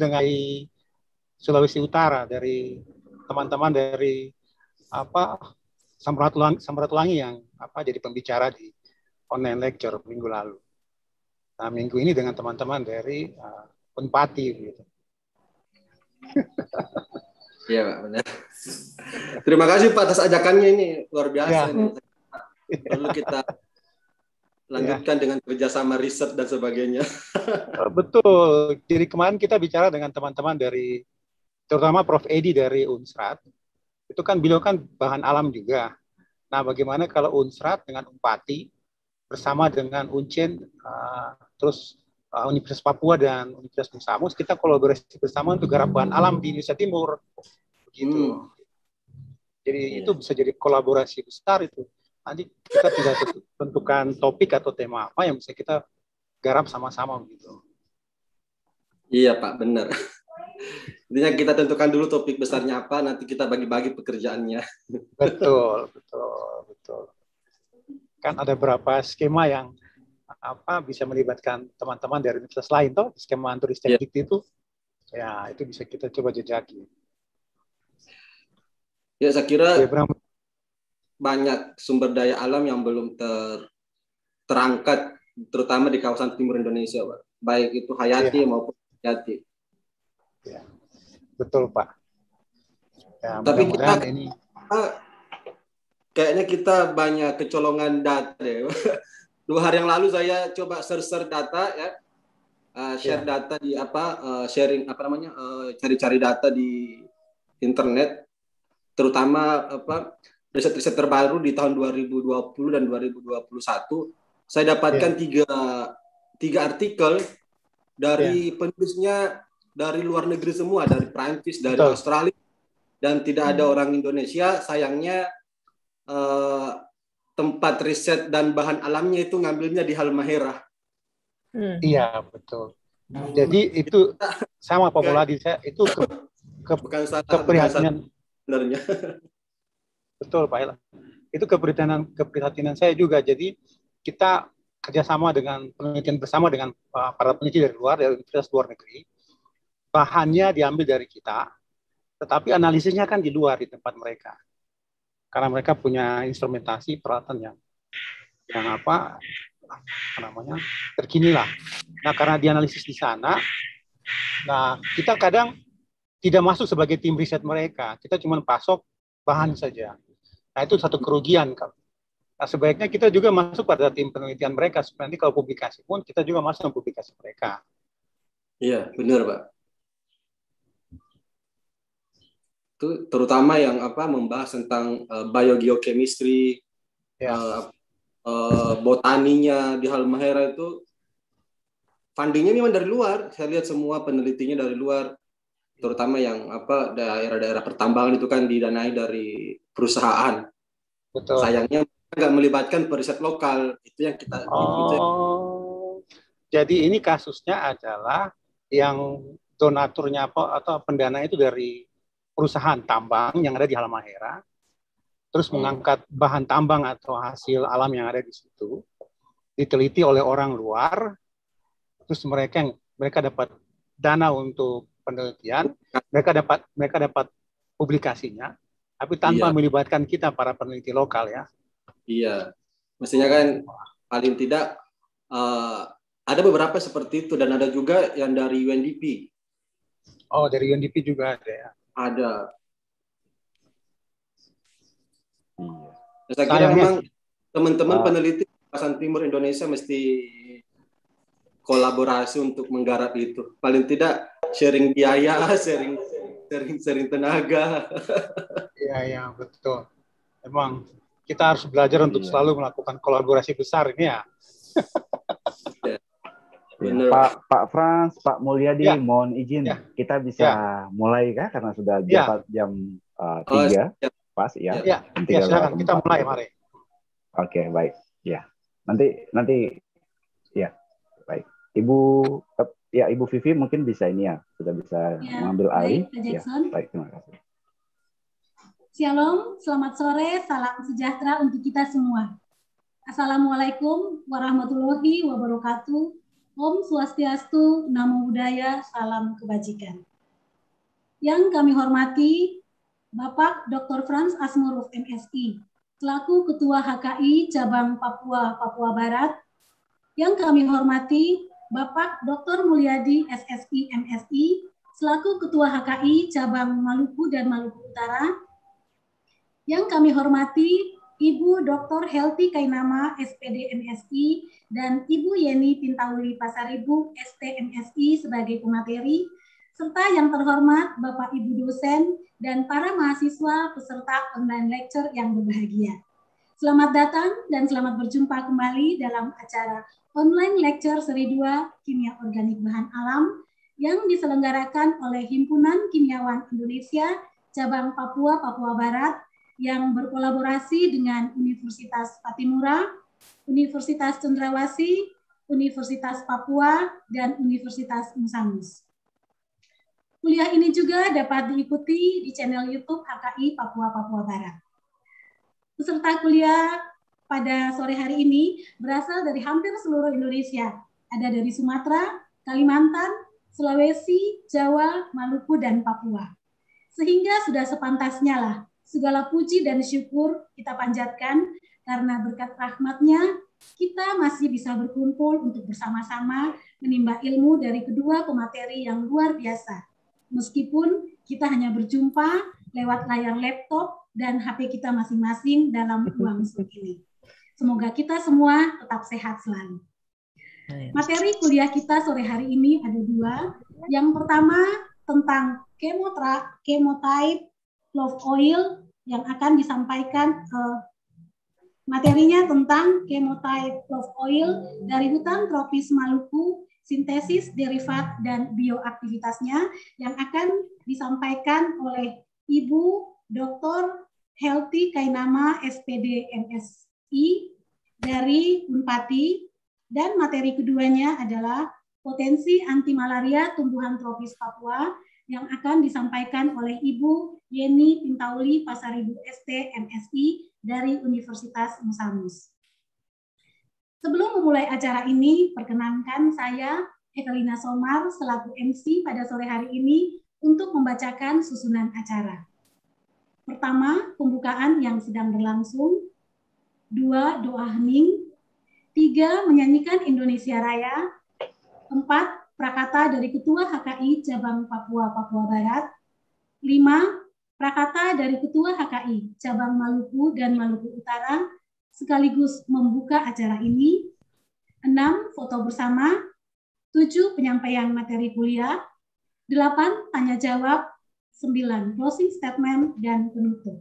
dengan Sulawesi Utara dari teman-teman dari apa Samratulangi, Samratulangi yang apa jadi pembicara di online lecture minggu lalu. Nah, minggu ini dengan teman-teman dari uh, Unpati gitu. Iya, benar. Terima kasih Pak atas ajakannya ini luar biasa. Ya. Ini. Perlu kita lanjutkan ya. dengan kerjasama riset dan sebagainya. Eh, betul. Jadi kemarin kita bicara dengan teman-teman dari terutama Prof. Edi dari Unsrat. Itu kan beliau kan bahan alam juga. Nah, bagaimana kalau Unsrat dengan Umpati bersama dengan Uncin, uh, terus uh, Universitas Papua dan Universitas Musamus, kita kolaborasi bersama untuk garap bahan alam di Indonesia Timur. Begitu. Hmm. Jadi yeah. itu iya. bisa jadi kolaborasi besar itu nanti kita bisa tentukan topik atau tema apa yang bisa kita garap sama-sama gitu. Iya Pak, benar. Intinya kita tentukan dulu topik besarnya apa, nanti kita bagi-bagi pekerjaannya. Betul, betul, betul. Kan ada berapa skema yang apa bisa melibatkan teman-teman dari universitas lain toh skema anturis yeah. Iya. itu ya itu bisa kita coba jejaki. Ya saya kira ya, banyak sumber daya alam yang belum ter, terangkat, terutama di kawasan timur Indonesia, Pak. Baik itu hayati ya. maupun hayati. Ya. Betul, Pak. Ya, Tapi kita ini... kayaknya kita banyak kecolongan data. Ya. Dua hari yang lalu saya coba search-search data ya, uh, share ya. data di apa uh, sharing apa namanya eh, cari-cari uh, data di internet terutama apa riset-riset terbaru di tahun 2020 dan 2021 saya dapatkan yeah. tiga tiga artikel dari yeah. penulisnya dari luar negeri semua dari Prancis dari Betul. Australia dan tidak hmm. ada orang Indonesia sayangnya eh, tempat riset dan bahan alamnya itu ngambilnya di Halmahera. Hmm. Iya betul. Jadi itu sama Pak Muladi saya itu ke, ke, keprihatinan Betul Pak Ella. Itu keprihatinan, keprihatinan saya juga. Jadi kita kerjasama dengan penelitian bersama dengan eh, para peneliti dari luar, dari universitas luar negeri. Bahannya diambil dari kita, tetapi analisisnya kan di luar, di tempat mereka. Karena mereka punya instrumentasi, peralatan yang yang apa, apa namanya terkini lah. Nah karena dianalisis di sana, nah kita kadang tidak masuk sebagai tim riset mereka. Kita cuma pasok bahan saja. Nah itu satu kerugian kalau. Nah sebaiknya kita juga masuk pada tim penelitian mereka. Nanti kalau publikasi pun kita juga masuk dalam publikasi mereka. Iya benar pak. Itu terutama yang apa membahas tentang uh, biogeochemistry, ya. uh, uh, botaninya di Halmahera itu fundingnya memang dari luar. Saya lihat semua penelitinya dari luar terutama yang apa daerah-daerah pertambangan itu kan didanai dari perusahaan. Betul. Sayangnya nggak melibatkan periset lokal itu yang kita. Oh. Jadi ini kasusnya adalah yang donaturnya apa atau pendana itu dari perusahaan tambang yang ada di Halmahera, terus hmm. mengangkat bahan tambang atau hasil alam yang ada di situ, diteliti oleh orang luar, terus mereka mereka dapat dana untuk penelitian, mereka dapat mereka dapat publikasinya, tapi tanpa iya. melibatkan kita para peneliti lokal ya. Iya, mestinya kan paling tidak uh, ada beberapa seperti itu dan ada juga yang dari UNDP. Oh, dari UNDP juga ada ya? Ada. Iya. Saya kira memang teman-teman uh, peneliti kawasan timur Indonesia mesti kolaborasi untuk menggarap itu. Paling tidak sharing biaya, sharing sharing sharing tenaga. Iya, iya, betul. Emang kita harus belajar untuk iya. selalu melakukan kolaborasi besar ini ya. ya. Pak Pak Frans, Pak Mulyadi, ya. mohon izin ya. kita bisa ya. mulai kah karena sudah ya. jam eh, oh, tiga uh, 3, oh, pas ya. Ya, ya kita mulai mari. Oke, okay, baik. Ya. Nanti nanti ya. Baik. Ibu eh, ya Ibu Vivi mungkin bisa ini ya sudah bisa ya, mengambil alih. Baik, Ya, baik, terima kasih. Shalom, selamat sore, salam sejahtera untuk kita semua. Assalamualaikum warahmatullahi wabarakatuh. Om Swastiastu, Namo Buddhaya, Salam Kebajikan. Yang kami hormati, Bapak Dr. Franz Asmuruf MSI, selaku Ketua HKI Cabang Papua, Papua Barat. Yang kami hormati, Bapak Dr. Mulyadi SSI MSI selaku Ketua HKI Cabang Maluku dan Maluku Utara. Yang kami hormati Ibu Dr. Helti Kainama SPD MSI dan Ibu Yeni Pintauli Pasaribu ST MSI sebagai pemateri serta yang terhormat Bapak Ibu dosen dan para mahasiswa peserta online lecture yang berbahagia. Selamat datang dan selamat berjumpa kembali dalam acara online lecture seri 2 Kimia Organik Bahan Alam yang diselenggarakan oleh Himpunan Kimiawan Indonesia Cabang Papua Papua Barat yang berkolaborasi dengan Universitas Patimura, Universitas Cendrawasi Universitas Papua, dan Universitas Musanus. Kuliah ini juga dapat diikuti di channel YouTube HKI Papua Papua Barat. Peserta kuliah pada sore hari ini berasal dari hampir seluruh Indonesia. Ada dari Sumatera, Kalimantan, Sulawesi, Jawa, Maluku, dan Papua. Sehingga sudah sepantasnya lah segala puji dan syukur kita panjatkan karena berkat rahmatnya kita masih bisa berkumpul untuk bersama-sama menimba ilmu dari kedua pemateri yang luar biasa. Meskipun kita hanya berjumpa lewat layar laptop dan HP kita masing-masing dalam uang Zoom ini. Semoga kita semua tetap sehat selalu. Materi kuliah kita sore hari ini ada dua. Yang pertama tentang kemotra, kemotype, love oil yang akan disampaikan ke eh, materinya tentang kemotype love oil dari hutan tropis Maluku, sintesis, derivat, dan bioaktivitasnya yang akan disampaikan oleh Ibu Dr. Healthy Kainama SPD MSI dari Unpati dan materi keduanya adalah potensi anti malaria tumbuhan tropis Papua yang akan disampaikan oleh Ibu Yeni Pintauli Pasaribu ST MSI dari Universitas Musamus. Sebelum memulai acara ini, perkenankan saya, Evelina Somar, selaku MC pada sore hari ini untuk membacakan susunan acara. Pertama, pembukaan yang sedang berlangsung. Dua, doa hening. Tiga, menyanyikan Indonesia Raya. Empat, prakata dari Ketua HKI Cabang Papua, Papua Barat. Lima, prakata dari Ketua HKI Cabang Maluku dan Maluku Utara sekaligus membuka acara ini. Enam, foto bersama. Tujuh, penyampaian materi kuliah. Delapan, tanya jawab 9, closing statement, dan penutup.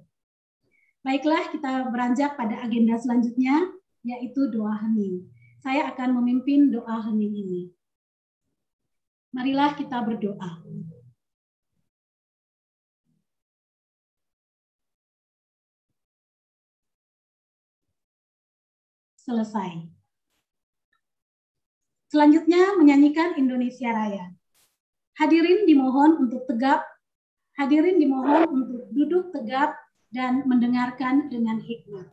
Baiklah, kita beranjak pada agenda selanjutnya, yaitu doa hening. Saya akan memimpin doa hening ini. Marilah kita berdoa. Selesai. Selanjutnya menyanyikan Indonesia Raya. Hadirin dimohon untuk tegap Hadirin dimohon untuk duduk tegap dan mendengarkan dengan hikmat.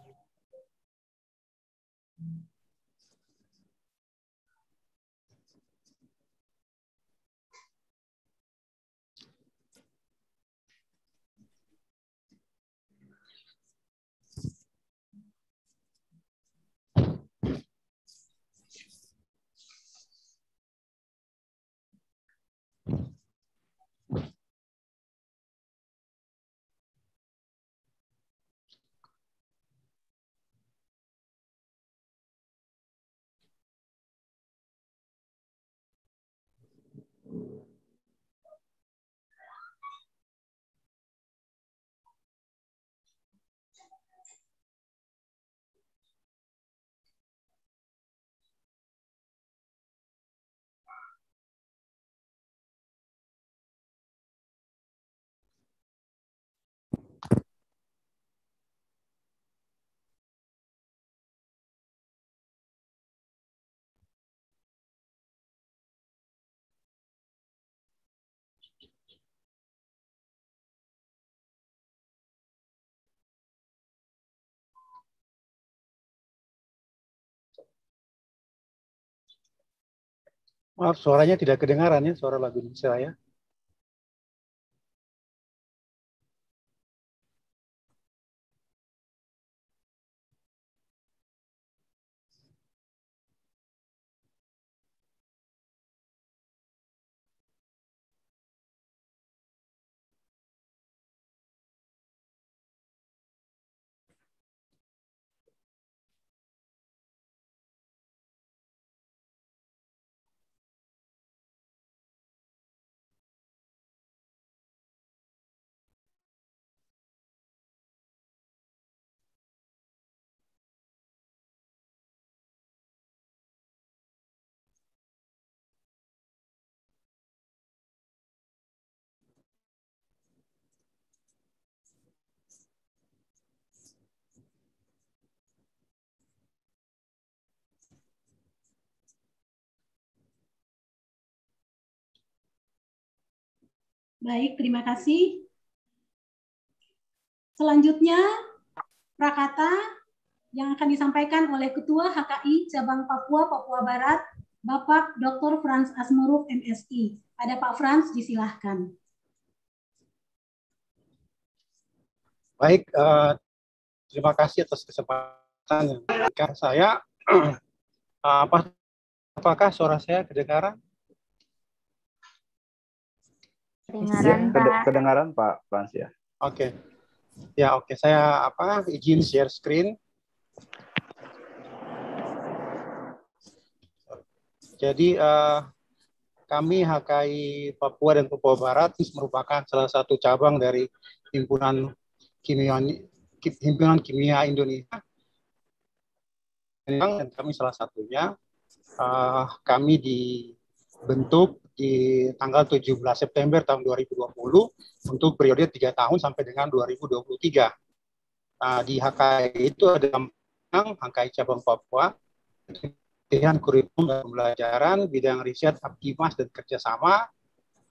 Maaf, suaranya tidak kedengaran ya, suara lagu Indonesia ya. Baik, terima kasih. Selanjutnya, Prakata yang akan disampaikan oleh Ketua HKI Cabang Papua, Papua Barat, Bapak Dr. Franz Asmuruf, MSI. Ada Pak Franz, disilahkan. Baik, uh, terima kasih atas kesempatan yang saya. Uh, apakah suara saya kedengaran? Iya, kedengaran, ya, Pak. kedengaran Pak Frans ya. Oke. Okay. Ya, oke. Okay. Saya apa izin share screen. Jadi uh, kami HKI Papua dan Papua Barat ini merupakan salah satu cabang dari himpunan kimia himpunan kimia Indonesia dan kami salah satunya uh, kami dibentuk di tanggal 17 September tahun 2020 untuk periode 3 tahun sampai dengan 2023. Nah, di HKI itu ada HKI cabang Papua, latihan kurikulum dan pembelajaran, bidang riset, aktivitas dan kerjasama,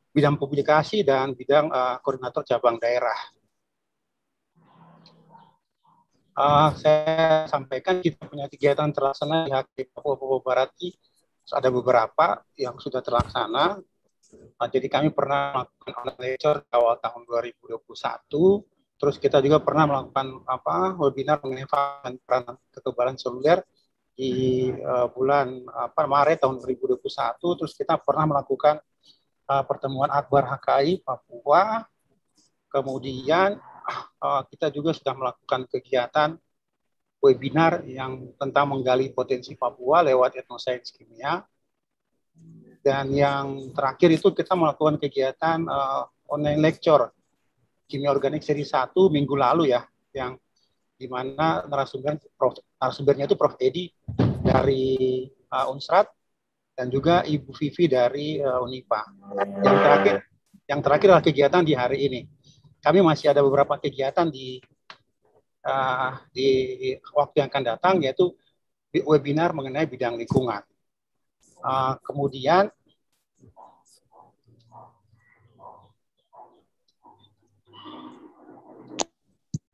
bidang publikasi dan bidang uh, koordinator cabang daerah. Uh, saya sampaikan kita punya kegiatan terlaksana di HKI Papua Papua Barat ada beberapa yang sudah terlaksana. Nah, jadi kami pernah melakukan online lecture di awal tahun 2021. Terus kita juga pernah melakukan apa webinar mengenai vaksin peran kekebalan seluler di uh, bulan apa Maret tahun 2021. Terus kita pernah melakukan uh, pertemuan Akbar HKI Papua. Kemudian uh, kita juga sudah melakukan kegiatan webinar yang tentang menggali potensi Papua lewat etnosains kimia. Dan yang terakhir itu kita melakukan kegiatan uh, online lecture kimia organik seri 1 minggu lalu ya, yang dimana narasumber Prof, narasumbernya itu Prof. Edi dari uh, Unsrat dan juga Ibu Vivi dari uh, Unipa. Yang terakhir yang terakhir adalah kegiatan di hari ini. Kami masih ada beberapa kegiatan di uh, di waktu yang akan datang yaitu webinar mengenai bidang lingkungan. Uh, kemudian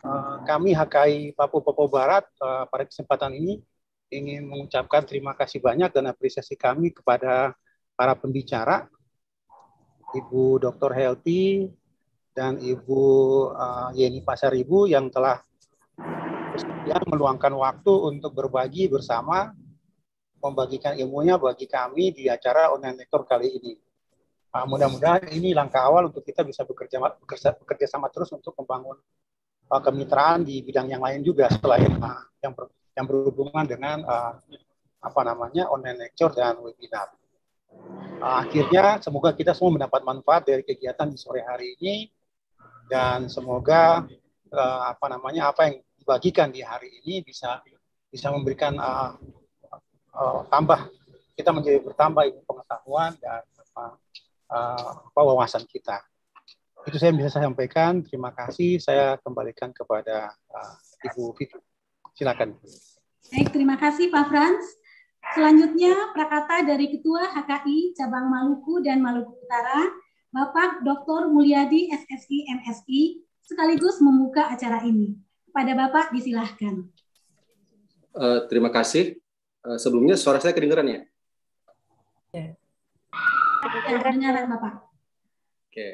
uh, kami HKI Papua Papua Barat uh, pada kesempatan ini ingin mengucapkan terima kasih banyak dan apresiasi kami kepada para pembicara, Ibu Dr. Helti dan Ibu uh, Yeni Pasaribu yang telah yang meluangkan waktu untuk berbagi bersama membagikan ilmunya bagi kami di acara online lecture kali ini. Uh, mudah-mudahan ini langkah awal untuk kita bisa bekerja bekerja, bekerja sama terus untuk membangun uh, kemitraan di bidang yang lain juga selain uh, yang ber, yang berhubungan dengan uh, apa namanya online lecture dan webinar. Uh, akhirnya semoga kita semua mendapat manfaat dari kegiatan di sore hari ini dan semoga uh, apa namanya apa yang dibagikan di hari ini bisa bisa memberikan uh, uh, tambah kita menjadi bertambah ilmu pengetahuan dan uh, uh, wawasan kita. Itu saya bisa saya sampaikan. Terima kasih. Saya kembalikan kepada uh, Ibu fitri Silakan. Baik, terima kasih Pak Frans. Selanjutnya prakata dari Ketua HKI Cabang Maluku dan Maluku Utara, Bapak Dr. Mulyadi SSI MSI, sekaligus membuka acara ini. Pada Bapak disilahkan. Uh, terima kasih. Uh, sebelumnya suara saya kedengeran ya? Ya. ya Bapak. Oke. Okay.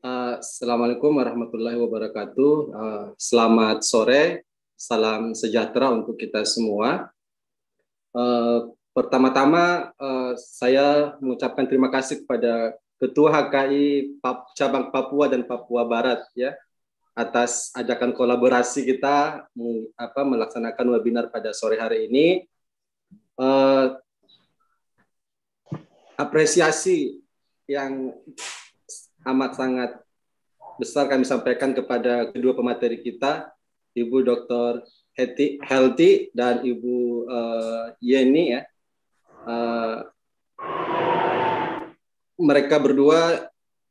Uh, eh, Assalamualaikum warahmatullahi wabarakatuh. Uh, selamat sore. Salam sejahtera untuk kita semua. Uh, Pertama-tama uh, saya mengucapkan terima kasih kepada Ketua HKI Pap Cabang Papua dan Papua Barat ya atas ajakan kolaborasi kita apa, melaksanakan webinar pada sore hari ini. Uh, apresiasi yang amat sangat besar kami sampaikan kepada kedua pemateri kita, Ibu Dr. Heti Healthy dan Ibu uh, Yeni ya. Uh, mereka berdua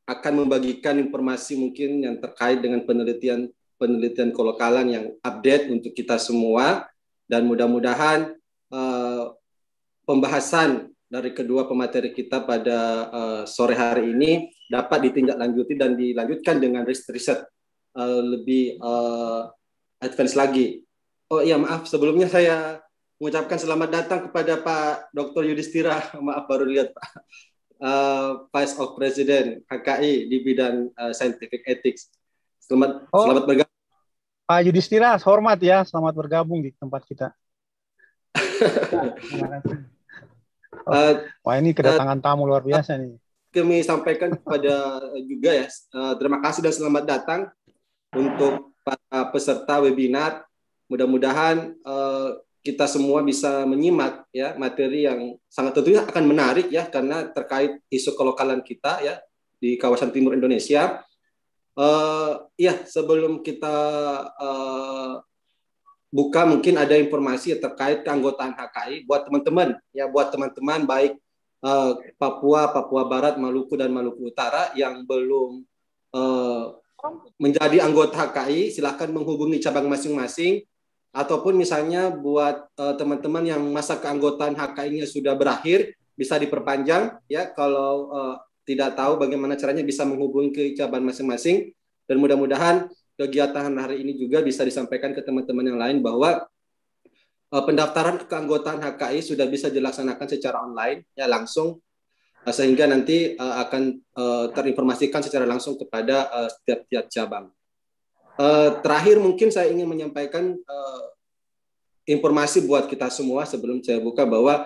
akan membagikan informasi mungkin yang terkait dengan penelitian penelitian kolokalan yang update untuk kita semua dan mudah-mudahan uh, pembahasan dari kedua pemateri kita pada uh, sore hari ini dapat ditindaklanjuti dan dilanjutkan dengan riset uh, lebih uh, advance lagi. Oh iya maaf sebelumnya saya mengucapkan selamat datang kepada Pak Dr. Yudhistira. Maaf baru lihat Pak uh, Vice of President HKI di bidang uh, Scientific Ethics. Selamat oh. selamat bergabung. Pak Yudhistira, hormat ya, selamat bergabung di tempat kita. Eh, oh, Wah ini kedatangan tamu luar biasa nih. Kami sampaikan kepada juga ya, terima kasih dan selamat datang untuk para peserta webinar. Mudah-mudahan kita semua bisa menyimak ya materi yang sangat tentunya akan menarik ya karena terkait isu kelokalan kita ya di kawasan timur Indonesia. Uh, ya sebelum kita uh, buka mungkin ada informasi terkait keanggotaan HKI buat teman-teman ya buat teman-teman baik uh, Papua, Papua Barat, Maluku dan Maluku Utara yang belum uh, menjadi anggota HKI silahkan menghubungi cabang masing-masing ataupun misalnya buat eh, teman-teman yang masa keanggotaan HKI-nya sudah berakhir bisa diperpanjang ya kalau uh, tidak tahu bagaimana caranya bisa menghubungi ke cabang masing-masing dan mudah-mudahan kegiatan hari ini juga bisa disampaikan ke teman-teman yang lain bahwa uh, pendaftaran keanggotaan HKI sudah bisa dilaksanakan secara online ya langsung uh, sehingga nanti uh, akan uh, terinformasikan secara langsung kepada uh, setiap tiap cabang. Eh, terakhir mungkin saya ingin menyampaikan uh, informasi buat kita semua sebelum saya buka bahwa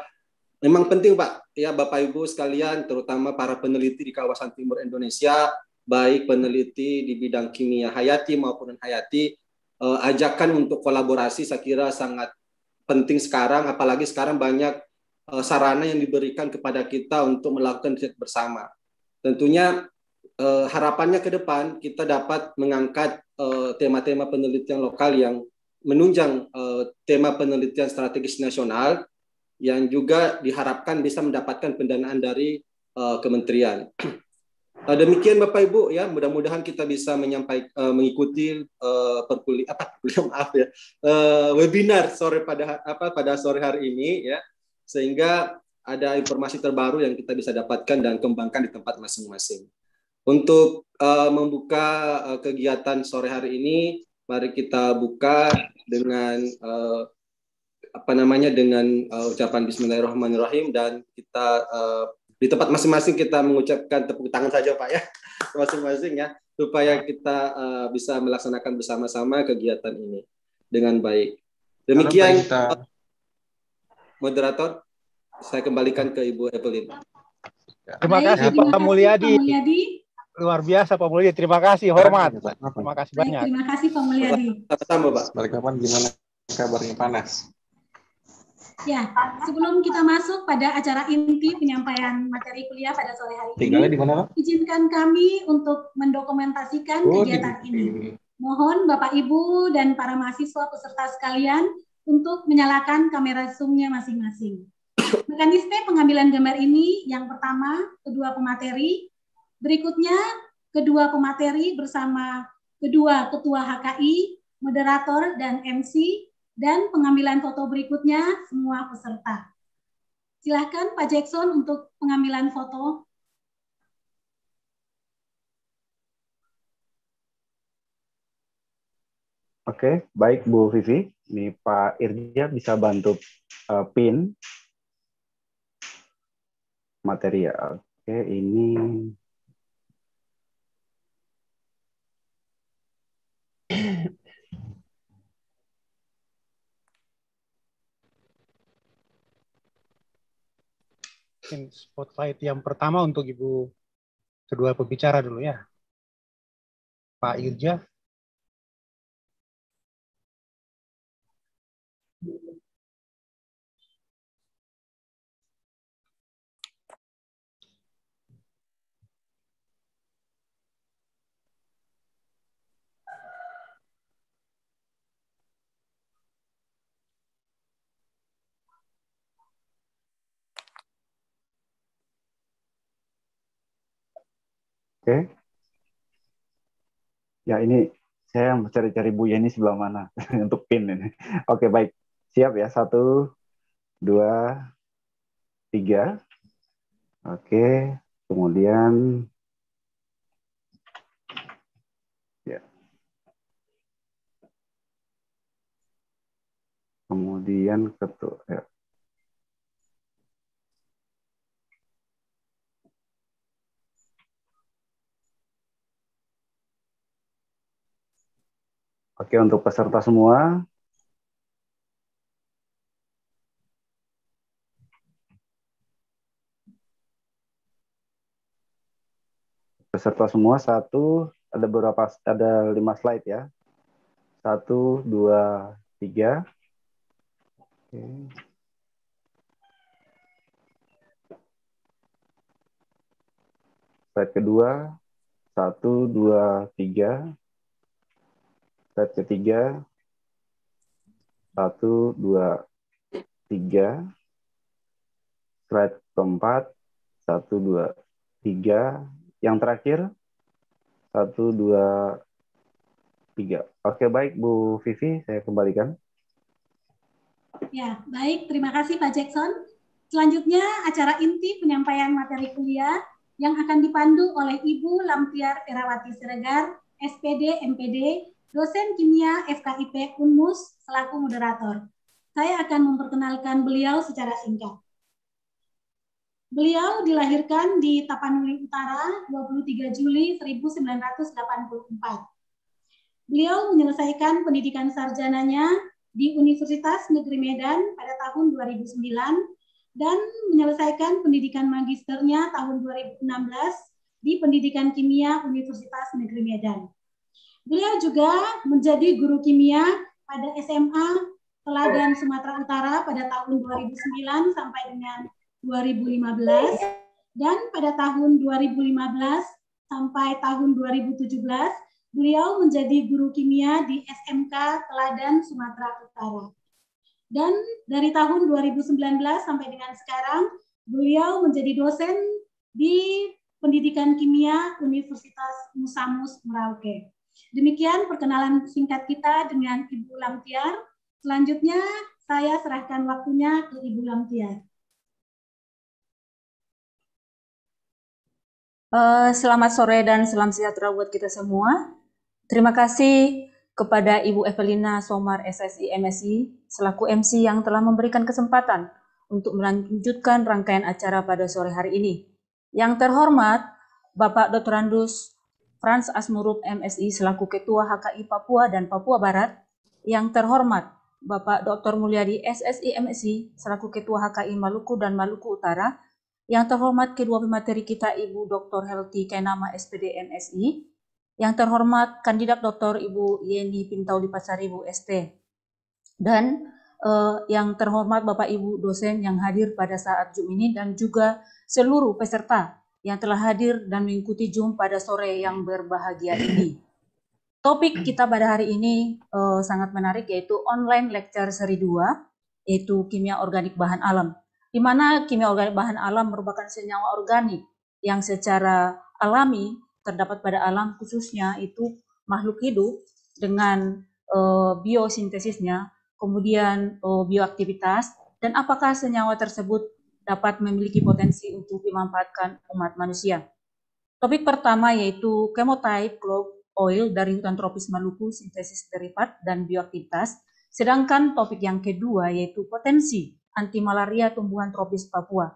memang penting Pak, ya Bapak Ibu sekalian, terutama para peneliti di kawasan timur Indonesia, baik peneliti di bidang kimia hayati maupun non hayati, uh, eh, ajakan untuk kolaborasi saya kira sangat penting sekarang, apalagi sekarang banyak uh, sarana yang diberikan kepada kita untuk melakukan riset bersama. Tentunya uh, harapannya ke depan kita dapat mengangkat Eh, tema-tema penelitian lokal yang menunjang eh, tema penelitian strategis nasional yang juga diharapkan bisa mendapatkan pendanaan dari eh, kementerian. Nah, demikian Bapak Ibu ya, mudah-mudahan kita bisa menyampaikan uh, mengikuti uh, perkuliah apa maaf ya. Uh, webinar sore pada apa pada sore hari ini ya. Sehingga ada informasi terbaru yang kita bisa dapatkan dan kembangkan di tempat masing-masing. Untuk uh, membuka uh, kegiatan sore hari ini, mari kita buka dengan uh, apa namanya dengan uh, ucapan Bismillahirrahmanirrahim dan kita uh, di tempat masing-masing kita mengucapkan tepuk tangan saja Pak ya masing-masing ya supaya kita uh, bisa melaksanakan bersama-sama kegiatan ini dengan baik. Demikian kita... moderator saya kembalikan ke Ibu Evelyn. Terima kasih Pak Mulyadi. Pak Mulyadi luar biasa Pak Mulyadi. Terima kasih, hormat. Terima kasih banyak. terima kasih Pak Mulyadi. Sama Pak. Balikpapan gimana kabarnya panas? Ya, sebelum kita masuk pada acara inti penyampaian materi kuliah pada sore hari Tinggalnya ini, di mana, izinkan kami untuk mendokumentasikan oh, kegiatan di, gitu. ini. Mohon Bapak Ibu dan para mahasiswa peserta sekalian untuk menyalakan kamera zoomnya masing-masing. Mekanisme pengambilan gambar ini yang pertama, kedua pemateri Berikutnya, kedua pemateri bersama kedua ketua HKI, moderator, dan MC, dan pengambilan foto berikutnya semua peserta. Silahkan Pak Jackson untuk pengambilan foto. Oke, baik Bu Vivi. Ini Pak Irja bisa bantu uh, pin material. Ya. Oke, ini mungkin spotlight yang pertama untuk Ibu kedua pembicara dulu ya. Pak Irja Oke. Ya ini saya yang cari-cari Bu Yeni sebelah mana untuk pin ini. Oke baik. Siap ya. Satu, dua, tiga. Oke. Kemudian ya. Kemudian ketuk Ya. Oke, untuk peserta semua. Peserta semua satu ada beberapa ada lima slide ya. Satu, dua, tiga. Oke. Slide kedua, satu, dua, tiga. Slide ketiga. Satu, dua, tiga. Slide keempat. Satu, dua, tiga. Yang terakhir. Satu, dua, tiga. Oke, baik Bu Vivi, saya kembalikan. Ya, baik. Terima kasih Pak Jackson. Selanjutnya acara inti penyampaian materi kuliah yang akan dipandu oleh Ibu Lampiar Erawati Siregar, SPD, MPD, dosen kimia FKIP Unmus selaku moderator. Saya akan memperkenalkan beliau secara singkat. Beliau dilahirkan di Tapanuli Utara 23 Juli 1984. Beliau menyelesaikan pendidikan sarjananya di Universitas Negeri Medan pada tahun 2009 dan menyelesaikan pendidikan magisternya tahun 2016 di Pendidikan Kimia Universitas Negeri Medan. Beliau juga menjadi guru kimia pada SMA Teladan Sumatera Utara pada tahun 2009 sampai dengan 2015 dan pada tahun 2015 sampai tahun 2017 beliau menjadi guru kimia di SMK Teladan Sumatera Utara. Dan dari tahun 2019 sampai dengan sekarang beliau menjadi dosen di Pendidikan Kimia Universitas Musamus Merauke. Demikian perkenalan singkat kita dengan Ibu Lampiar. Selanjutnya saya serahkan waktunya ke Ibu Lampiar. Eh, selamat sore dan salam sejahtera buat kita semua. Terima kasih kepada Ibu Evelina Somar SSI MSI selaku MC yang telah memberikan kesempatan untuk melanjutkan rangkaian acara pada sore hari ini. Yang terhormat Bapak Dr. Randus Frans Asmurup MSI selaku Ketua HKI Papua dan Papua Barat, yang terhormat Bapak Dr. Mulyadi SSI MSI selaku Ketua HKI Maluku dan Maluku Utara, yang terhormat kedua pemateri kita Ibu Dr. Helti Kainama SPD MSI, yang terhormat kandidat Dr. Ibu Yeni Pintauli Pasaribu ST, dan eh, yang terhormat Bapak Ibu dosen yang hadir pada saat Zoom ini dan juga seluruh peserta yang telah hadir dan mengikuti Zoom pada sore yang berbahagia ini. Topik kita pada hari ini uh, sangat menarik yaitu online lecture seri 2 yaitu kimia organik bahan alam. Di mana kimia organik bahan alam merupakan senyawa organik yang secara alami terdapat pada alam khususnya itu makhluk hidup dengan uh, biosintesisnya, kemudian uh, bioaktivitas dan apakah senyawa tersebut dapat memiliki potensi untuk dimanfaatkan umat manusia. Topik pertama yaitu chemotype globe oil dari hutan tropis Maluku, sintesis derivat, dan bioaktivitas. Sedangkan topik yang kedua yaitu potensi anti malaria tumbuhan tropis Papua.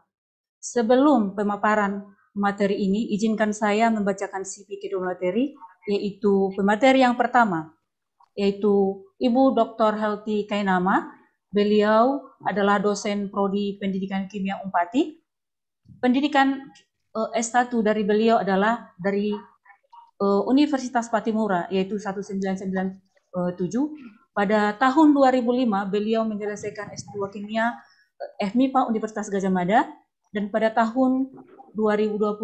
Sebelum pemaparan materi ini, izinkan saya membacakan CV kedua materi, yaitu pemateri yang pertama, yaitu Ibu Dr. Helti Kainama, Beliau adalah dosen prodi Pendidikan Kimia umpati. Pendidikan eh, S1 dari beliau adalah dari eh, Universitas Patimura yaitu 1997. Pada tahun 2005 beliau menyelesaikan S2 Kimia eh, FMIPA Universitas Gajah Mada dan pada tahun 2020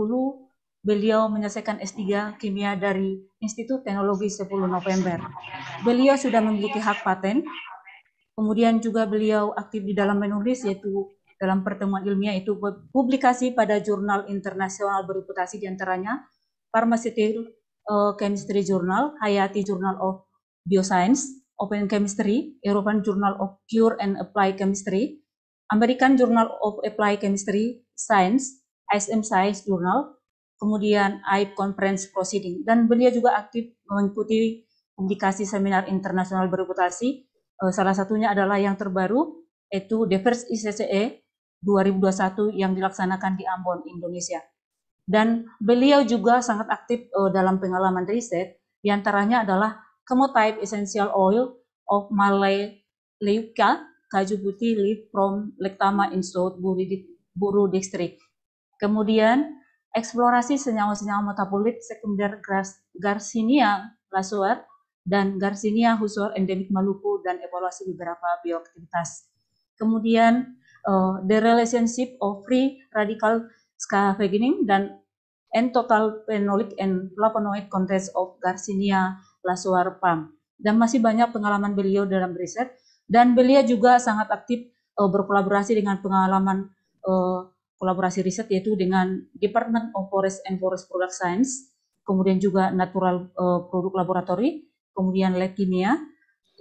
beliau menyelesaikan S3 kimia dari Institut Teknologi 10 November. Beliau sudah memiliki hak paten Kemudian juga beliau aktif di dalam menulis yaitu dalam pertemuan ilmiah itu publikasi pada jurnal internasional bereputasi diantaranya Pharmaceutical eh, Chemistry Journal, Hayati Journal of Bioscience, Open Chemistry, European Journal of Pure and Applied Chemistry, American Journal of Applied Chemistry Science, SM Science Journal, kemudian AIP e Conference Proceeding. Dan beliau juga aktif mengikuti publikasi seminar internasional bereputasi Eh, salah satunya adalah yang terbaru, yaitu Diverse ICCE 2021 yang dilaksanakan di Ambon, Indonesia. Dan beliau juga sangat aktif eh, dalam pengalaman riset, diantaranya adalah Chemotype Essential Oil of Malay Leuka, Kaju Putih Leaf from Lektama South Buru District. Kemudian, eksplorasi senyawa-senyawa metabolit sekunder Garcinia lasuar dan Garcinia husor endemik Maluku dan evaluasi beberapa bioaktivitas. Kemudian uh, the relationship of free radical scavenging dan and total phenolic and flavonoid contents of Garcinia lasuar pam Dan masih banyak pengalaman beliau dalam riset dan beliau juga sangat aktif uh, berkolaborasi dengan pengalaman uh, kolaborasi riset yaitu dengan Department of Forest and Forest Product Science, kemudian juga Natural uh, Product Laboratory kemudian leukemia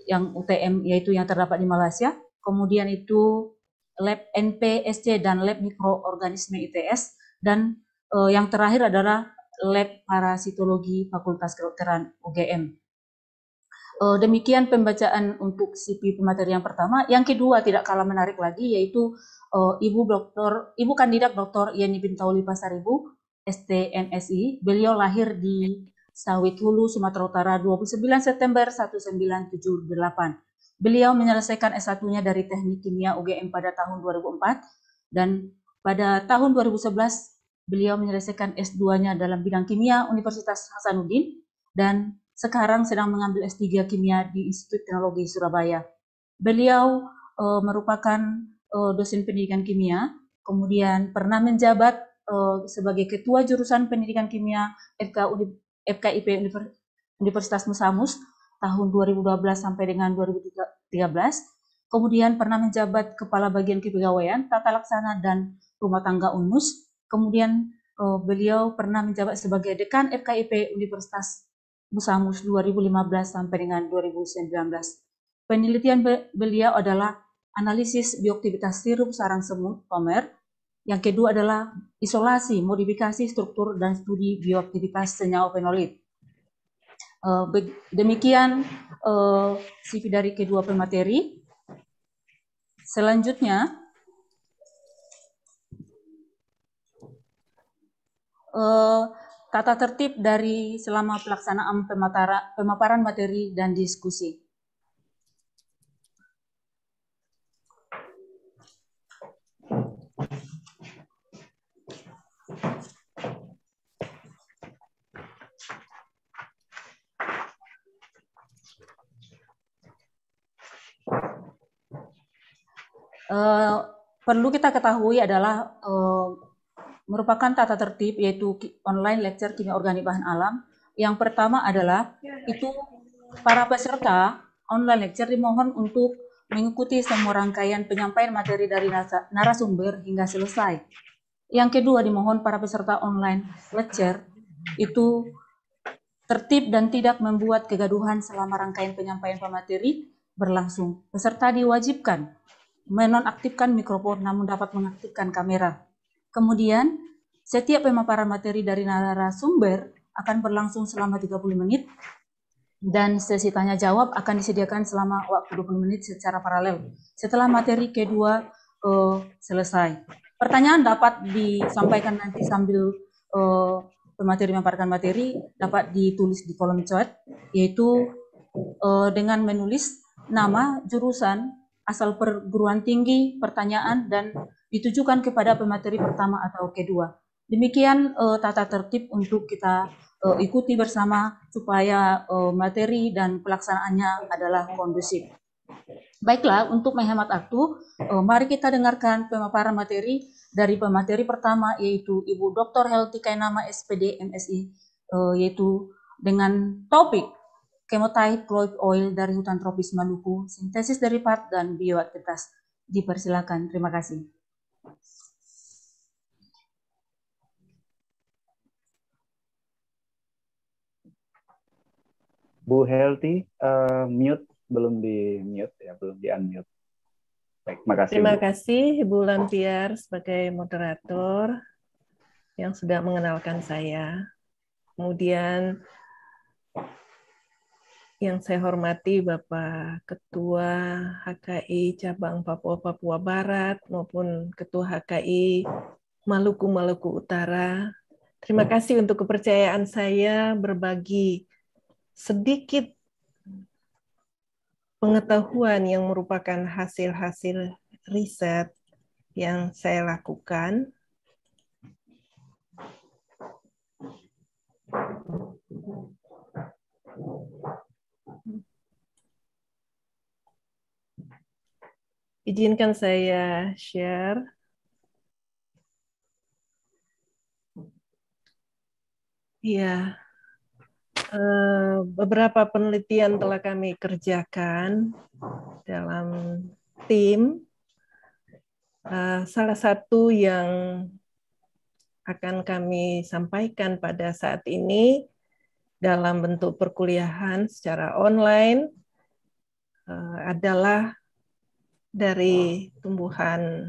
yang UTM yaitu yang terdapat di Malaysia, kemudian itu lab NPSC dan lab mikroorganisme ITS dan eh, yang terakhir adalah lab parasitologi Fakultas Kedokteran UGM. Eh, demikian pembacaan untuk CP pemateri yang pertama. Yang kedua tidak kalah menarik lagi yaitu eh, Ibu Doktor Ibu Kandidat Dr. Yeni Bintauli Pasaribu STNSI Beliau lahir di Sawit Hulu, Sumatera Utara 29 September 1978. Beliau menyelesaikan S1-nya dari Teknik Kimia UGM pada tahun 2004 dan pada tahun 2011 beliau menyelesaikan S2-nya dalam bidang kimia Universitas Hasanuddin dan sekarang sedang mengambil S3 kimia di Institut Teknologi Surabaya. Beliau e, merupakan e, dosen pendidikan kimia, kemudian pernah menjabat e, sebagai ketua jurusan pendidikan kimia FK FKIP Universitas Musamus tahun 2012 sampai dengan 2013, kemudian pernah menjabat Kepala Bagian Kepegawaian, Tata Laksana dan Rumah Tangga UNMUS, kemudian eh, beliau pernah menjabat sebagai Dekan FKIP Universitas Musamus 2015 sampai dengan 2019. Penelitian beliau adalah analisis bioaktivitas sirup sarang semut, POMER, yang kedua adalah isolasi, modifikasi struktur dan studi bioaktivitas senyawa fenolit. Eh, demikian eh, CV dari kedua pemateri. Selanjutnya, eh, tata tertib dari selama pelaksanaan pemaparan materi dan diskusi. Eh, perlu kita ketahui adalah uh, merupakan tata tertib yaitu online lecture kimia organik bahan alam. Yang pertama adalah itu para peserta online lecture dimohon untuk mengikuti semua rangkaian penyampaian materi dari narasumber hingga selesai. Yang kedua dimohon para peserta online lecture itu tertib dan tidak membuat kegaduhan selama rangkaian penyampaian pemateri berlangsung. Peserta diwajibkan menonaktifkan mikrofon namun dapat mengaktifkan kamera. Kemudian, setiap pemaparan materi dari narasumber akan berlangsung selama 30 menit dan sesi tanya jawab akan disediakan selama waktu 20 menit secara paralel setelah materi kedua uh, selesai. Pertanyaan dapat disampaikan nanti sambil uh, pemateri memaparkan materi dapat ditulis di kolom chat yaitu uh, dengan menulis nama, jurusan, asal perguruan tinggi, pertanyaan, dan ditujukan kepada pemateri pertama atau kedua. Demikian uh, tata tertib untuk kita uh, ikuti bersama supaya uh, materi dan pelaksanaannya adalah kondusif. Baiklah, untuk menghemat waktu, uh, mari kita dengarkan pemaparan materi dari pemateri pertama yaitu Ibu Dr. Helti Kainama SPD MSI uh, yaitu dengan topik kemotyploid oil dari hutan tropis Maluku, sintesis dari part dan bioaktivitas. Dipersilakan. Terima kasih. Bu Healthy, uh, mute belum di mute ya, belum di unmute. Baik, makasih. Terima Bu. kasih Ibu Lampiar sebagai moderator yang sudah mengenalkan saya. Kemudian yang saya hormati Bapak Ketua HKI Cabang Papua-Papua Barat maupun Ketua HKI Maluku-Maluku Utara. Terima kasih untuk kepercayaan saya berbagi sedikit pengetahuan yang merupakan hasil-hasil riset yang saya lakukan. Izinkan saya share. Ya, beberapa penelitian telah kami kerjakan dalam tim. Eh, salah satu yang akan kami sampaikan pada saat ini dalam bentuk perkuliahan secara online eh, adalah dari tumbuhan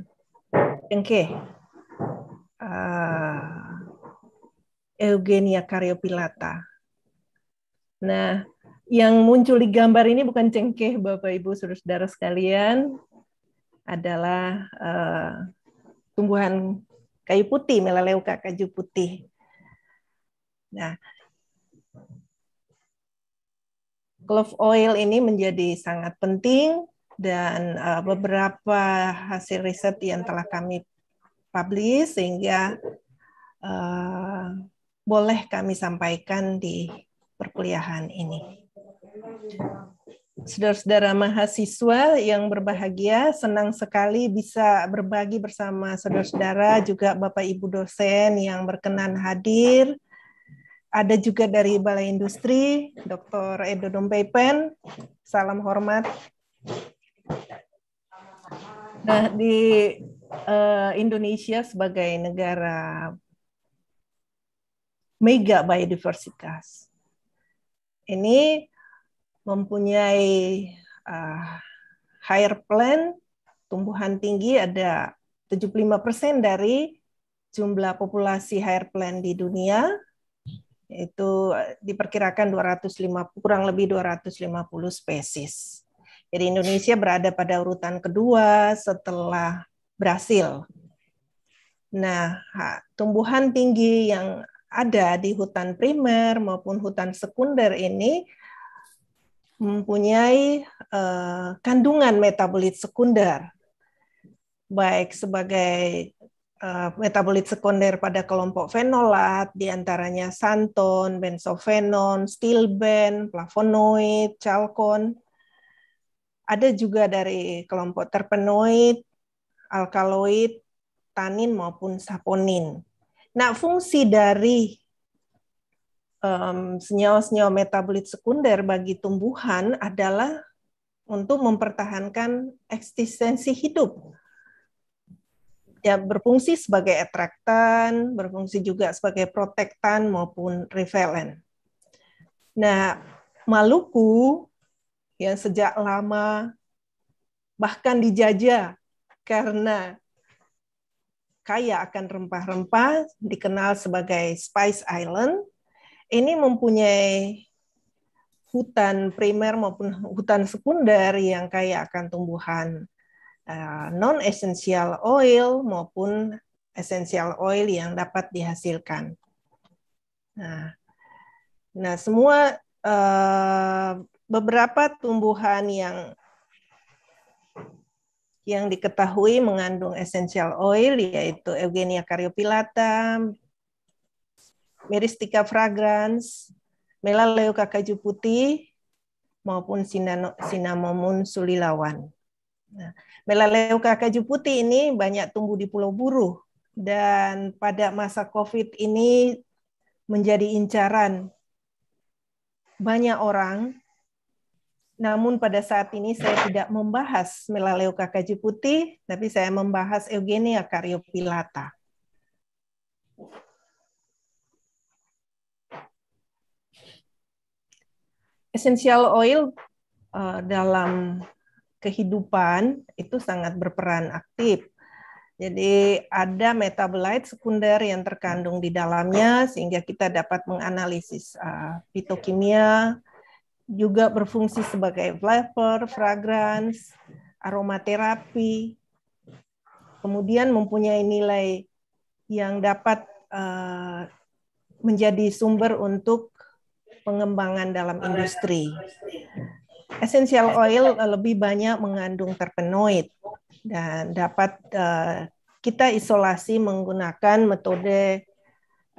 cengkeh ah, uh, Eugenia karyopilata. Nah, yang muncul di gambar ini bukan cengkeh Bapak Ibu Saudara-saudara sekalian adalah uh, tumbuhan kayu putih melaleuca kayu putih. Nah, clove oil ini menjadi sangat penting dan uh, beberapa hasil riset yang telah kami publish sehingga uh, boleh kami sampaikan di perkuliahan ini. Saudara-saudara mahasiswa yang berbahagia, senang sekali bisa berbagi bersama saudara-saudara, juga Bapak Ibu dosen yang berkenan hadir. Ada juga dari Balai Industri, Dr. Edo Dompepen. Salam hormat. Nah, di uh, Indonesia sebagai negara mega biodiversitas, ini mempunyai uh, higher plant tumbuhan tinggi ada 75% dari jumlah populasi higher plant di dunia itu eh, diperkirakan 250 kurang lebih 250 spesies. Jadi Indonesia berada pada urutan kedua setelah Brasil. Nah, tumbuhan tinggi yang ada di hutan primer maupun hutan sekunder ini mempunyai uh, kandungan metabolit sekunder baik sebagai uh, metabolit sekunder pada kelompok fenolat diantaranya santon, benzofenon, stilben, flavonoid, chalcon ada juga dari kelompok terpenoid, alkaloid, tanin maupun saponin. Nah, fungsi dari senyawa senyawa-senyawa metabolit sekunder bagi tumbuhan adalah untuk mempertahankan eksistensi hidup. Ya, berfungsi sebagai atraktan, berfungsi juga sebagai protektan maupun repellent. Nah, Maluku yang sejak lama bahkan dijajah karena kaya akan rempah-rempah, dikenal sebagai Spice Island. Ini mempunyai hutan primer maupun hutan sekunder yang kaya akan tumbuhan eh, non essential oil maupun essential oil yang dapat dihasilkan. Nah, nah semua uh, beberapa tumbuhan yang yang diketahui mengandung essential oil yaitu Eugenia caryophyllata, Meristica fragrans, Melaleuca kaju putih, maupun Cinnamomum sulilawan. Nah, Melaleuca kaju putih ini banyak tumbuh di Pulau buruh dan pada masa COVID ini menjadi incaran banyak orang namun pada saat ini saya tidak membahas Melaleuca kaji putih, tapi saya membahas Eugenia karyopilata. Essential oil eh, dalam kehidupan itu sangat berperan aktif. Jadi ada metabolite sekunder yang terkandung di dalamnya sehingga kita dapat menganalisis uh, fitokimia, juga berfungsi sebagai flavor, fragrance, aromaterapi, kemudian mempunyai nilai yang dapat eh, menjadi sumber untuk pengembangan dalam industri. Essential oil lebih banyak mengandung terpenoid dan dapat eh, kita isolasi menggunakan metode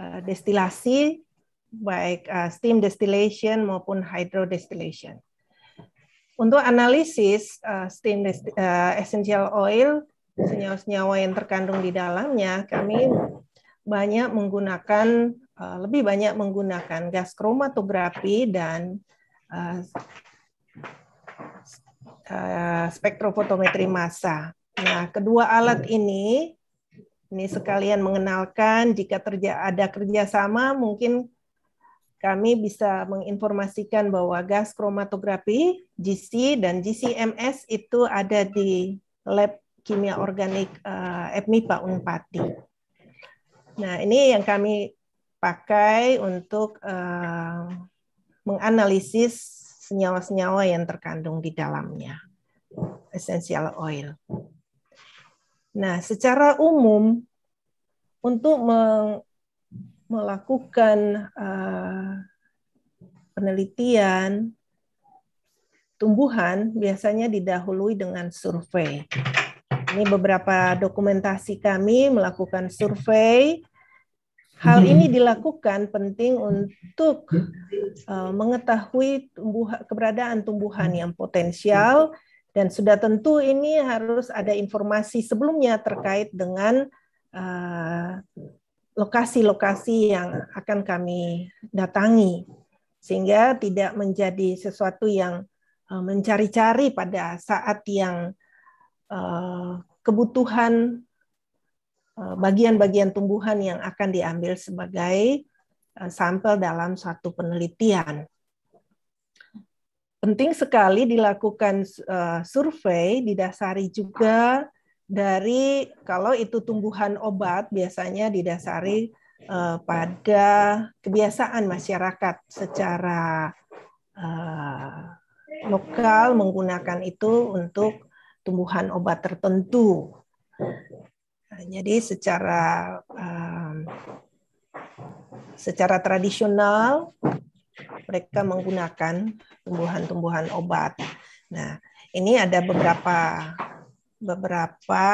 eh, destilasi baik uh, steam distillation maupun hydro distillation. Untuk analisis uh, steam uh, essential oil, senyawa-senyawa yang terkandung di dalamnya, kami banyak menggunakan uh, lebih banyak menggunakan gas kromatografi dan uh, uh, spektrofotometri massa. Nah, kedua alat ini ini sekalian mengenalkan jika terja ada kerjasama mungkin kami bisa menginformasikan bahwa gas kromatografi GC dan GCMS itu ada di lab kimia organik uh, eh, Pak Unpati. Nah, ini yang kami pakai untuk eh, menganalisis senyawa-senyawa yang terkandung di dalamnya, essential oil. Nah, secara umum untuk melakukan eh, penelitian tumbuhan biasanya didahului dengan survei. Ini beberapa dokumentasi kami melakukan survei. Hal hmm. ini dilakukan penting untuk eh, mengetahui tumbuhan, keberadaan tumbuhan yang potensial dan sudah tentu ini harus ada informasi sebelumnya terkait dengan eh, lokasi-lokasi yang akan kami datangi sehingga tidak menjadi sesuatu yang eh, mencari-cari pada saat yang eh, kebutuhan eh, bagian-bagian tumbuhan yang akan diambil sebagai sampel dalam suatu penelitian. Penting sekali dilakukan survei didasari juga dari kalau itu tumbuhan obat biasanya didasari eh, pada kebiasaan masyarakat secara eh, lokal menggunakan itu untuk tumbuhan obat tertentu. Nah, jadi secara eh, secara tradisional mereka menggunakan tumbuhan-tumbuhan obat. Nah, ini ada beberapa beberapa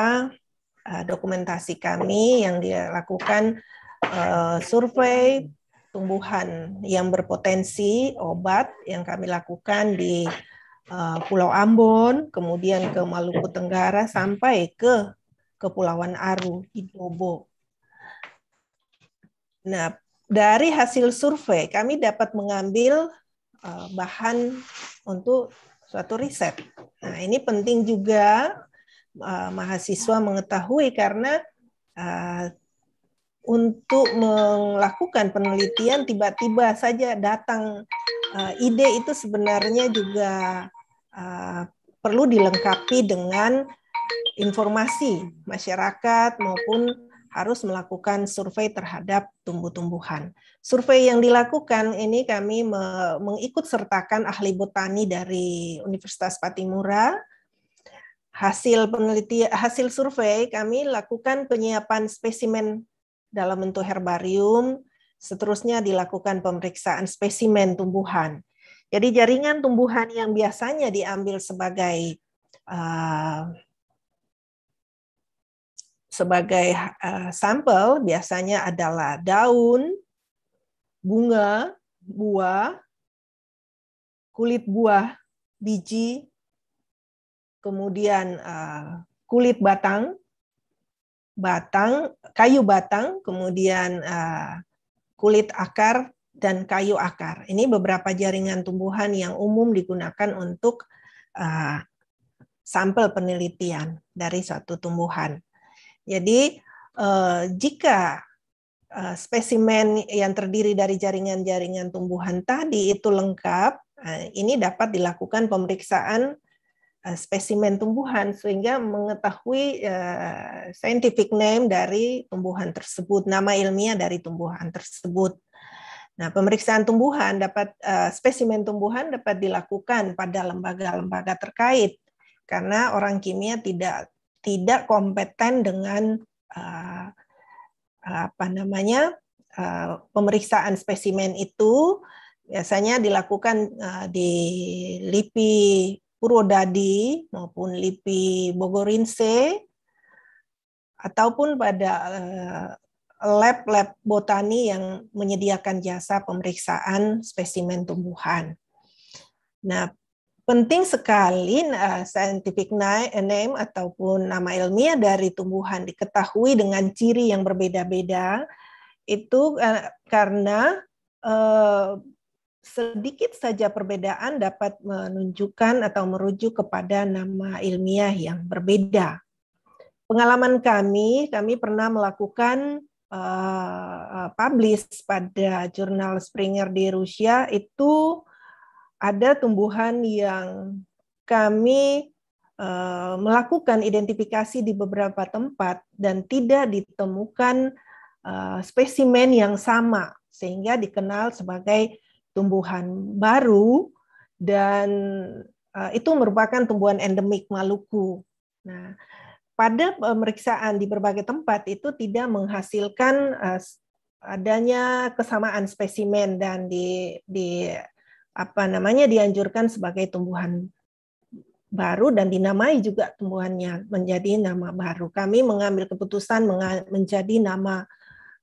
uh, dokumentasi kami yang dia lakukan uh, survei tumbuhan yang berpotensi obat yang kami lakukan di uh, Pulau Ambon, kemudian ke Maluku Tenggara sampai ke Kepulauan Aru di Dobo. Nah, dari hasil survei kami dapat mengambil uh, bahan untuk suatu riset. Nah, ini penting juga Eh, mahasiswa mengetahui karena eh, untuk melakukan penelitian tiba-tiba saja datang eh, ide itu sebenarnya juga perlu dilengkapi dengan informasi masyarakat maupun harus melakukan survei terhadap tumbuh-tumbuhan. Survei yang dilakukan ini kami mengikutsertakan mengikut sertakan ahli botani dari Universitas Patimura hasil penelitian hasil survei kami lakukan penyiapan spesimen dalam bentuk herbarium, seterusnya dilakukan pemeriksaan spesimen tumbuhan. Jadi jaringan tumbuhan yang biasanya diambil sebagai uh, sebagai uh, sampel biasanya adalah daun, bunga, buah, kulit buah, biji, kemudian uh, kulit batang, batang kayu batang, kemudian uh, kulit akar dan kayu akar. Ini beberapa jaringan tumbuhan yang umum digunakan untuk uh, sampel penelitian dari suatu tumbuhan. Jadi uh, jika spesimen yang terdiri dari jaringan-jaringan tumbuhan tadi itu lengkap, ini dapat dilakukan pemeriksaan Eh, spesimen tumbuhan sehingga mengetahui uh, scientific name dari tumbuhan tersebut, nama ilmiah dari tumbuhan tersebut. Nah, pemeriksaan tumbuhan dapat uh, spesimen tumbuhan dapat dilakukan pada lembaga-lembaga terkait karena orang kimia tidak tidak kompeten dengan uh, apa namanya uh, pemeriksaan spesimen itu biasanya dilakukan uh, di LIPI Purwodadi maupun LIPI Bogorinse ataupun pada eh, lab-lab botani yang menyediakan jasa pemeriksaan spesimen tumbuhan. Nah, penting sekali uh, scientific name ataupun nama ilmiah dari tumbuhan diketahui dengan ciri yang berbeda-beda itu eh, karena sedikit saja perbedaan dapat menunjukkan atau merujuk kepada nama ilmiah yang berbeda. Pengalaman kami, kami pernah melakukan uh, publish pada jurnal Springer di Rusia itu ada tumbuhan yang kami uh, melakukan identifikasi di beberapa tempat dan tidak ditemukan uh, spesimen yang sama sehingga dikenal sebagai tumbuhan baru dan eh, itu merupakan tumbuhan endemik Maluku. Nah, pada pemeriksaan di berbagai tempat itu tidak menghasilkan eh, adanya kesamaan spesimen dan di di apa namanya dianjurkan sebagai tumbuhan baru dan dinamai juga tumbuhannya menjadi nama baru. Kami mengambil keputusan menjadi nama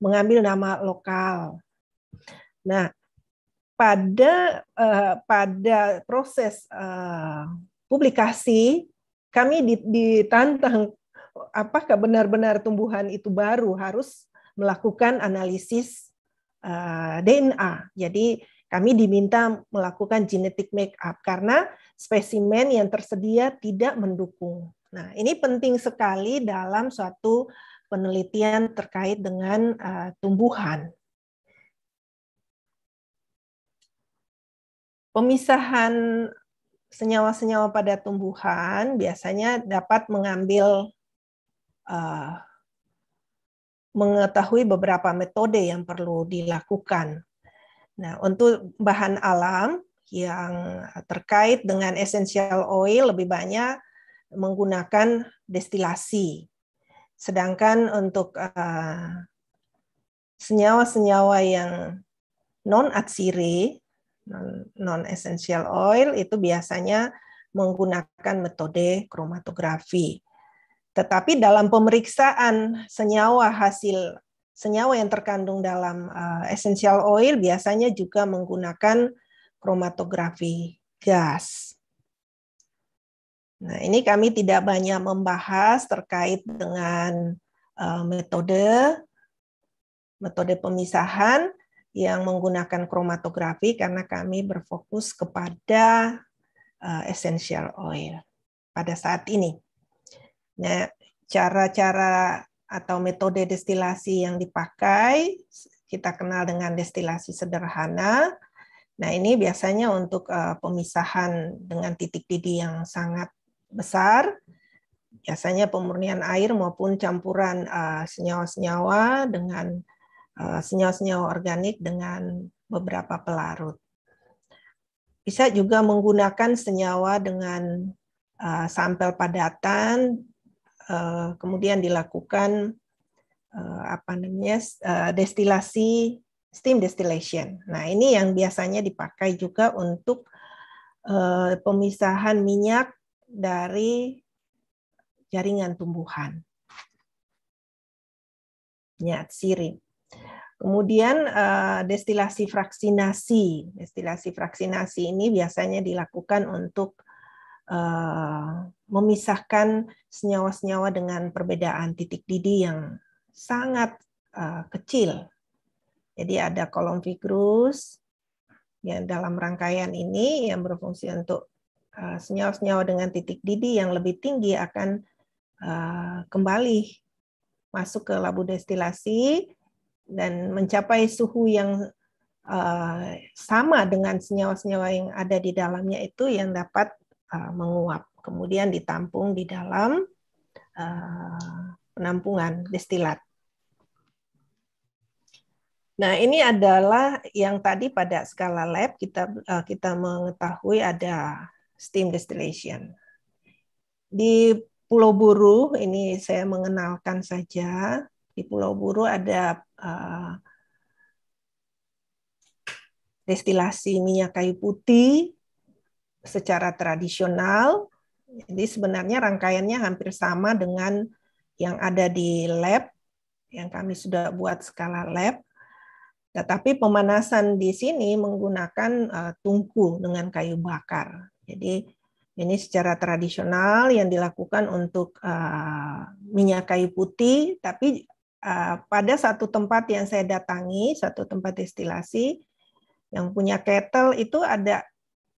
mengambil nama lokal. Nah, pada uh, pada proses uh, publikasi kami ditantang apakah benar-benar tumbuhan itu baru harus melakukan analisis uh, eh, DNA. Jadi kami diminta melakukan genetic make up karena spesimen yang tersedia tidak mendukung. Nah, ini penting sekali dalam suatu penelitian terkait dengan uh, tumbuhan. Pemisahan senyawa-senyawa pada tumbuhan biasanya dapat mengambil uh, mengetahui beberapa metode yang perlu dilakukan. Nah, untuk bahan alam yang terkait dengan essential oil lebih banyak menggunakan destilasi. Sedangkan untuk eh, senyawa-senyawa uh, yang non atsiri non essential oil itu biasanya menggunakan metode kromatografi. Tetapi dalam pemeriksaan senyawa hasil senyawa yang terkandung dalam eh, essential oil biasanya juga menggunakan kromatografi gas. Nah, ini kami tidak banyak membahas terkait dengan eh, metode metode pemisahan yang menggunakan kromatografi karena kami berfokus kepada eh, essential oil pada saat ini. Nah, cara-cara atau metode destilasi yang dipakai kita kenal dengan destilasi sederhana. Nah, ini biasanya untuk eh, pemisahan dengan titik didih yang sangat besar, biasanya pemurnian air maupun campuran eh, senyawa-senyawa dengan Eh, senyawa-senyawa organik dengan beberapa pelarut. Bisa juga menggunakan senyawa dengan eh, sampel padatan, eh, kemudian dilakukan apa namanya destilasi steam distillation. Nah ini yang biasanya dipakai juga untuk pemisahan minyak dari jaringan tumbuhan. Nyat sirih. Kemudian eh, destilasi fraksinasi. Destilasi fraksinasi ini biasanya dilakukan untuk eh, memisahkan senyawa-senyawa dengan perbedaan titik didih yang sangat eh, kecil. Jadi ada kolom Vigrus yang dalam rangkaian ini yang berfungsi untuk senyawa-senyawa dengan titik didih yang lebih tinggi akan kembali masuk ke labu destilasi dan mencapai suhu yang uh, sama dengan senyawa-senyawa yang ada di dalamnya itu yang dapat uh, menguap kemudian ditampung di dalam uh, penampungan destilat. Nah, ini adalah yang tadi pada skala lab kita uh, kita mengetahui ada steam distillation. Di Pulau Buru ini saya mengenalkan saja di Pulau Buru ada uh, destilasi minyak kayu putih secara tradisional. Jadi sebenarnya rangkaiannya hampir sama dengan yang ada di lab yang kami sudah buat skala lab. Tetapi pemanasan di sini menggunakan uh, tungku dengan kayu bakar. Jadi ini secara tradisional yang dilakukan untuk uh, minyak kayu putih, tapi Ah, pada satu tempat yang saya datangi, satu tempat destilasi yang punya kettle itu ada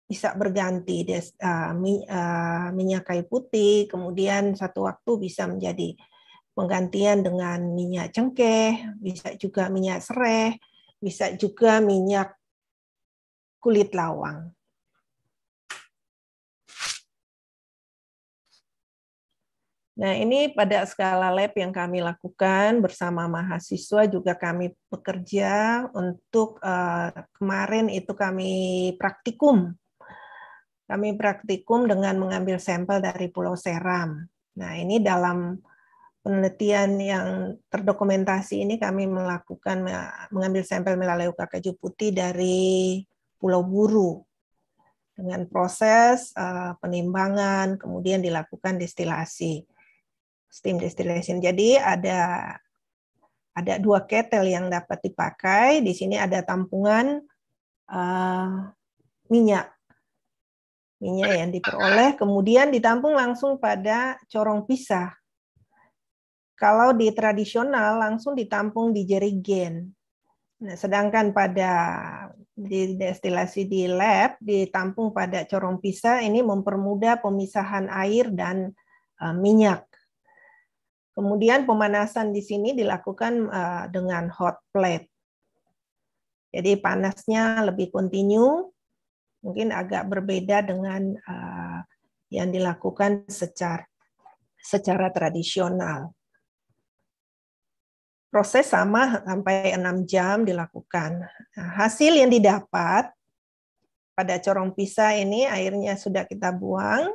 bisa berganti des, uh, mi, uh, minyak kayu putih, kemudian satu waktu bisa menjadi penggantian dengan minyak cengkeh, bisa juga minyak sereh, bisa juga minyak kulit lawang. Nah, ini pada skala lab yang kami lakukan bersama mahasiswa juga kami bekerja untuk eh, kemarin itu kami praktikum. Kami praktikum dengan mengambil sampel dari Pulau Seram. Nah, ini dalam penelitian yang terdokumentasi ini kami melakukan mengambil sampel melaleuca keju putih dari Pulau Buru dengan proses eh, penimbangan kemudian dilakukan destilasi steam distillation. Jadi ada ada dua ketel yang dapat dipakai. Di sini ada tampungan uh, minyak minyak yang diperoleh kemudian ditampung langsung pada corong pisah. Kalau di tradisional langsung ditampung di jerigen. Nah, sedangkan pada di destilasi di lab ditampung pada corong pisah ini mempermudah pemisahan air dan uh, minyak. Kemudian pemanasan di sini dilakukan eh, dengan hot plate. Jadi panasnya lebih kontinu, mungkin agak berbeda dengan eh, yang dilakukan secara secara tradisional. Proses sama sampai 6 jam dilakukan. Nah, hasil yang didapat pada corong pisah ini airnya sudah kita buang.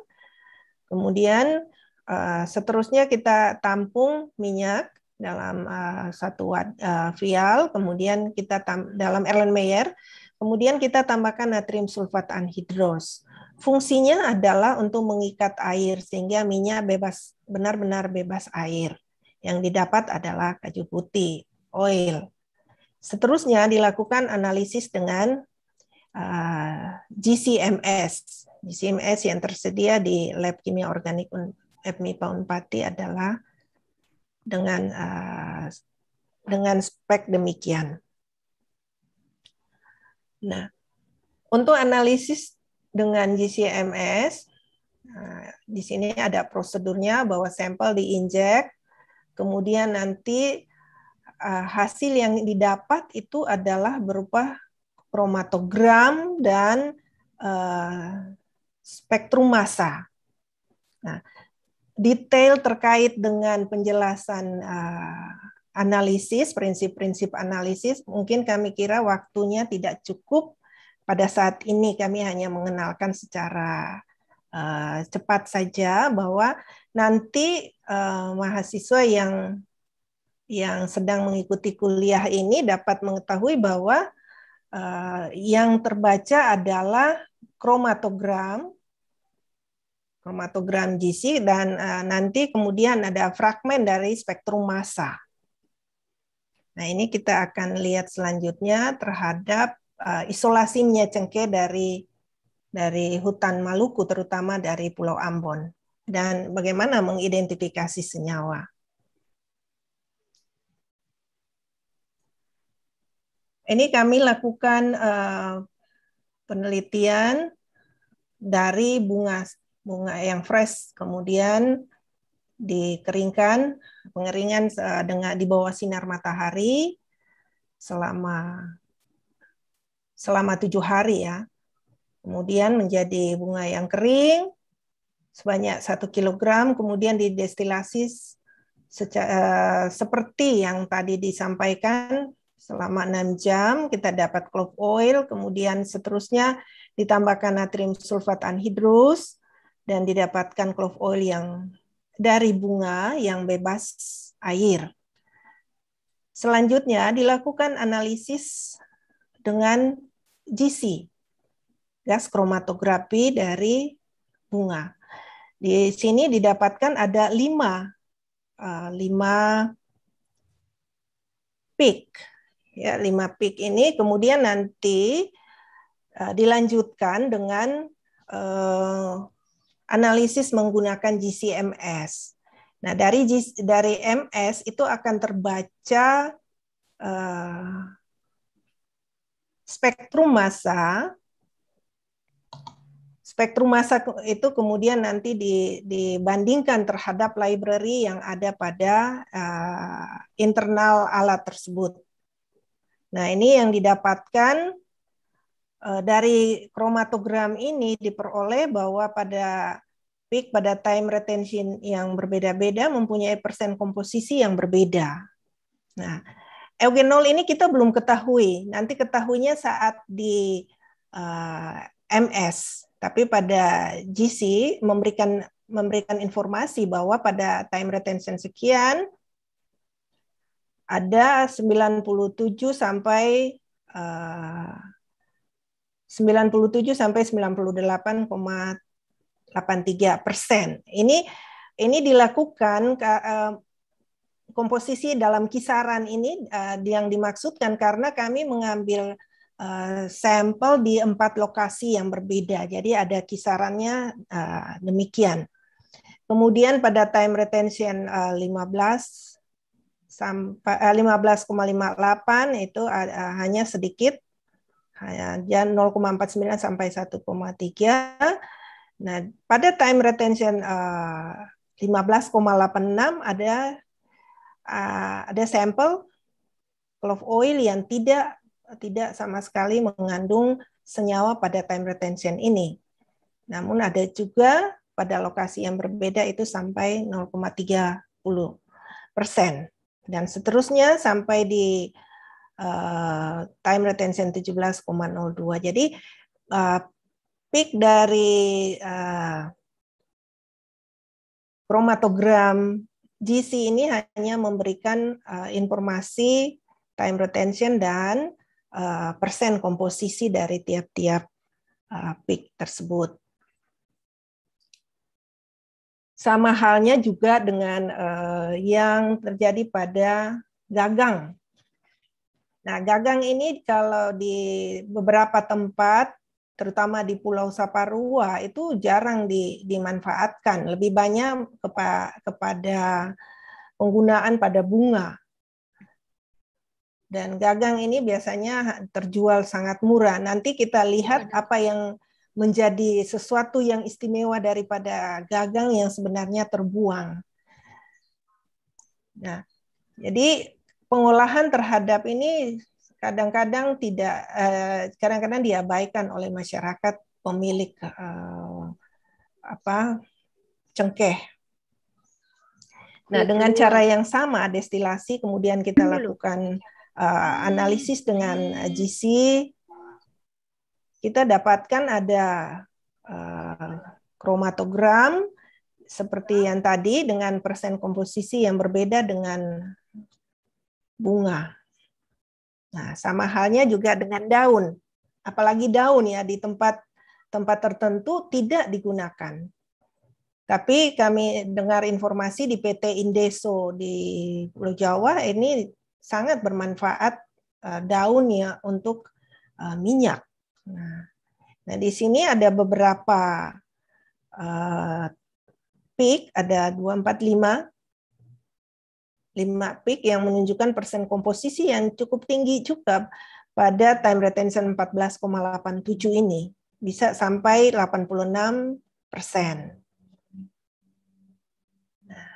Kemudian Eh, seterusnya kita tampung minyak dalam uh, satu uh, vial, kemudian kita tam dalam Erlenmeyer, kemudian kita tambahkan natrium sulfat anhidros. Fungsinya adalah untuk mengikat air sehingga minyak bebas benar-benar bebas air. Yang didapat adalah kayu putih, oil. Seterusnya dilakukan analisis dengan uh, GCMS. GCMS yang tersedia di lab kimia organik Epmi Paunpati adalah dengan eh, dengan spek demikian. Nah, untuk analisis dengan GCMS, nah, eh, di sini ada prosedurnya bahwa sampel diinjek, kemudian nanti eh, hasil yang didapat itu adalah berupa kromatogram dan spektrum massa. Nah, detail terkait dengan penjelasan uh, analisis, prinsip-prinsip analisis, mungkin kami kira waktunya tidak cukup pada saat ini kami hanya mengenalkan secara uh, cepat saja bahwa nanti uh, mahasiswa yang yang sedang mengikuti kuliah ini dapat mengetahui bahwa uh, yang terbaca adalah kromatogram kromatogram GC dan uh, nanti kemudian ada fragmen dari spektrum massa. Nah, ini kita akan lihat selanjutnya terhadap uh, isolasinya cengkeh dari dari hutan Maluku terutama dari Pulau Ambon dan bagaimana mengidentifikasi senyawa. Ini kami lakukan uh, penelitian dari bunga bunga yang fresh kemudian dikeringkan pengeringan eh, dengan di bawah sinar matahari selama selama tujuh hari ya kemudian menjadi bunga yang kering sebanyak satu kilogram kemudian didestilasi secara, eh, seperti yang tadi disampaikan selama enam jam kita dapat clove oil kemudian seterusnya ditambahkan natrium sulfat anhidrus dan didapatkan clove oil yang dari bunga yang bebas air. Selanjutnya dilakukan analisis dengan GC, gas kromatografi dari bunga. Di sini didapatkan ada lima, eh, lima peak. Ya, lima peak ini kemudian nanti eh, dilanjutkan dengan eh, analisis menggunakan GCMS. Nah, dari G, dari MS itu akan terbaca uh, spektrum massa. Spektrum massa itu kemudian nanti di, dibandingkan terhadap library yang ada pada uh, internal alat tersebut. Nah, ini yang didapatkan Eh, dari kromatogram ini diperoleh bahwa pada peak pada time retention yang berbeda-beda mempunyai persen komposisi yang berbeda. Nah, eugenol ini kita belum ketahui. Nanti ketahuinya saat di uh, eh, MS, tapi pada GC memberikan memberikan informasi bahwa pada time retention sekian ada 97 sampai uh, 97 sampai 98,83 persen. Ini ini dilakukan eh, komposisi dalam kisaran ini eh, yang dimaksudkan karena kami mengambil eh, sampel di empat lokasi yang berbeda. Jadi ada kisarannya demikian. Kemudian pada time retention 15 sampai 15,58 itu hanya sedikit dia 0,49 sampai 1,3. Nah, pada time retention uh, eh, 15,86 ada uh, ada sampel clove oil yang tidak tidak sama sekali mengandung senyawa pada time retention ini. Namun ada juga pada lokasi yang berbeda itu sampai 0,30 persen dan seterusnya sampai di uh, time retention 17,02. Jadi uh, peak dari uh, eh, GC ini hanya memberikan uh, informasi time retention dan uh, persen komposisi dari tiap-tiap uh, peak tersebut. Sama halnya juga dengan uh, yang terjadi pada gagang Nah, gagang ini kalau di beberapa tempat, terutama di Pulau Saparua, itu jarang di, dimanfaatkan. Lebih banyak kepa, kepada penggunaan pada bunga. Dan gagang ini biasanya terjual sangat murah. Nanti kita lihat apa yang menjadi sesuatu yang istimewa daripada gagang yang sebenarnya terbuang. Nah, jadi pengolahan terhadap ini kadang-kadang tidak eh, kadang-kadang diabaikan oleh masyarakat pemilik eh, apa cengkeh. Nah, iya, dengan iya. cara yang sama destilasi kemudian kita hmm. lakukan eh, analisis dengan GC kita dapatkan ada kromatogram seperti yang tadi dengan persen komposisi yang berbeda dengan bunga. Nah, sama halnya juga dengan daun. Apalagi daun ya di tempat tempat tertentu tidak digunakan. Tapi kami dengar informasi di PT Indeso di Pulau Jawa ini sangat bermanfaat eh, daunnya untuk eh, minyak. Nah, nah, di sini ada beberapa uh, peak, ada 245 lima peak yang menunjukkan persen komposisi yang cukup tinggi juga pada time retention 14,87 ini. Bisa sampai 86 persen. Nah,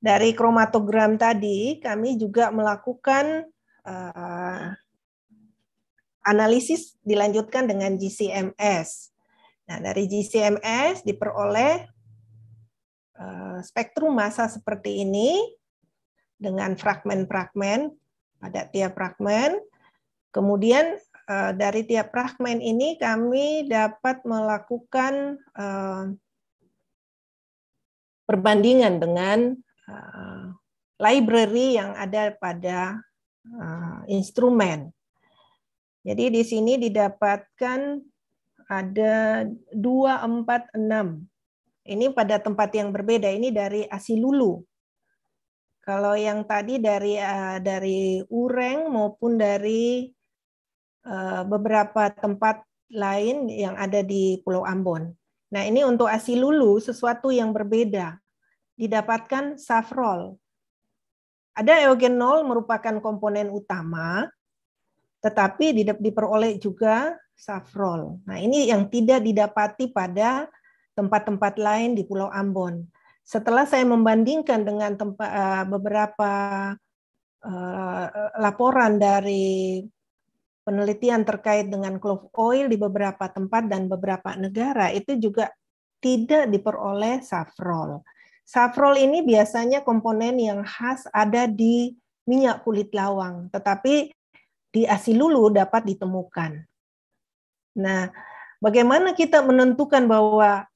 dari kromatogram tadi, kami juga melakukan uh, analisis dilanjutkan dengan GCMS. Nah, dari GCMS diperoleh uh, spektrum massa seperti ini dengan fragmen-fragmen pada tiap fragmen. Kemudian eh, dari tiap fragmen ini kami dapat melakukan eh, perbandingan dengan eh, library yang ada pada instrumen. Jadi di sini didapatkan ada 246. enam. Ini pada tempat yang berbeda. Ini dari Asilulu. Kalau yang tadi dari uh, dari Ureng maupun dari uh, beberapa tempat lain yang ada di Pulau Ambon. Nah, ini untuk asilulu sesuatu yang berbeda. Didapatkan safrol. Ada eugenol merupakan komponen utama, tetapi diperoleh juga safrol. Nah, ini yang tidak didapati pada tempat-tempat lain di Pulau Ambon. Setelah saya membandingkan dengan tempat eh, beberapa uh, laporan dari penelitian terkait dengan clove oil di beberapa tempat dan beberapa negara itu juga tidak diperoleh safrol. Safrol ini biasanya komponen yang khas ada di minyak kulit lawang, tetapi di asilulu dapat ditemukan. Nah, bagaimana kita menentukan bahwa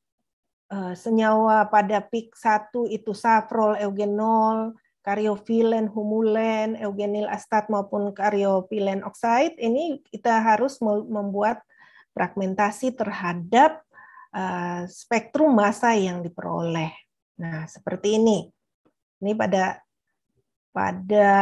Eh, senyawa pada pik 1 itu safrol, eugenol, karyofilen, humulen, eugenil astat maupun karyofilen oxide ini kita harus membuat fragmentasi terhadap eh, spektrum massa yang diperoleh. Nah, seperti ini. Ini pada pada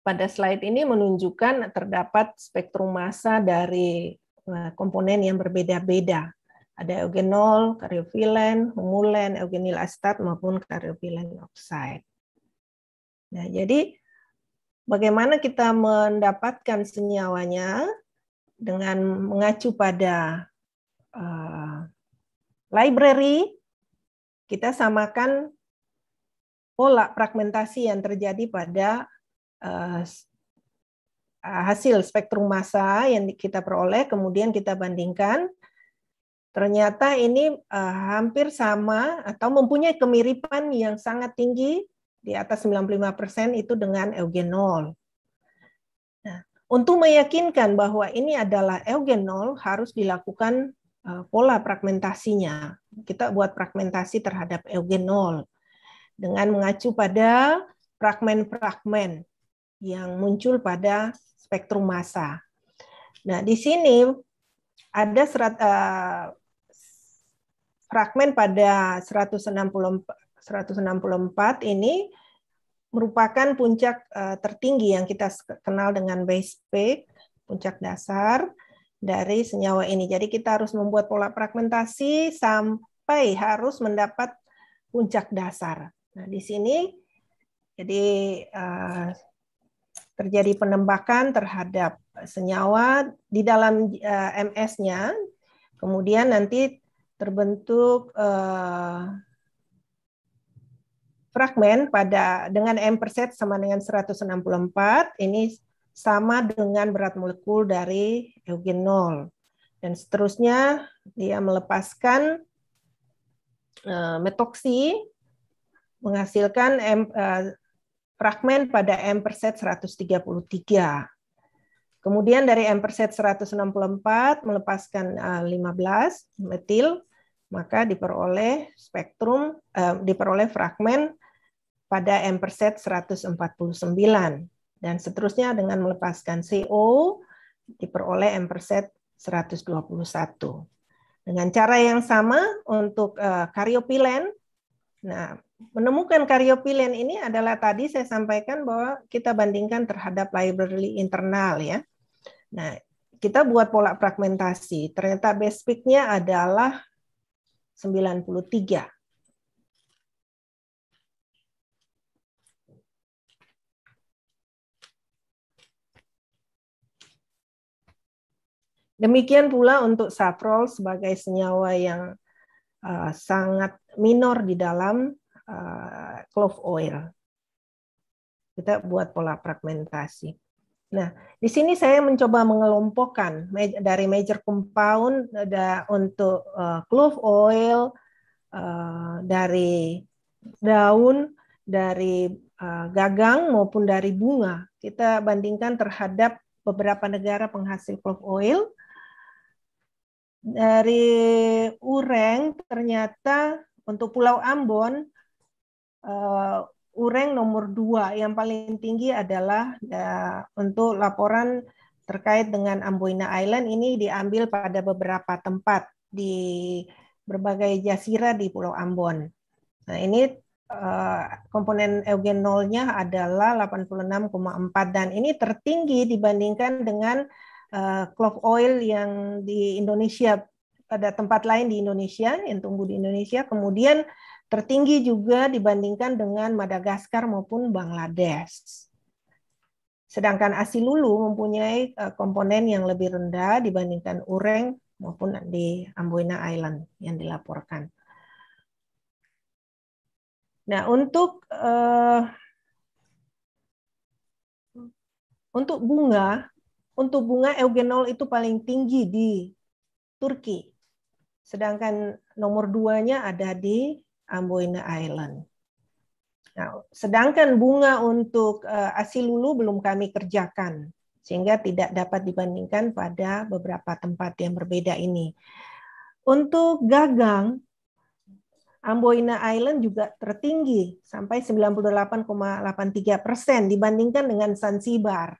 pada slide ini menunjukkan terdapat spektrum massa dari Eh, komponen yang berbeda-beda. Ada eugenol, karyofilen, humulen, eugenil acetate maupun karyofilen oxide. Nah, jadi bagaimana kita mendapatkan senyawanya dengan mengacu pada uh, library kita samakan pola fragmentasi yang terjadi pada uh, Ah, hasil spektrum massa yang kita peroleh, kemudian kita bandingkan, ternyata ini ah, hampir sama atau mempunyai kemiripan yang sangat tinggi di atas 95% itu dengan eugenol. Nah, untuk meyakinkan bahwa ini adalah eugenol harus dilakukan ah, pola fragmentasinya. Kita buat fragmentasi terhadap eugenol dengan mengacu pada fragmen-fragmen yang muncul pada spektrum massa. Nah, di sini ada serat, eh, fragmen pada 164, 164 ini merupakan puncak eh, tertinggi yang kita kenal dengan base peak, puncak dasar dari senyawa ini. Jadi kita harus membuat pola fragmentasi sampai harus mendapat puncak dasar. Nah, di sini jadi eh, terjadi penembakan terhadap senyawa di dalam uh, eh, MS-nya, kemudian nanti terbentuk uh, fragmen pada dengan M perset sama dengan 164 ini sama dengan berat molekul dari eugenol dan seterusnya dia melepaskan uh, metoksi menghasilkan M, uh, fragmen pada ampersat 133. Kemudian dari ampersat 164 melepaskan 15 eh, metil, maka diperoleh spektrum eh, diperoleh fragmen pada ampersat 149 dan seterusnya dengan melepaskan CO diperoleh ampersat 121. Dengan cara yang sama untuk eh, karyopilen, Nah, menemukan karyopilen ini adalah tadi saya sampaikan bahwa kita bandingkan terhadap library internal ya. Nah, kita buat pola fragmentasi. Ternyata base peak-nya adalah 93. Demikian pula untuk saprol sebagai senyawa yang uh, sangat minor di dalam uh, clove oil. Kita buat pola fragmentasi. Nah, di sini saya mencoba mengelompokkan dari major compound ada untuk uh, clove oil eh, dari daun, dari gagang maupun dari bunga. Kita bandingkan terhadap beberapa negara penghasil clove oil. Dari Ureng ternyata untuk Pulau Ambon uh, Ureng nomor dua yang paling tinggi adalah uh, untuk laporan terkait dengan Amboina Island ini diambil pada beberapa tempat di berbagai jasira di Pulau Ambon. Nah ini uh, komponen eugen nolnya adalah 86,4 dan ini tertinggi dibandingkan dengan uh, clove oil yang di Indonesia pada tempat lain di Indonesia yang tumbuh di Indonesia kemudian tertinggi juga dibandingkan dengan Madagaskar maupun Bangladesh. Sedangkan ASI Lulu mempunyai eh, komponen yang lebih rendah dibandingkan Ureng maupun di Amboina Island yang dilaporkan. Nah, untuk uh, untuk bunga, untuk bunga eugenol itu paling tinggi di Turki. Sedangkan nomor duanya ada di Amboina Island. Nah, sedangkan bunga untuk uh, eh, asilulu belum kami kerjakan sehingga tidak dapat dibandingkan pada beberapa tempat yang berbeda ini. Untuk gagang Amboina Island juga tertinggi sampai 98,83 persen dibandingkan dengan Zanzibar,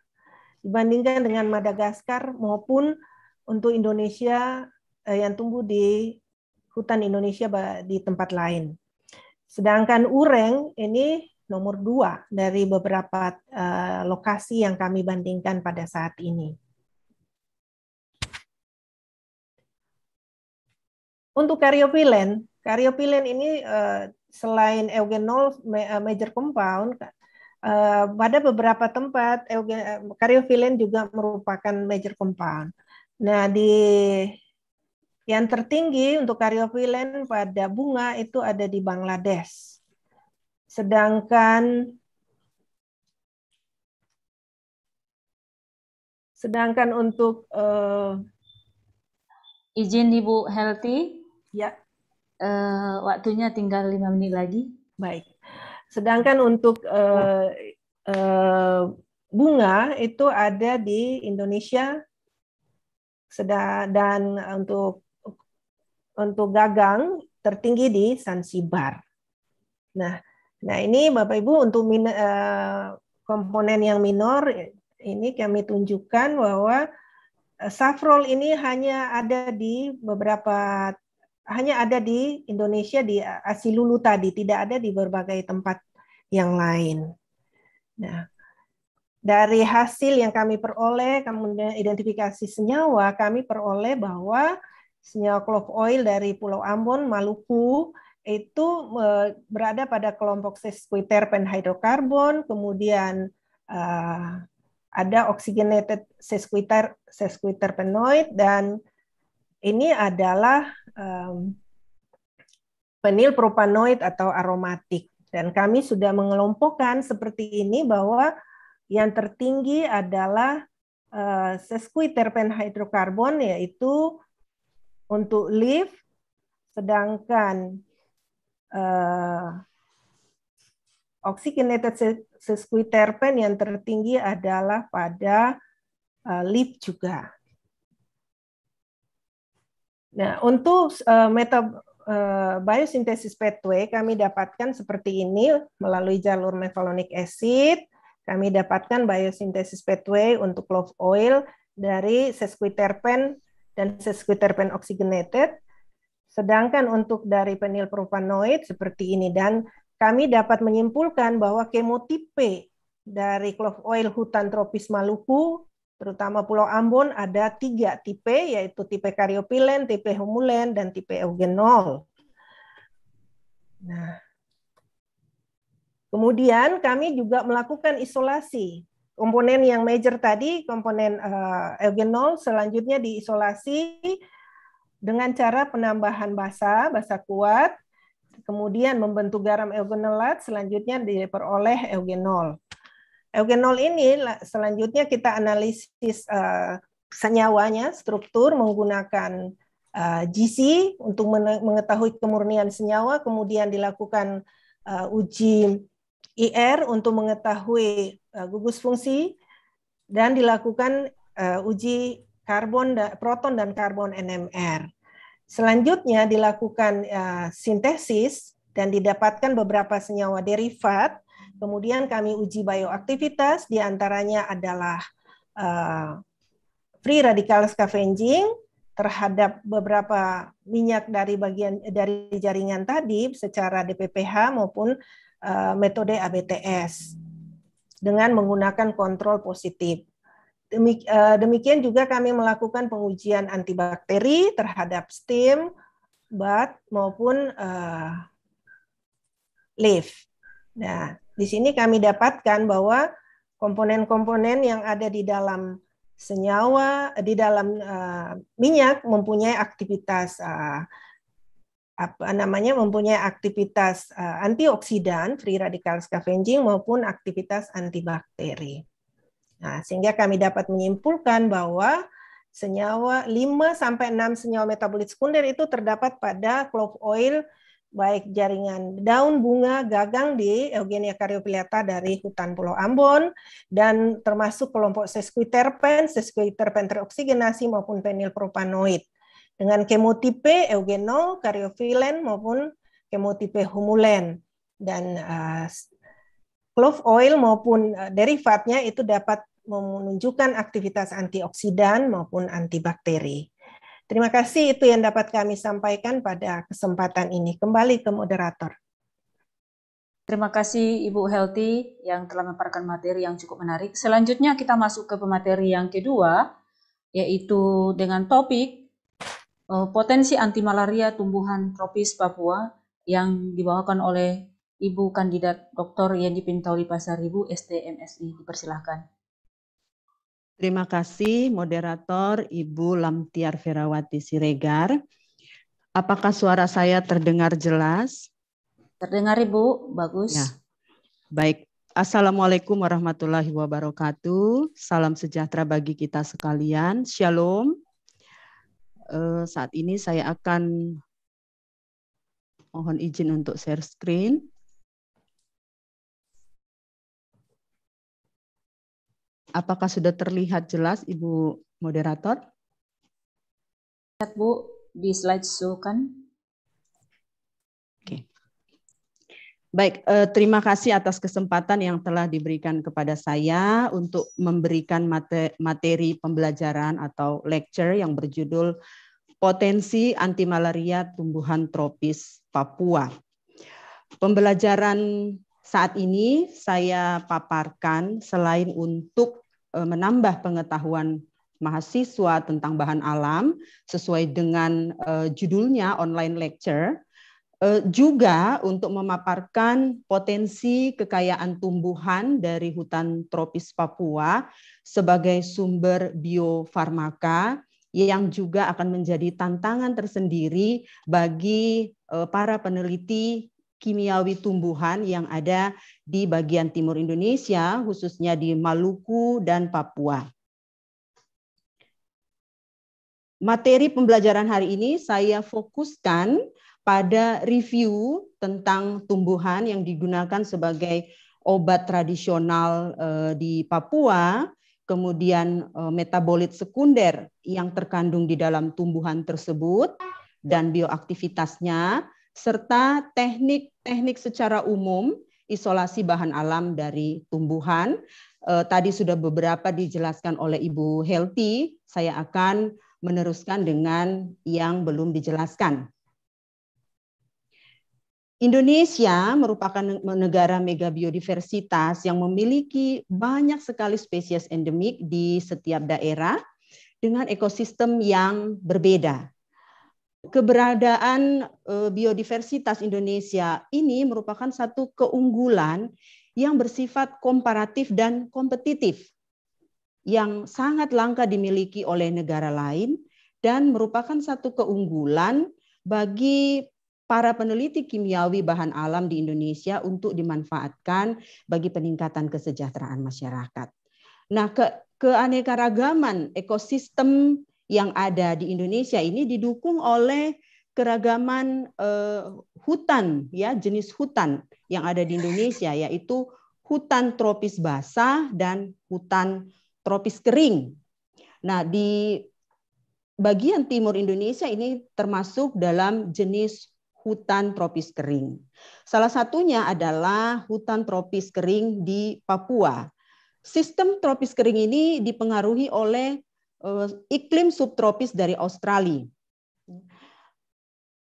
dibandingkan dengan Madagaskar maupun untuk Indonesia eh, yang tumbuh di hutan Indonesia di tempat lain. Sedangkan Ureng ini nomor dua dari beberapa uh, lokasi yang kami bandingkan pada saat ini. Untuk karyopilen, karyopilen ini uh, selain eugenol eh, major compound, uh, pada beberapa tempat eugen, karyopilen juga merupakan major compound. Nah, di yang tertinggi untuk karyofilen pada bunga itu ada di Bangladesh. Sedangkan sedangkan untuk uh, izin Ibu Healthy ya uh, waktunya tinggal lima menit lagi. Baik. Sedangkan untuk uh, uh, bunga itu ada di Indonesia, Sedang, dan untuk untuk gagang tertinggi di Sansibar. Nah, nah ini Bapak Ibu untuk min, uh, komponen yang minor ini kami tunjukkan bahwa eh, safrol ini hanya ada di beberapa hanya ada di Indonesia di Asilulu tadi, tidak ada di berbagai tempat yang lain. Nah, dari hasil yang kami peroleh, kemudian identifikasi senyawa, kami peroleh bahwa Senyawa clove oil dari Pulau Ambon, Maluku itu eh, berada pada kelompok sesquiterpen hidrokarbon, kemudian eh, ada oxygenated sesquiter sesquiterpenoid dan ini adalah penil penilpropanoid atau aromatik. Dan kami sudah mengelompokkan seperti ini bahwa yang tertinggi adalah eh, sesquiterpen hidrokarbon yaitu untuk lift, sedangkan uh, oxygenated sesquiterpen yang tertinggi adalah pada uh, eh, leaf juga. Nah, untuk uh, meta biosintesis pathway kami dapatkan seperti ini melalui jalur mevalonic acid. Kami dapatkan biosintesis pathway untuk clove oil dari sesquiterpen dan sesquiterpen oxygenated. Sedangkan untuk dari penil propanoid seperti ini dan kami dapat menyimpulkan bahwa kemotipe dari clove oil hutan tropis Maluku terutama Pulau Ambon ada tiga tipe yaitu tipe karyopilen, tipe homulen, dan tipe eugenol. Nah, kemudian kami juga melakukan isolasi komponen yang major tadi, komponen uh, eh, eugenol, selanjutnya diisolasi dengan cara penambahan basa, basa kuat, kemudian membentuk garam eugenolat selanjutnya diperoleh eugenol. Eugenol ini selanjutnya kita analisis uh, senyawanya, struktur menggunakan uh, eh, GC untuk mengetahui kemurnian senyawa, kemudian dilakukan uh, uji IR untuk mengetahui uh, gugus fungsi dan dilakukan uh, uji karbon da, proton dan karbon NMR. Selanjutnya dilakukan uh, sintesis dan didapatkan beberapa senyawa derivat. Kemudian kami uji bioaktivitas diantaranya adalah uh, free radical scavenging terhadap beberapa minyak dari bagian dari jaringan tadi secara DPPH maupun Eh, metode ABTS dengan menggunakan kontrol positif. Eh, demikian juga kami melakukan pengujian antibakteri terhadap steam, bat maupun uh, leaf. Nah, di sini kami dapatkan bahwa komponen-komponen yang ada di dalam senyawa di dalam uh, minyak mempunyai aktivitas uh, apa namanya mempunyai aktivitas uh, antioksidan free radical scavenging maupun aktivitas antibakteri. Nah, sehingga kami dapat menyimpulkan bahwa senyawa 5 sampai 6 senyawa metabolit sekunder itu terdapat pada clove oil baik jaringan daun bunga gagang di Eugenia caryophyllata dari hutan Pulau Ambon dan termasuk kelompok sesquiterpen, sesquiterpen teroksigenasi maupun penilpropanoid dengan kemotipe eugenol, karyofilen maupun kemotipe humulen dan uh, clove oil maupun uh, derivatnya itu dapat menunjukkan aktivitas antioksidan maupun antibakteri. Terima kasih itu yang dapat kami sampaikan pada kesempatan ini. Kembali ke moderator. Terima kasih Ibu Healthy yang telah memaparkan materi yang cukup menarik. Selanjutnya kita masuk ke pemateri yang kedua, yaitu dengan topik Eh, potensi anti malaria tumbuhan tropis Papua yang dibawakan oleh Ibu Kandidat Dr. Yeni Pintauli Pasaribu, STMSI. Dipersilahkan. Terima kasih moderator Ibu Lamtiar Ferawati Siregar. Apakah suara saya terdengar jelas? Terdengar Ibu, bagus. Ya. Baik, Assalamualaikum warahmatullahi wabarakatuh. Salam sejahtera bagi kita sekalian. Shalom uh, saat ini saya akan mohon izin untuk share screen. Apakah sudah terlihat jelas Ibu moderator? Bu, di slide show kan Baik, eh, terima kasih atas kesempatan yang telah diberikan kepada saya untuk memberikan materi, pembelajaran atau lecture yang berjudul Potensi anti malaria Tumbuhan Tropis Papua. Pembelajaran saat ini saya paparkan selain untuk eh, menambah pengetahuan mahasiswa tentang bahan alam sesuai dengan eh, judulnya online lecture Eh, juga untuk memaparkan potensi kekayaan tumbuhan dari hutan tropis Papua sebagai sumber biofarmaka yang juga akan menjadi tantangan tersendiri bagi eh, para peneliti kimiawi tumbuhan yang ada di bagian timur Indonesia, khususnya di Maluku dan Papua. Materi pembelajaran hari ini saya fokuskan pada review tentang tumbuhan yang digunakan sebagai obat tradisional eh, di Papua, kemudian eh, metabolit sekunder yang terkandung di dalam tumbuhan tersebut dan bioaktivitasnya serta teknik-teknik secara umum isolasi bahan alam dari tumbuhan. Eh, tadi sudah beberapa dijelaskan oleh Ibu Healthy, saya akan meneruskan dengan yang belum dijelaskan Indonesia merupakan negara mega biodiversitas yang memiliki banyak sekali spesies endemik di setiap daerah dengan ekosistem yang berbeda. Keberadaan eh, biodiversitas Indonesia ini merupakan satu keunggulan yang bersifat komparatif dan kompetitif yang sangat langka dimiliki oleh negara lain dan merupakan satu keunggulan bagi para peneliti kimiawi bahan alam di Indonesia untuk dimanfaatkan bagi peningkatan kesejahteraan masyarakat. Nah, ke keanekaragaman ekosistem yang ada di Indonesia ini didukung oleh keragaman eh, hutan ya jenis hutan yang ada di Indonesia yaitu hutan tropis basah dan hutan tropis kering. Nah, di bagian timur Indonesia ini termasuk dalam jenis hutan tropis kering. Salah satunya adalah hutan tropis kering di Papua. Sistem tropis kering ini dipengaruhi oleh eh, iklim subtropis dari Australia.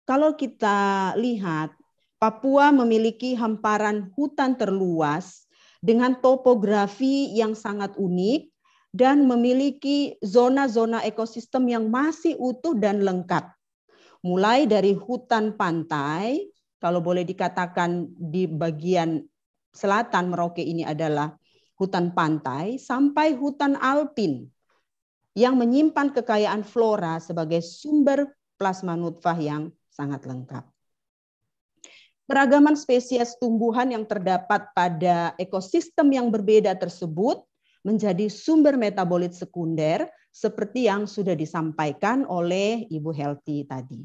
Kalau kita lihat, Papua memiliki hamparan hutan terluas dengan topografi yang sangat unik dan memiliki zona-zona ekosistem yang masih utuh dan lengkap mulai dari hutan pantai, kalau boleh dikatakan di bagian selatan Merauke ini adalah hutan pantai, sampai hutan alpin yang menyimpan kekayaan flora sebagai sumber plasma nutfah yang sangat lengkap. Keragaman spesies tumbuhan yang terdapat pada ekosistem yang berbeda tersebut menjadi sumber metabolit sekunder seperti yang sudah disampaikan oleh Ibu Healthy tadi.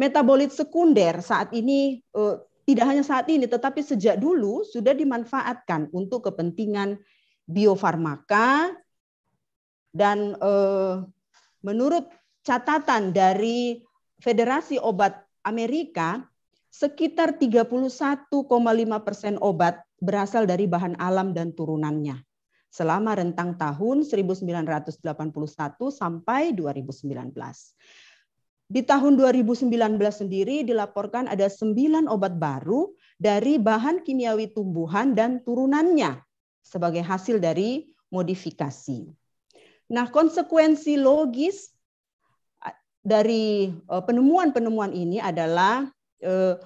Metabolit sekunder saat ini eh, tidak hanya saat ini tetapi sejak dulu sudah dimanfaatkan untuk kepentingan biofarmaka dan eh, menurut catatan dari Federasi Obat Amerika, sekitar 31,5 persen obat berasal dari bahan alam dan turunannya selama rentang tahun 1981 sampai 2019. Di tahun 2019 sendiri dilaporkan ada sembilan obat baru dari bahan kimiawi tumbuhan dan turunannya sebagai hasil dari modifikasi. Nah, konsekuensi logis dari e, penemuan-penemuan ini adalah e,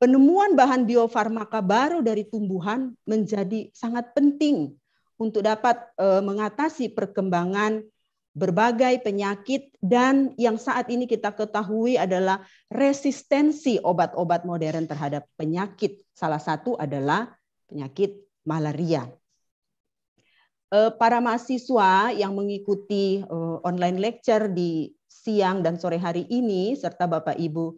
penemuan bahan biofarmaka baru dari tumbuhan menjadi sangat penting untuk dapat eh, mengatasi perkembangan berbagai penyakit dan yang saat ini kita ketahui adalah resistensi obat-obat modern terhadap penyakit. Salah satu adalah penyakit malaria. Eh, para mahasiswa yang mengikuti eh, online lecture di siang dan sore hari ini serta Bapak Ibu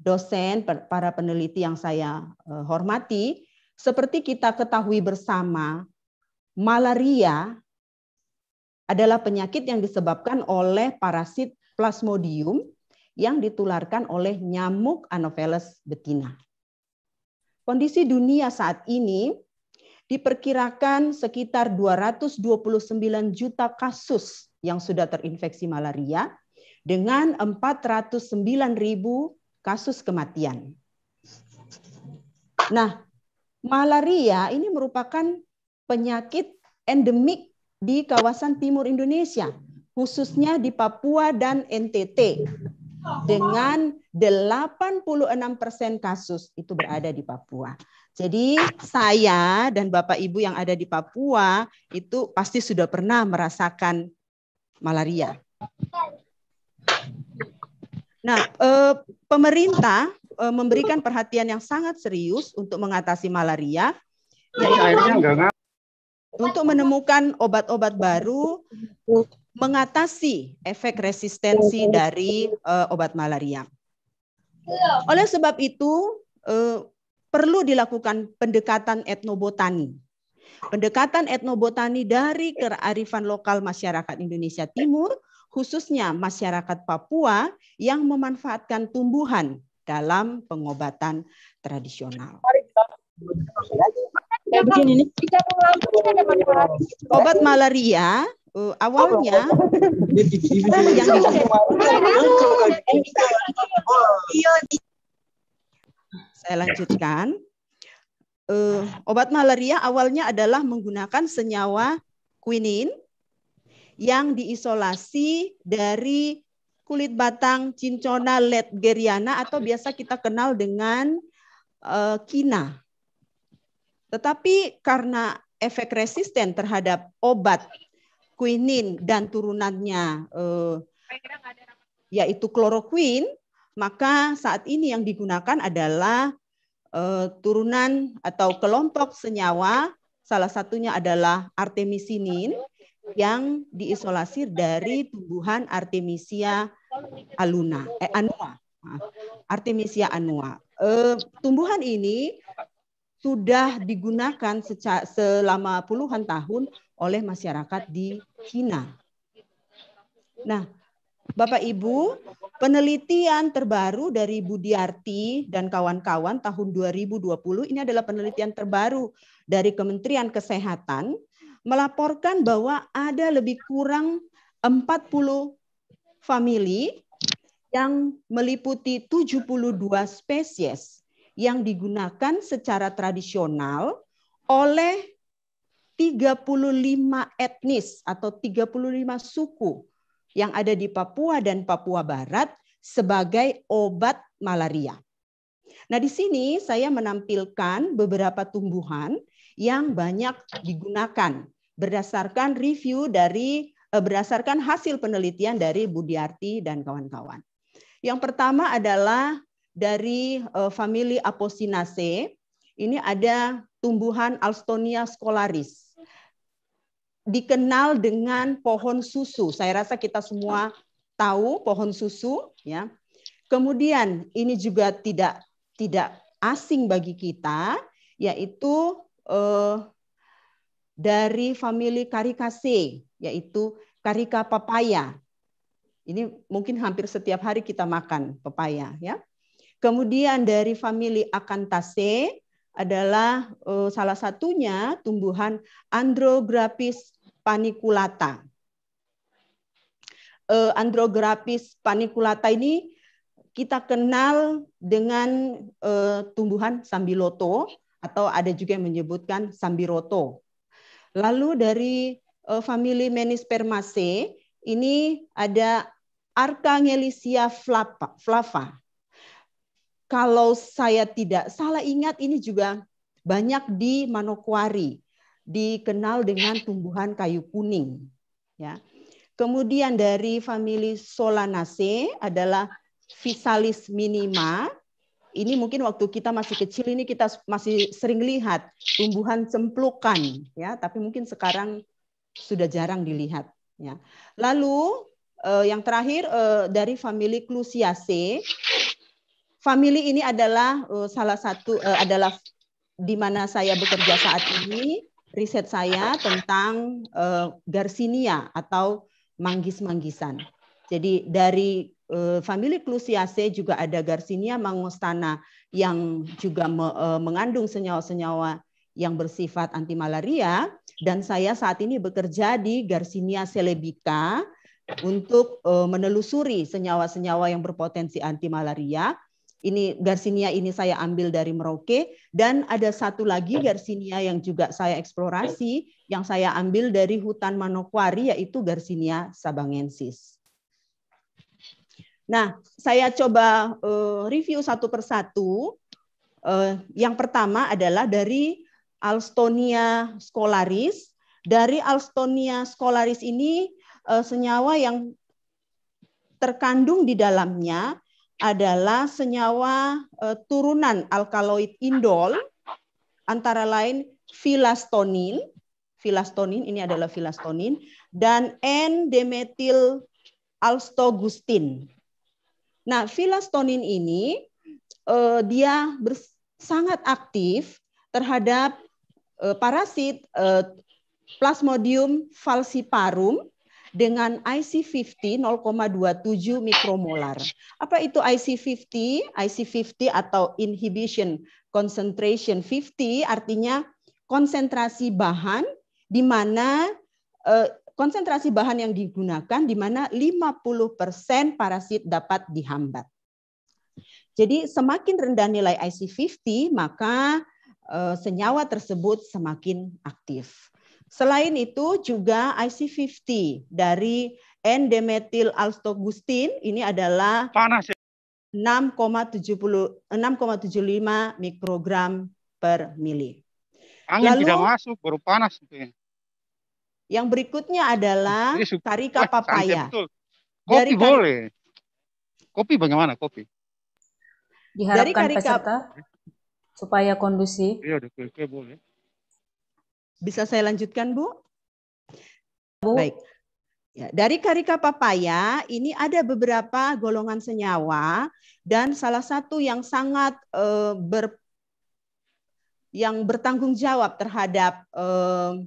dosen, para peneliti yang saya hormati, seperti kita ketahui bersama malaria adalah penyakit yang disebabkan oleh parasit plasmodium yang ditularkan oleh nyamuk Anopheles betina. Kondisi dunia saat ini diperkirakan sekitar 229 juta kasus yang sudah terinfeksi malaria dengan 409 ribu kasus kematian. Nah, malaria ini merupakan penyakit endemik di kawasan timur Indonesia, khususnya di Papua dan NTT. Dengan 86% kasus itu berada di Papua. Jadi saya dan Bapak Ibu yang ada di Papua itu pasti sudah pernah merasakan malaria. Nah, eh, pemerintah eh, memberikan perhatian yang sangat serius untuk mengatasi malaria. Yaitu, untuk menemukan obat-obat baru mengatasi efek resistensi dari uh, obat malaria. Oleh sebab itu, uh, perlu dilakukan pendekatan etnobotani. Pendekatan etnobotani dari kearifan lokal masyarakat Indonesia Timur, khususnya masyarakat Papua yang memanfaatkan tumbuhan dalam pengobatan tradisional. Kayak iya, begini nih. Obat malaria uh, awalnya iya, yang iya, saya lanjutkan uh, obat malaria awalnya adalah menggunakan senyawa quinin yang diisolasi dari kulit batang cincona ledgeriana atau biasa kita kenal dengan uh, kina tetapi karena efek resisten terhadap obat kuinin dan turunannya eh, yaitu kloroquin, maka saat ini yang digunakan adalah eh, turunan atau kelompok senyawa, salah satunya adalah artemisinin yang diisolasi dari tumbuhan Artemisia aluna, eh, annua. Artemisia anua. Eh, tumbuhan ini sudah digunakan selama puluhan tahun oleh masyarakat di China. Nah, Bapak Ibu, penelitian terbaru dari Budiarti dan kawan-kawan tahun 2020 ini adalah penelitian terbaru dari Kementerian Kesehatan melaporkan bahwa ada lebih kurang 40 famili yang meliputi 72 spesies yang digunakan secara tradisional oleh 35 etnis atau 35 suku yang ada di Papua dan Papua Barat sebagai obat malaria. Nah, di sini saya menampilkan beberapa tumbuhan yang banyak digunakan berdasarkan review dari eh, berdasarkan hasil penelitian dari Budiarti dan kawan-kawan. Yang pertama adalah dari uh, famili Apocynaceae. Ini ada tumbuhan Alstonia scolaris. Dikenal dengan pohon susu. Saya rasa kita semua tahu pohon susu ya. Kemudian ini juga tidak tidak asing bagi kita yaitu uh, dari famili Caricaceae yaitu Carica papaya. Ini mungkin hampir setiap hari kita makan pepaya ya. Kemudian dari famili Acanthaceae adalah eh, salah satunya tumbuhan Andrographis paniculata. Eh, Andrographis paniculata ini kita kenal dengan eh, tumbuhan sambiloto atau ada juga yang menyebutkan sambiroto. Lalu dari eh, famili Menispermaceae ini ada Archangelicia flava kalau saya tidak salah ingat ini juga banyak di Manokwari, dikenal dengan tumbuhan kayu kuning. Ya. Kemudian dari famili Solanaceae adalah Physalis minima. Ini mungkin waktu kita masih kecil ini kita masih sering lihat tumbuhan cemplukan ya, tapi mungkin sekarang sudah jarang dilihat ya. Lalu eh, yang terakhir eh, dari famili Clusiaceae family ini adalah uh, salah satu uh, adalah di mana saya bekerja saat ini riset saya tentang uh, Garcinia atau manggis-manggisan. Jadi dari uh, famili Clusiaceae juga ada Garcinia mangostana yang juga me, uh, mengandung senyawa-senyawa yang bersifat anti malaria dan saya saat ini bekerja di Garcinia celebica untuk uh, menelusuri senyawa-senyawa yang berpotensi anti malaria ini Garcinia ini saya ambil dari Merauke dan ada satu lagi Garcinia yang juga saya eksplorasi yang saya ambil dari hutan Manokwari yaitu Garcinia sabangensis. Nah, saya coba eh, review satu persatu. Eh, yang pertama adalah dari Alstonia scholaris. Dari Alstonia scholaris ini eh, senyawa yang terkandung di dalamnya adalah senyawa uh, turunan alkaloid indol antara lain filastonin, filastonin ini adalah filastonin dan N-demetil alstogustin. Nah, filastonin ini uh, dia sangat aktif terhadap uh, parasit uh, Plasmodium falciparum dengan IC50 0,27 mikromolar. Apa itu IC50? IC50 atau inhibition concentration 50 artinya konsentrasi bahan di mana eh, konsentrasi bahan yang digunakan di mana 50% parasit dapat dihambat. Jadi semakin rendah nilai IC50 maka eh, senyawa tersebut semakin aktif. Selain itu juga IC50 dari N-demethyl alstogustin ini adalah panas 6,75 ya? mikrogram per mili. Angin Lalu, tidak masuk, baru panas. Ya. Yang berikutnya adalah karika papaya. Kopi dari boleh. Kopi bagaimana kopi? Diharapkan dari karika, peserta supaya kondusif. Iya, oke, oke, boleh. Bisa saya lanjutkan, Bu? Bu. Baik. Ya, dari karika papaya ini ada beberapa golongan senyawa dan salah satu yang sangat eh, ber yang bertanggung jawab terhadap eh,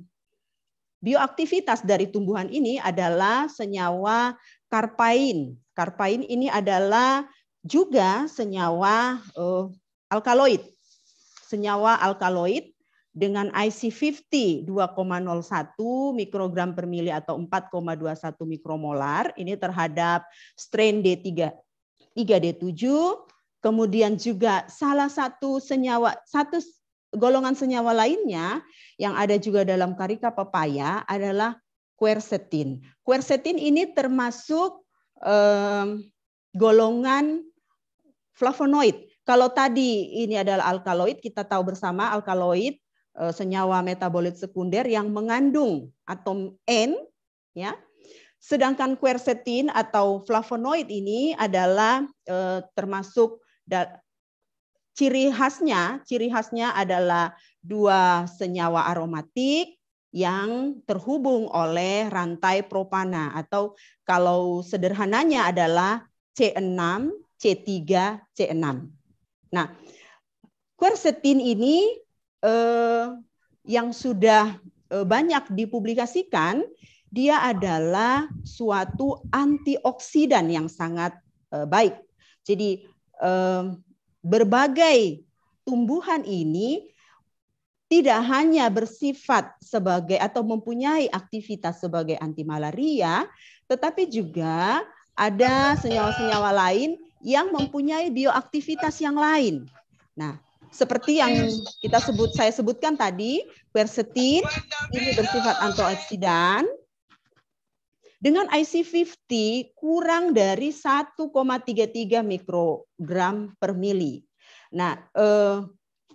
bioaktivitas dari tumbuhan ini adalah senyawa karpain. Karpain ini adalah juga senyawa eh, alkaloid. Senyawa alkaloid dengan IC50 2,01 mikrogram per mili atau 4,21 mikromolar ini terhadap strain D3 3D7 kemudian juga salah satu senyawa satu golongan senyawa lainnya yang ada juga dalam karika pepaya adalah quercetin. Quercetin ini termasuk eh, golongan flavonoid. Kalau tadi ini adalah alkaloid, kita tahu bersama alkaloid Eh, senyawa metabolit sekunder yang mengandung atom N ya. Sedangkan quercetin atau flavonoid ini adalah eh, termasuk da, ciri khasnya, ciri khasnya adalah dua senyawa aromatik yang terhubung oleh rantai propana atau kalau sederhananya adalah C6, C3, C6. Nah, quercetin ini eh, yang sudah eh, banyak dipublikasikan, dia adalah suatu antioksidan yang sangat eh, baik. Jadi eh, berbagai tumbuhan ini tidak hanya bersifat sebagai atau mempunyai aktivitas sebagai anti malaria, tetapi juga ada senyawa-senyawa lain yang mempunyai bioaktivitas yang lain. Nah, seperti yang kita sebut saya sebutkan tadi, quercetin ini bersifat antioksidan. Dengan IC50 kurang dari 1,33 mikrogram per mili. Nah, eh,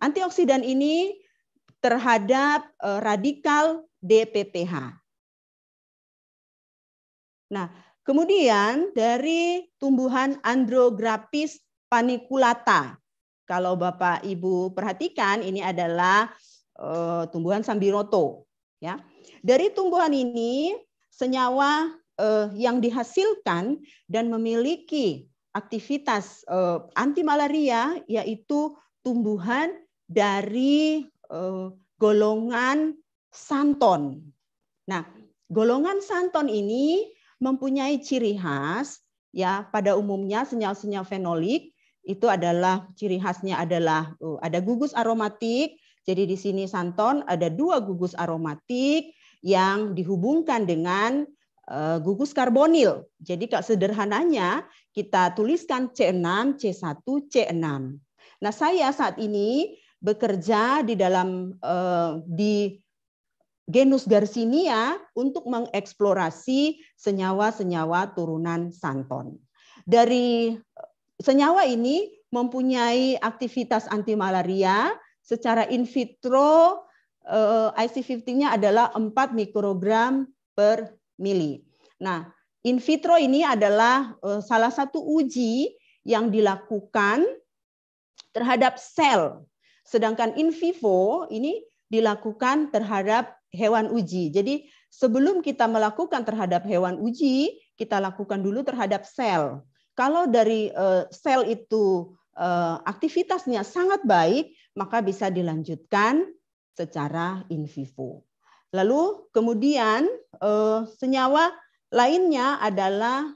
antioksidan ini terhadap eh, radikal DPPH. Nah, kemudian dari tumbuhan Andrographis paniculata kalau Bapak Ibu perhatikan ini adalah uh, tumbuhan sambiroto ya. Dari tumbuhan ini senyawa uh, yang dihasilkan dan memiliki aktivitas uh, eh, anti malaria yaitu tumbuhan dari uh, golongan santon. Nah, golongan santon ini mempunyai ciri khas ya pada umumnya senyawa-senyawa fenolik itu adalah ciri khasnya adalah uh, ada gugus aromatik. Jadi di sini santon ada dua gugus aromatik yang dihubungkan dengan uh, gugus karbonil. Jadi kalau sederhananya kita tuliskan C6, C1, C6. Nah, saya saat ini bekerja di dalam uh, di genus Garcinia untuk mengeksplorasi senyawa-senyawa turunan santon. Dari senyawa ini mempunyai aktivitas anti malaria secara in vitro eh, IC50-nya adalah 4 mikrogram per mili. Nah, in vitro ini adalah eh, salah satu uji yang dilakukan terhadap sel. Sedangkan in vivo ini dilakukan terhadap hewan uji. Jadi sebelum kita melakukan terhadap hewan uji, kita lakukan dulu terhadap sel. Kalau dari eh, sel itu eh, aktivitasnya sangat baik, maka bisa dilanjutkan secara in vivo. Lalu kemudian eh, senyawa lainnya adalah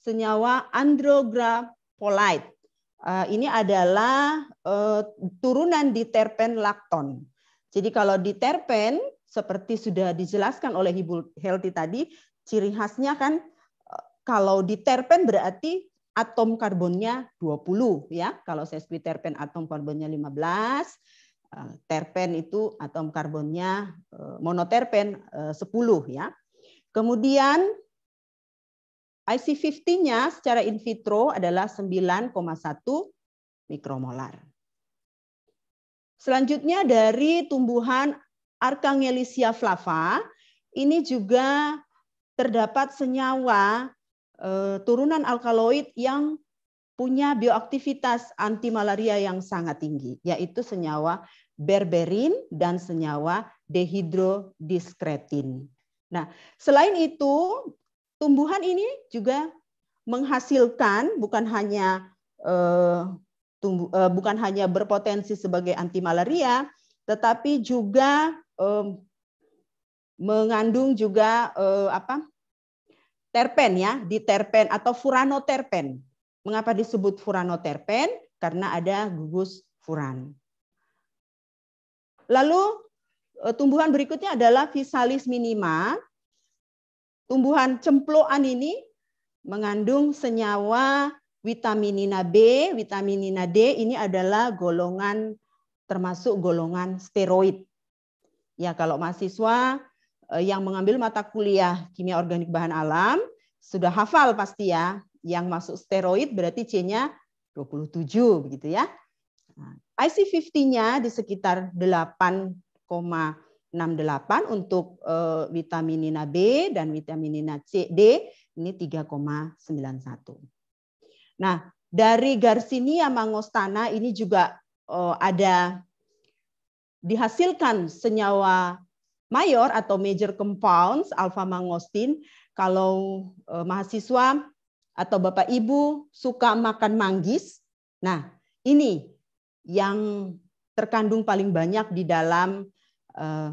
senyawa Uh, Ini adalah turunan di terpen lakton. Jadi kalau di terpen seperti sudah dijelaskan oleh Ibu Healthy tadi, ciri khasnya kan kalau di terpen berarti atom karbonnya 20 ya. Kalau saya sebut terpen atom karbonnya 15, eh, terpen itu atom karbonnya eh, monoterpen 10 eh, ya. Kemudian IC50-nya secara in vitro adalah 9,1 mikromolar. Selanjutnya dari tumbuhan Archangelicia flava, ini juga terdapat senyawa Eh, turunan alkaloid yang punya bioaktivitas anti malaria yang sangat tinggi, yaitu senyawa berberin dan senyawa dehidrodiskretin. Nah, selain itu, tumbuhan ini juga menghasilkan bukan hanya eh, eh, bukan hanya berpotensi sebagai anti malaria, tetapi juga mengandung juga apa terpen ya, di terpen atau furano terpen. Mengapa disebut furano terpen? Karena ada gugus furan. Lalu eh, tumbuhan berikutnya adalah Physalis minima. Tumbuhan cemploan ini mengandung senyawa vitaminina B, vitaminina D. Ini adalah golongan termasuk golongan steroid. Ya, kalau mahasiswa Eh, yang mengambil mata kuliah kimia organik bahan alam sudah hafal pasti ya. Yang masuk steroid berarti C-nya 27 begitu ya. Nah, IC50-nya di sekitar 8,68 untuk eh, vitaminina B dan vitaminina C, D ini 3,91. Nah, dari Garcinia mangostana ini juga eh, ada dihasilkan senyawa mayor atau major compounds alfa mangostin kalau eh, mahasiswa atau Bapak Ibu suka makan manggis. Nah, ini yang terkandung paling banyak di dalam eh,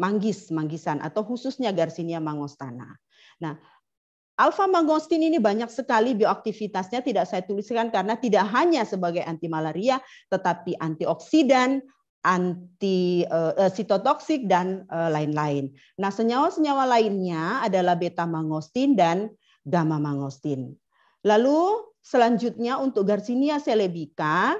manggis, manggisan atau khususnya Garcinia mangostana. Nah, Alfa mangostin ini banyak sekali bioaktivitasnya tidak saya tuliskan karena tidak hanya sebagai anti malaria tetapi antioksidan, anti uh, sitotoksik dan eh, lain-lain. Uh, nah, senyawa-senyawa lainnya adalah beta mangostin dan gamma mangostin. Lalu selanjutnya untuk Garcinia celebica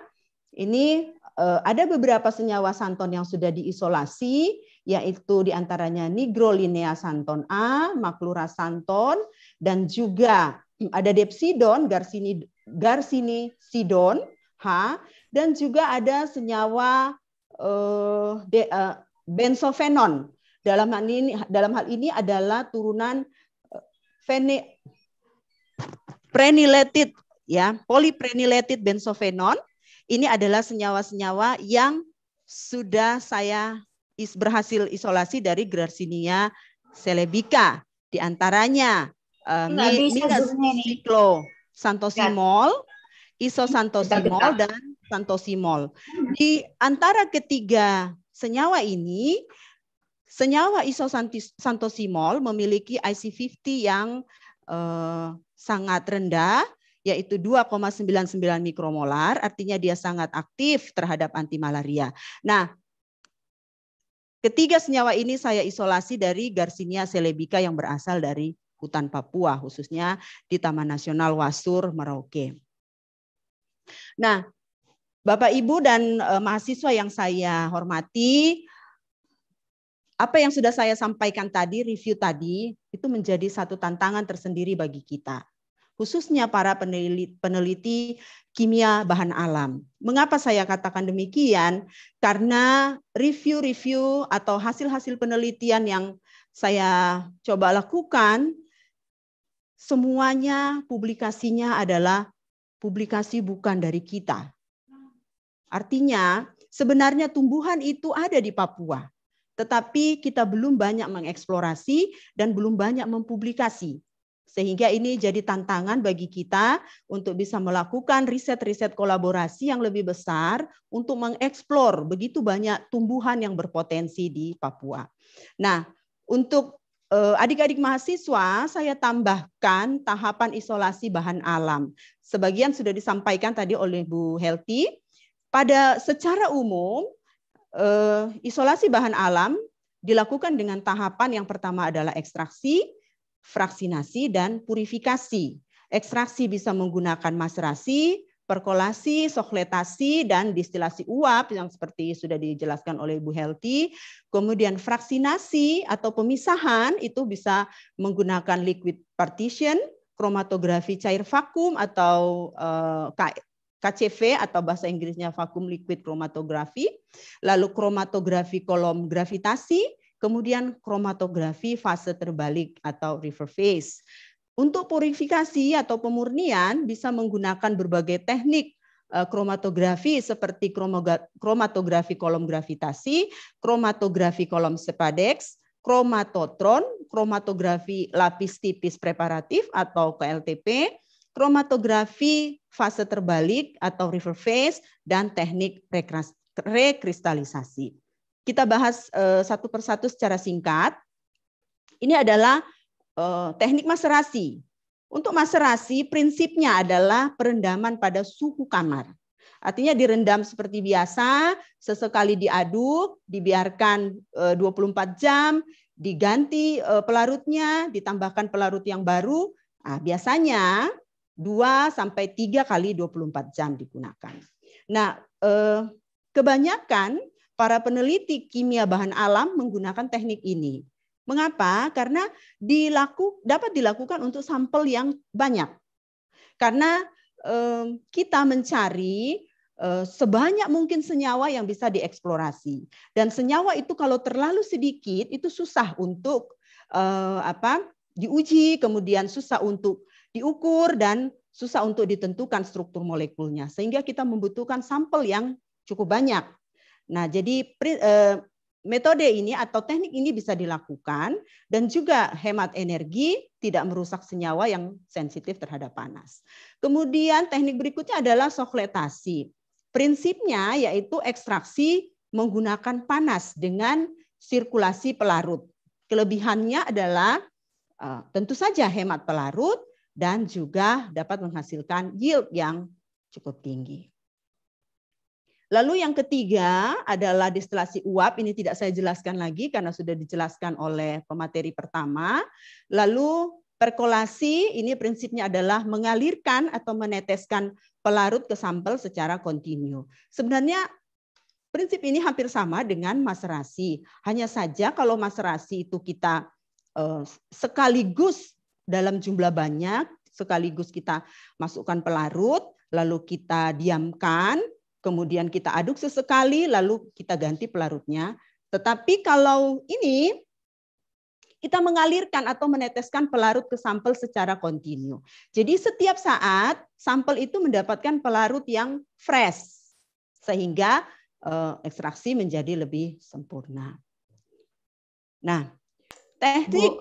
ini uh, ada beberapa senyawa santon yang sudah diisolasi yaitu diantaranya nigrolinea santon A, maklura santon dan juga hmm, ada depsidon, garcini garcini sidon H dan juga ada senyawa uh, benzofenon. Dalam hal ini dalam hal ini adalah turunan eh, fene, preniletid ya, polipreniletid benzofenon. Ini adalah senyawa-senyawa yang sudah saya is, berhasil isolasi dari Gracinia celebica di antaranya uh, mi, santosimol, isosantosimol hmm, dan santosimol. Di antara ketiga senyawa ini, senyawa isosantosimol memiliki IC50 yang eh, sangat rendah, yaitu 2,99 mikromolar, artinya dia sangat aktif terhadap anti malaria. Nah, ketiga senyawa ini saya isolasi dari Garcinia celebica yang berasal dari hutan Papua, khususnya di Taman Nasional Wasur, Merauke. Nah, Bapak Ibu dan e, mahasiswa yang saya hormati, apa yang sudah saya sampaikan tadi, review tadi, itu menjadi satu tantangan tersendiri bagi kita. Khususnya para peneliti, peneliti kimia bahan alam. Mengapa saya katakan demikian? Karena review-review atau hasil-hasil penelitian yang saya coba lakukan, semuanya publikasinya adalah publikasi bukan dari kita. Artinya, sebenarnya tumbuhan itu ada di Papua, tetapi kita belum banyak mengeksplorasi dan belum banyak mempublikasi. Sehingga ini jadi tantangan bagi kita untuk bisa melakukan riset-riset kolaborasi yang lebih besar untuk mengeksplor begitu banyak tumbuhan yang berpotensi di Papua. Nah, untuk Eh, adik-adik mahasiswa saya tambahkan tahapan isolasi bahan alam. Sebagian sudah disampaikan tadi oleh Bu Helti. Pada secara umum eh, isolasi bahan alam dilakukan dengan tahapan yang pertama adalah ekstraksi, fraksinasi dan purifikasi. Ekstraksi bisa menggunakan maserasi, perkolasi, sokletasi, dan distilasi uap yang seperti sudah dijelaskan oleh Ibu Helti. Kemudian fraksinasi atau pemisahan itu bisa menggunakan liquid partition, kromatografi cair vakum atau eh, KCV atau bahasa Inggrisnya vakum liquid kromatografi, lalu kromatografi kolom gravitasi, kemudian kromatografi fase terbalik atau river phase. Untuk purifikasi atau pemurnian bisa menggunakan berbagai teknik eh, kromatografi seperti kromatografi kolom gravitasi, kromatografi kolom sepadex, kromatotron, kromatografi lapis tipis preparatif atau KLTP, kromatografi fase terbalik atau river phase, dan teknik rekristalisasi. Kita bahas eh, satu persatu secara singkat. Ini adalah eh, teknik maserasi. Untuk maserasi prinsipnya adalah perendaman pada suhu kamar. Artinya direndam seperti biasa, sesekali diaduk, dibiarkan 24 eh, jam, diganti eh, pelarutnya, ditambahkan pelarut yang baru. Nah, biasanya 2 sampai 3 kali 24 jam digunakan. Nah, eh, kebanyakan para peneliti kimia bahan alam menggunakan teknik ini. Mengapa? Karena dilaku, dapat dilakukan untuk sampel yang banyak. Karena eh, kita mencari eh, sebanyak mungkin senyawa yang bisa dieksplorasi. Dan senyawa itu kalau terlalu sedikit itu susah untuk eh, apa? diuji, kemudian susah untuk diukur dan susah untuk ditentukan struktur molekulnya. Sehingga kita membutuhkan sampel yang cukup banyak. Nah, jadi eh, metode ini atau teknik ini bisa dilakukan dan juga hemat energi, tidak merusak senyawa yang sensitif terhadap panas. Kemudian teknik berikutnya adalah sokletasi. Prinsipnya yaitu ekstraksi menggunakan panas dengan sirkulasi pelarut. Kelebihannya adalah eh, tentu saja hemat pelarut dan juga dapat menghasilkan yield yang cukup tinggi. Lalu yang ketiga adalah distilasi uap. Ini tidak saya jelaskan lagi karena sudah dijelaskan oleh pemateri pertama. Lalu perkolasi ini prinsipnya adalah mengalirkan atau meneteskan pelarut ke sampel secara kontinu. Sebenarnya prinsip ini hampir sama dengan maserasi. Hanya saja kalau maserasi itu kita eh, sekaligus dalam jumlah banyak, sekaligus kita masukkan pelarut, lalu kita diamkan, kemudian kita aduk sesekali, lalu kita ganti pelarutnya. Tetapi kalau ini, kita mengalirkan atau meneteskan pelarut ke sampel secara kontinu. Jadi setiap saat sampel itu mendapatkan pelarut yang fresh, sehingga eh, ekstraksi menjadi lebih sempurna. Nah, teknik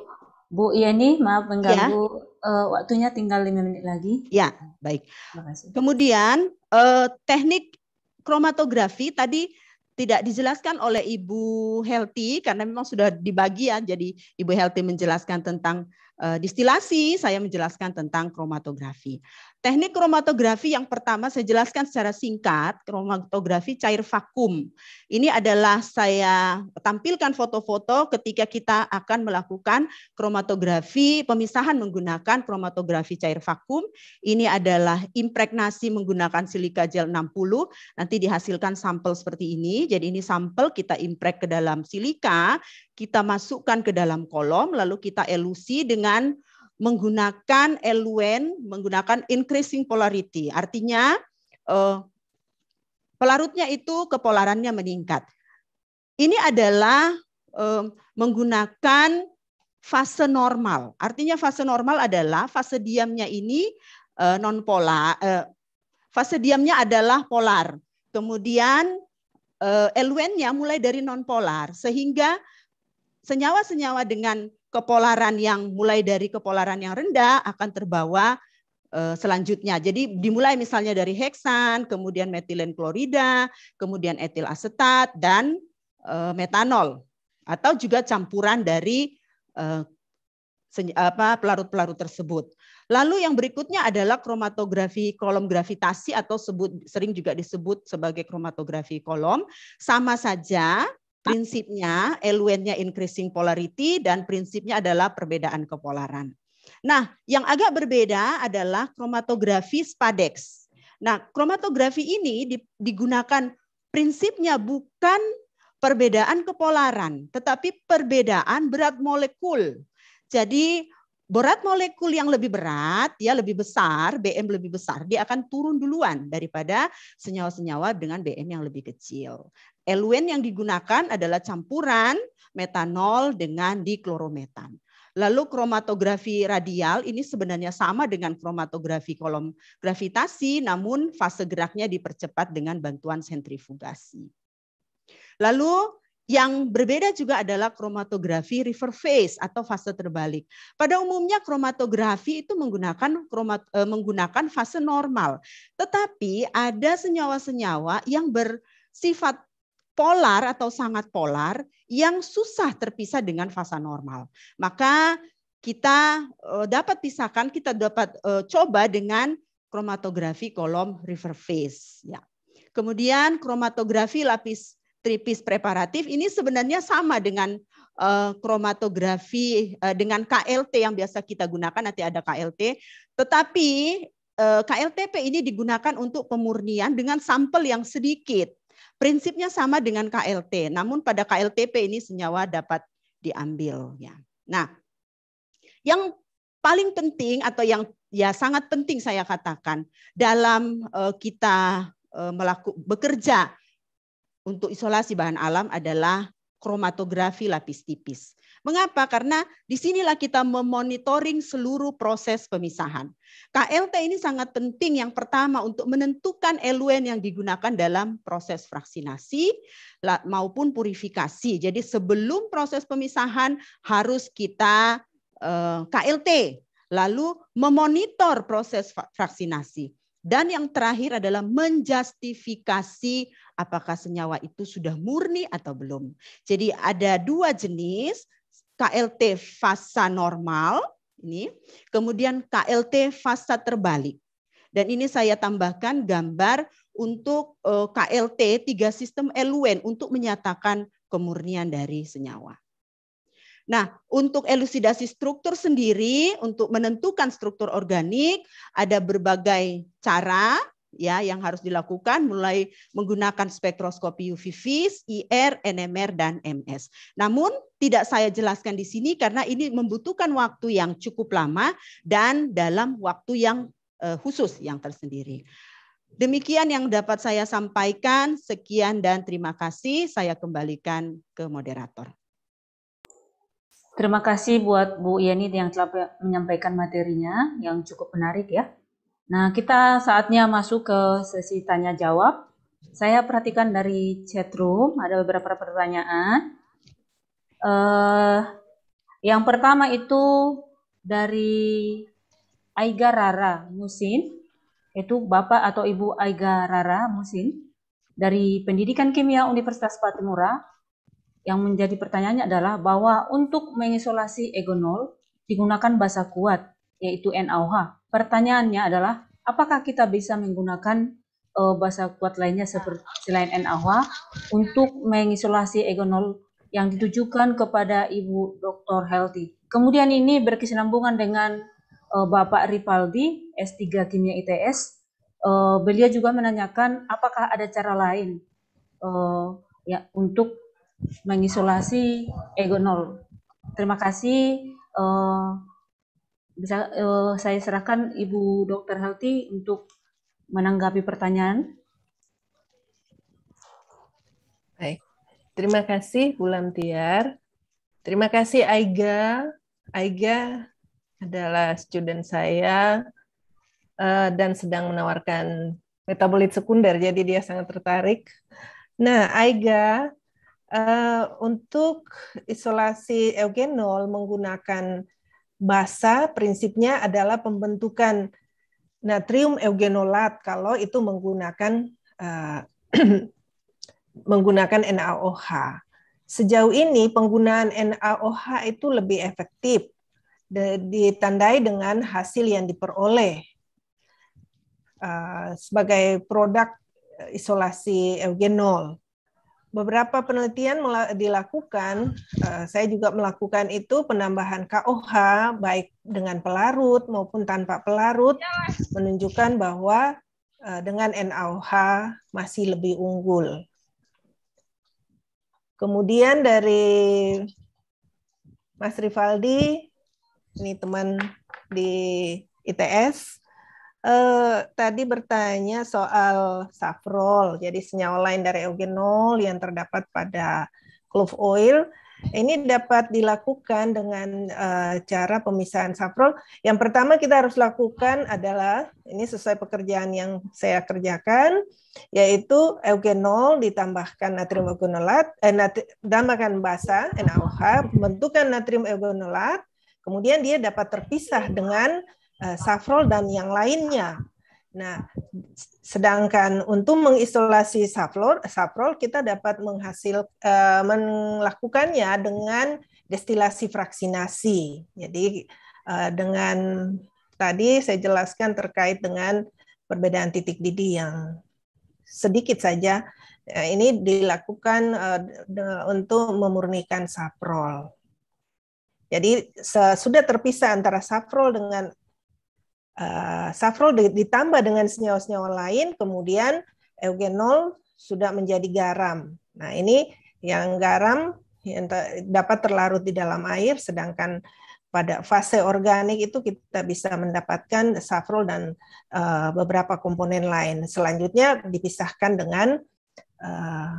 Bu, Bu iya Yeni, maaf mengganggu ya. Eh, waktunya tinggal lima menit lagi. Ya, baik. Terima kasih. Kemudian eh, teknik kromatografi tadi tidak dijelaskan oleh Ibu Healthy karena memang sudah dibagi ya. Jadi Ibu Healthy menjelaskan tentang Eh, distilasi saya menjelaskan tentang kromatografi. Teknik kromatografi yang pertama saya jelaskan secara singkat, kromatografi cair vakum. Ini adalah saya tampilkan foto-foto ketika kita akan melakukan kromatografi pemisahan menggunakan kromatografi cair vakum. Ini adalah impregnasi menggunakan silika gel 60. Nanti dihasilkan sampel seperti ini. Jadi ini sampel kita impreg ke dalam silika, kita masukkan ke dalam kolom lalu kita elusi dengan dengan menggunakan eluen, menggunakan increasing polarity. Artinya eh, pelarutnya itu kepolarannya meningkat. Ini adalah eh, menggunakan fase normal. Artinya fase normal adalah fase diamnya ini eh, non pola eh, fase diamnya adalah polar. Kemudian eh, mulai dari non polar sehingga senyawa-senyawa dengan kepolaran yang mulai dari kepolaran yang rendah akan terbawa eh, selanjutnya. Jadi dimulai misalnya dari heksan, kemudian metilen klorida, kemudian etil asetat dan eh, metanol atau juga campuran dari eh, apa pelarut-pelarut tersebut. Lalu yang berikutnya adalah kromatografi kolom gravitasi atau sebut, sering juga disebut sebagai kromatografi kolom. Sama saja Prinsipnya eluennya increasing polarity dan prinsipnya adalah perbedaan kepolaran. Nah, yang agak berbeda adalah kromatografi spadex. Nah, kromatografi ini digunakan prinsipnya bukan perbedaan kepolaran, tetapi perbedaan berat molekul. Jadi berat molekul yang lebih berat, ya lebih besar, BM lebih besar, dia akan turun duluan daripada senyawa-senyawa dengan BM yang lebih kecil. Eluen yang digunakan adalah campuran metanol dengan diklorometan. Lalu kromatografi radial ini sebenarnya sama dengan kromatografi kolom gravitasi, namun fase geraknya dipercepat dengan bantuan sentrifugasi. Lalu yang berbeda juga adalah kromatografi river phase atau fase terbalik. Pada umumnya kromatografi itu menggunakan kromat, eh, menggunakan fase normal. Tetapi ada senyawa-senyawa yang bersifat polar atau sangat polar yang susah terpisah dengan fasa normal. Maka kita eh, dapat pisahkan, kita dapat eh, coba dengan kromatografi kolom river phase. Ya. Kemudian kromatografi lapis tripis preparatif ini sebenarnya sama dengan eh, kromatografi dengan KLT yang biasa kita gunakan nanti ada KLT, tetapi KLTP ini digunakan untuk pemurnian dengan sampel yang sedikit Prinsipnya sama dengan KLT, namun pada KLTP ini senyawa dapat diambil ya. Nah, yang paling penting atau yang ya sangat penting saya katakan dalam eh, kita uh, bekerja untuk isolasi bahan alam adalah kromatografi lapis tipis. Mengapa? Karena disinilah kita memonitoring seluruh proses pemisahan. KLT ini sangat penting yang pertama untuk menentukan eluen yang digunakan dalam proses fraksinasi maupun purifikasi. Jadi sebelum proses pemisahan harus kita eh, KLT, lalu memonitor proses fraksinasi. Dan yang terakhir adalah menjustifikasi apakah senyawa itu sudah murni atau belum. Jadi ada dua jenis, KLT fasa normal ini, kemudian KLT fasa terbalik. Dan ini saya tambahkan gambar untuk eh, KLT tiga sistem eluen untuk menyatakan kemurnian dari senyawa. Nah, untuk elusidasi struktur sendiri, untuk menentukan struktur organik, ada berbagai cara ya yang harus dilakukan mulai menggunakan spektroskopi UV-Vis, IR, NMR dan MS. Namun tidak saya jelaskan di sini karena ini membutuhkan waktu yang cukup lama dan dalam waktu yang eh, khusus yang tersendiri. Demikian yang dapat saya sampaikan. Sekian dan terima kasih. Saya kembalikan ke moderator. Terima kasih buat Bu Yeni yang telah menyampaikan materinya yang cukup menarik ya. Nah, kita saatnya masuk ke sesi tanya jawab. Saya perhatikan dari chat room ada beberapa pertanyaan. Uh, yang pertama itu dari Aiga Rara Musin, itu Bapak atau Ibu Aiga Rara Musin dari Pendidikan Kimia Universitas Patimura. Yang menjadi pertanyaannya adalah bahwa untuk mengisolasi egonol digunakan basa kuat yaitu NaOH pertanyaannya adalah apakah kita bisa menggunakan uh, bahasa kuat lainnya seperti selain NAWA untuk mengisolasi egonol yang ditujukan kepada Ibu Dr. Healthy. Kemudian ini berkesinambungan dengan uh, Bapak Ripaldi, S3 Kimia ITS. Uh, eh, beliau juga menanyakan apakah ada cara lain uh, ya untuk mengisolasi egonol. Terima kasih. Uh, bisa uh, saya serahkan Ibu dokter Halti untuk menanggapi pertanyaan. Baik. Terima kasih Bu Tiar. Terima kasih Aiga. Aiga adalah student saya uh, dan sedang menawarkan metabolit sekunder, jadi dia sangat tertarik. Nah, Aiga, uh, eh, untuk isolasi eugenol menggunakan basa prinsipnya adalah pembentukan natrium eugenolat kalau itu menggunakan uh, menggunakan NaOH. Sejauh ini penggunaan NaOH itu lebih efektif ditandai dengan hasil yang diperoleh uh, sebagai produk isolasi eugenol beberapa penelitian dilakukan, eh, saya juga melakukan itu penambahan KOH baik dengan pelarut maupun tanpa pelarut ya, menunjukkan bahwa eh, dengan NaOH masih lebih unggul. Kemudian dari Mas Rivaldi, ini teman di ITS, Uh, tadi bertanya soal safrol, jadi senyawa lain dari eugenol yang terdapat pada clove oil. Ini dapat dilakukan dengan uh, cara pemisahan safrol. Yang pertama kita harus lakukan adalah ini sesuai pekerjaan yang saya kerjakan, yaitu eugenol ditambahkan natrium eugenolat, eh, natri, damakan basa NaOH, bentukan natrium eugenolat, kemudian dia dapat terpisah dengan Eh, safrol dan yang lainnya. Nah, sedangkan untuk mengisolasi safrol, safrol kita dapat menghasil eh, melakukannya dengan destilasi fraksinasi. Jadi eh, dengan tadi saya jelaskan terkait dengan perbedaan titik didih yang sedikit saja ini dilakukan untuk memurnikan safrol. Jadi sudah terpisah antara safrol dengan uh, safrol ditambah dengan senyawa-senyawa lain, kemudian eugenol sudah menjadi garam. Nah ini yang garam yang dapat terlarut di dalam air, sedangkan pada fase organik itu kita bisa mendapatkan safrol dan uh, beberapa komponen lain. Selanjutnya dipisahkan dengan uh,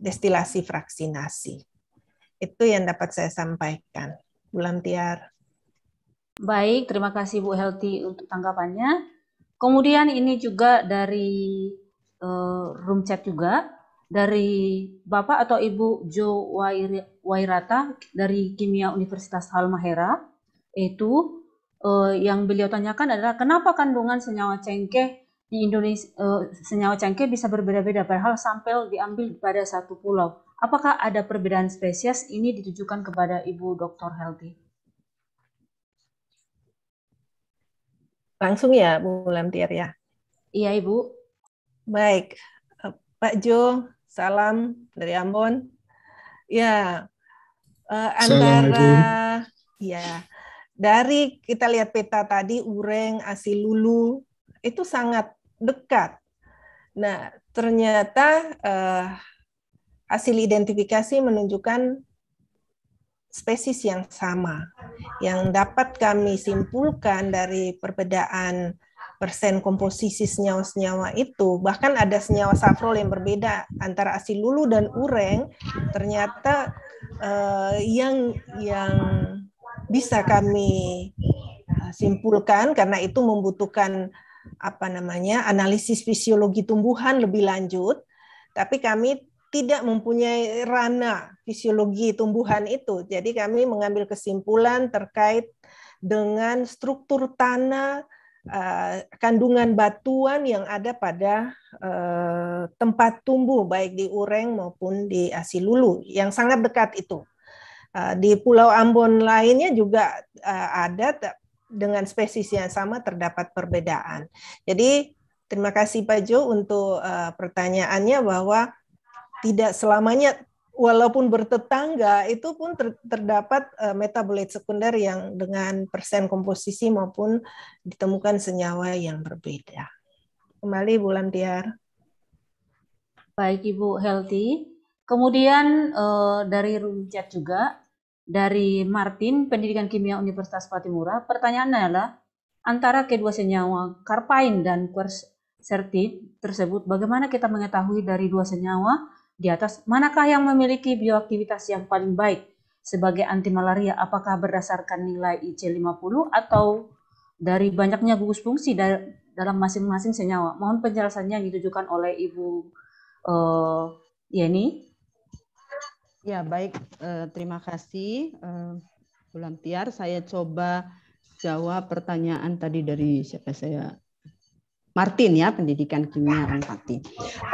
destilasi fraksinasi. Itu yang dapat saya sampaikan. Bulan Tiar. Baik, terima kasih Bu Helti untuk tanggapannya. Kemudian ini juga dari uh, room chat juga dari Bapak atau Ibu Jo Wairata dari Kimia Universitas Halmahera itu uh, yang beliau tanyakan adalah kenapa kandungan senyawa cengkeh di Indonesia uh, senyawa cengkeh bisa berbeda-beda padahal sampel diambil pada satu pulau. Apakah ada perbedaan spesies ini ditujukan kepada Ibu Dr. Helti? Langsung ya, Bu Lemtir ya? Iya, Ibu. Baik. Eh, Pak Jo, salam dari Ambon. Ya, uh, antara... Ya, dari kita lihat peta tadi, Ureng, Asilulu, itu sangat dekat. Nah, ternyata uh, hasil identifikasi menunjukkan spesies yang sama. Yang dapat kami simpulkan dari perbedaan persen komposisi senyawa-senyawa itu, bahkan ada senyawa safrol yang berbeda antara asilulu dan ureng, ternyata eh, yang yang bisa kami eh, simpulkan karena itu membutuhkan apa namanya analisis fisiologi tumbuhan lebih lanjut tapi kami tidak mempunyai ranah fisiologi tumbuhan itu. Jadi kami mengambil kesimpulan terkait dengan struktur tanah, eh, kandungan batuan yang ada pada eh, tempat tumbuh baik di Ureng maupun di Asilulu yang sangat dekat itu. Eh, di Pulau Ambon lainnya juga ada dengan spesies yang sama terdapat perbedaan. Jadi terima kasih Pak Jo untuk pertanyaannya bahwa tidak selamanya walaupun bertetangga itu pun ter, terdapat uh, eh, metabolit sekunder yang dengan persen komposisi maupun ditemukan senyawa yang berbeda. Kembali Bulan Tiar. Baik Ibu Healthy. Kemudian uh, dari Rumcat juga dari Martin Pendidikan Kimia Universitas Patimura. Pertanyaannya adalah antara kedua senyawa karpain dan quercetin tersebut bagaimana kita mengetahui dari dua senyawa di atas manakah yang memiliki bioaktivitas yang paling baik sebagai anti malaria apakah berdasarkan nilai IC50 atau dari banyaknya gugus fungsi dalam masing-masing senyawa. Mohon penjelasannya yang ditujukan oleh Ibu uh, Yeni. Ya, baik. Uh, terima kasih uh, Bulan Tiar. Saya coba jawab pertanyaan tadi dari siapa saya Martin ya, pendidikan kimia empati.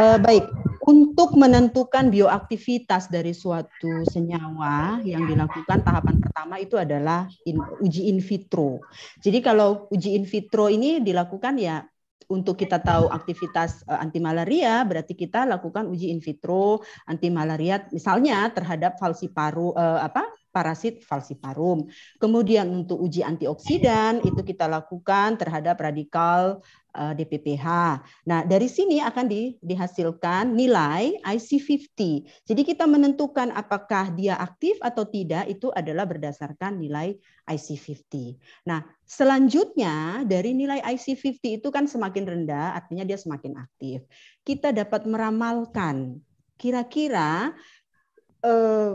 Eh, baik, untuk menentukan bioaktivitas dari suatu senyawa yang dilakukan tahapan pertama itu adalah in, uji in vitro. Jadi kalau uji in vitro ini dilakukan ya untuk kita tahu aktivitas eh, anti malaria berarti kita lakukan uji in vitro anti malaria misalnya terhadap falsiparu eh, apa parasit falciparum. Kemudian untuk uji antioksidan itu kita lakukan terhadap radikal DPPH. Eh, nah, dari sini akan di, dihasilkan nilai IC50. Jadi kita menentukan apakah dia aktif atau tidak itu adalah berdasarkan nilai IC50. Nah, selanjutnya dari nilai IC50 itu kan semakin rendah, artinya dia semakin aktif. Kita dapat meramalkan kira-kira eh,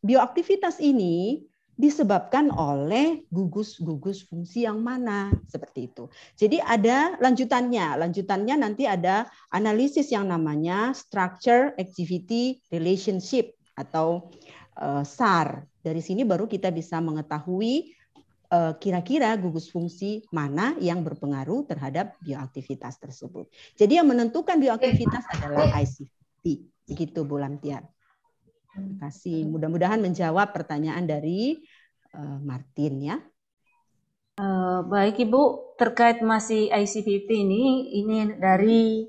bioaktivitas ini disebabkan oleh gugus-gugus fungsi yang mana seperti itu. Jadi ada lanjutannya, lanjutannya nanti ada analisis yang namanya structure, activity, relationship atau uh, eh, SAR. Dari sini baru kita bisa mengetahui eh, kira-kira gugus fungsi mana yang berpengaruh terhadap bioaktivitas tersebut. Jadi yang menentukan bioaktivitas adalah ICT. Begitu Bu Lamtiar. Terima kasih. Hmm. Mudah-mudahan menjawab pertanyaan dari uh, Martin ya. Uh, baik Ibu, terkait masih ICPP ini, ini dari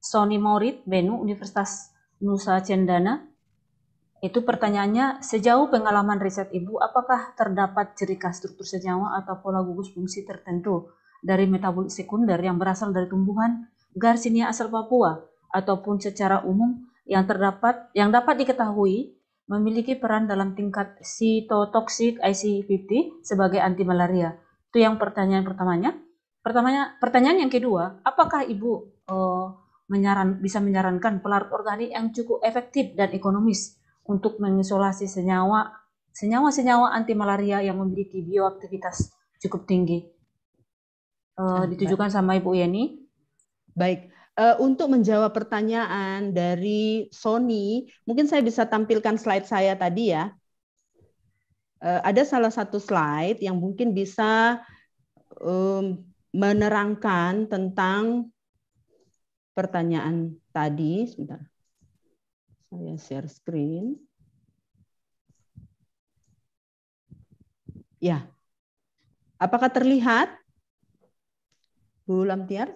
Sony Morit, Benu, Universitas Nusa Cendana. Itu pertanyaannya, sejauh pengalaman riset Ibu, apakah terdapat ciri khas struktur senyawa atau pola gugus fungsi tertentu dari metabolit sekunder yang berasal dari tumbuhan Garcinia asal Papua, ataupun secara umum yang terdapat yang dapat diketahui memiliki peran dalam tingkat sitotoksik IC50 sebagai anti malaria. Itu yang pertanyaan pertamanya. Pertamanya pertanyaan yang kedua, apakah Ibu uh, menyaran bisa menyarankan pelarut organik yang cukup efektif dan ekonomis untuk mengisolasi senyawa senyawa-senyawa anti malaria yang memiliki bioaktivitas cukup tinggi. Uh, ditujukan sama Ibu Yeni. Baik, uh, untuk menjawab pertanyaan dari Sony, mungkin saya bisa tampilkan slide saya tadi ya. Uh, ada salah satu slide yang mungkin bisa um, menerangkan tentang pertanyaan tadi. Sebentar, saya share screen. Ya, apakah terlihat? Bu Lamtiar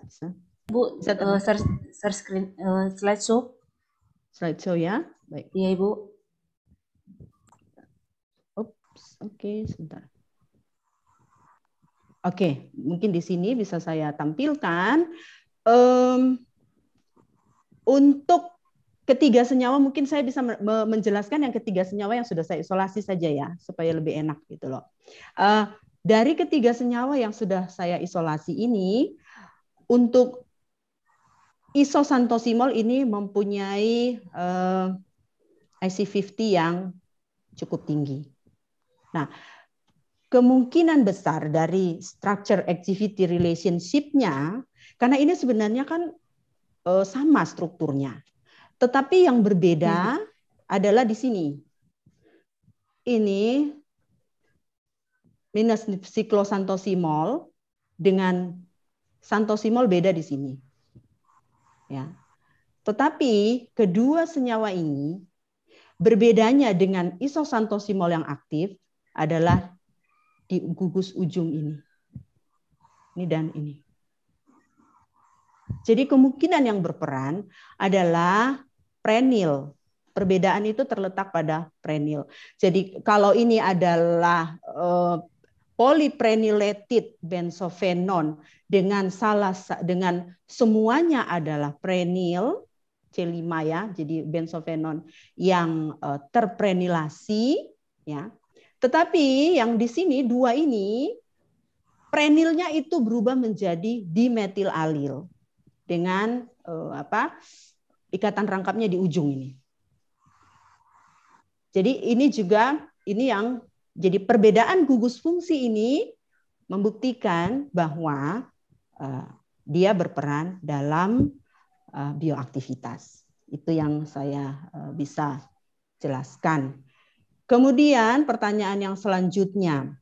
Bu, uh, share, share screen, uh, eh, slideshow. Slideshow ya, baik. Iya Ibu. Oke, okay, sebentar. Oke, okay, mungkin di sini bisa saya tampilkan. Um, untuk ketiga senyawa mungkin saya bisa menjelaskan yang ketiga senyawa yang sudah saya isolasi saja ya supaya lebih enak gitu loh. Uh, dari ketiga senyawa yang sudah saya isolasi ini untuk isosantosimol ini mempunyai uh, eh, IC50 yang cukup tinggi. Nah, kemungkinan besar dari structure activity relationship-nya karena ini sebenarnya kan uh, sama strukturnya. Tetapi yang berbeda hmm. adalah di sini. Ini minus siklosantosimol dengan santosimol beda di sini ya. Tetapi kedua senyawa ini berbedanya dengan isosantosimol yang aktif adalah di gugus ujung ini. Ini dan ini. Jadi kemungkinan yang berperan adalah prenil. Perbedaan itu terletak pada prenil. Jadi kalau ini adalah eh, polyprenylated benzophenone dengan salah dengan semuanya adalah prenil C5 ya, jadi benzophenone yang eh, terprenilasi ya. Tetapi yang di sini dua ini prenilnya itu berubah menjadi dimetil alil dengan eh, apa? ikatan rangkapnya di ujung ini. Jadi ini juga ini yang jadi perbedaan gugus fungsi ini membuktikan bahwa uh, dia berperan dalam uh, bioaktivitas. Itu yang saya uh, bisa jelaskan. Kemudian pertanyaan yang selanjutnya.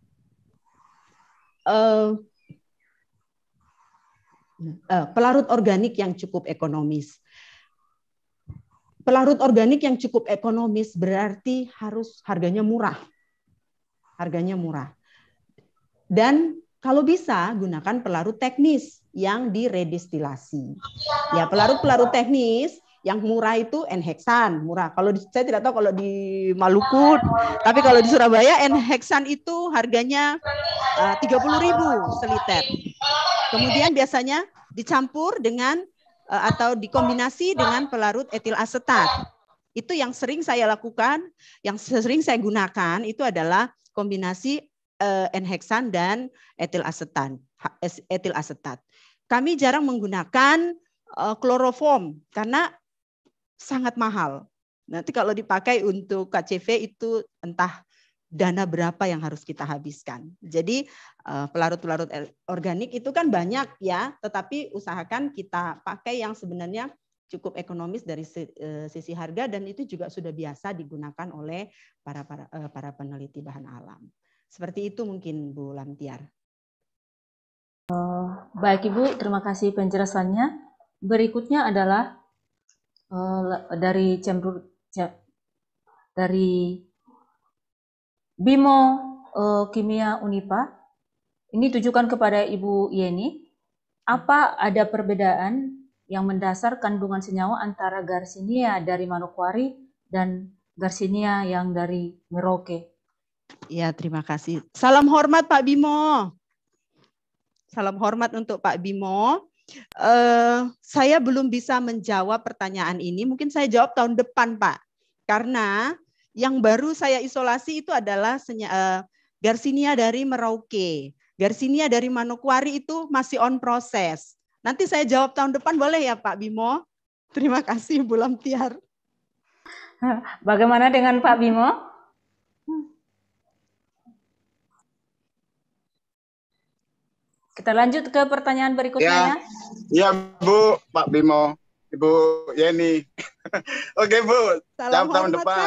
Uh, pelarut organik yang cukup ekonomis pelarut organik yang cukup ekonomis berarti harus harganya murah harganya murah. Dan kalau bisa gunakan pelarut teknis yang diredistilasi. Ya, pelarut-pelarut teknis yang murah itu N-hexan, murah. Kalau di, saya tidak tahu kalau di Maluku, tapi kalau di Surabaya N-hexan itu harganya eh, tiga puluh ribu seliter. Kemudian biasanya dicampur dengan eh, atau dikombinasi dengan pelarut etil asetat. Itu yang sering saya lakukan, yang sering saya gunakan itu adalah kombinasi uh, eh, N-heksan dan etil asetan, etil asetat. Kami jarang menggunakan uh, kloroform karena sangat mahal. Nanti kalau dipakai untuk KCV itu entah dana berapa yang harus kita habiskan. Jadi eh, pelarut-pelarut organik itu kan banyak ya, tetapi usahakan kita pakai yang sebenarnya cukup ekonomis dari eh, sisi harga dan itu juga sudah biasa digunakan oleh para para, eh, para peneliti bahan alam. Seperti itu mungkin Bu Lamtiar. Eh, baik Ibu, terima kasih penjelasannya. Berikutnya adalah uh, dari Cembrut dari Bimo uh, Kimia Unipa. Ini tujukan kepada Ibu Yeni. Apa ada perbedaan yang mendasar kandungan senyawa antara Garcinia dari Manokwari dan Garcinia yang dari Merauke. Ya, terima kasih. Salam hormat Pak Bimo. Salam hormat untuk Pak Bimo. Uh, saya belum bisa menjawab pertanyaan ini. Mungkin saya jawab tahun depan, Pak. Karena yang baru saya isolasi itu adalah senya, uh, Garcinia dari Merauke. Garcinia dari Manokwari itu masih on proses. Nanti saya jawab tahun depan boleh ya Pak Bimo? Terima kasih Bu Lamtiar. Bagaimana dengan Pak Bimo? Kita lanjut ke pertanyaan berikutnya ya. Ya, ya Bu, Pak Bimo, Ibu Yeni. Oke Bu, salam tahun depan.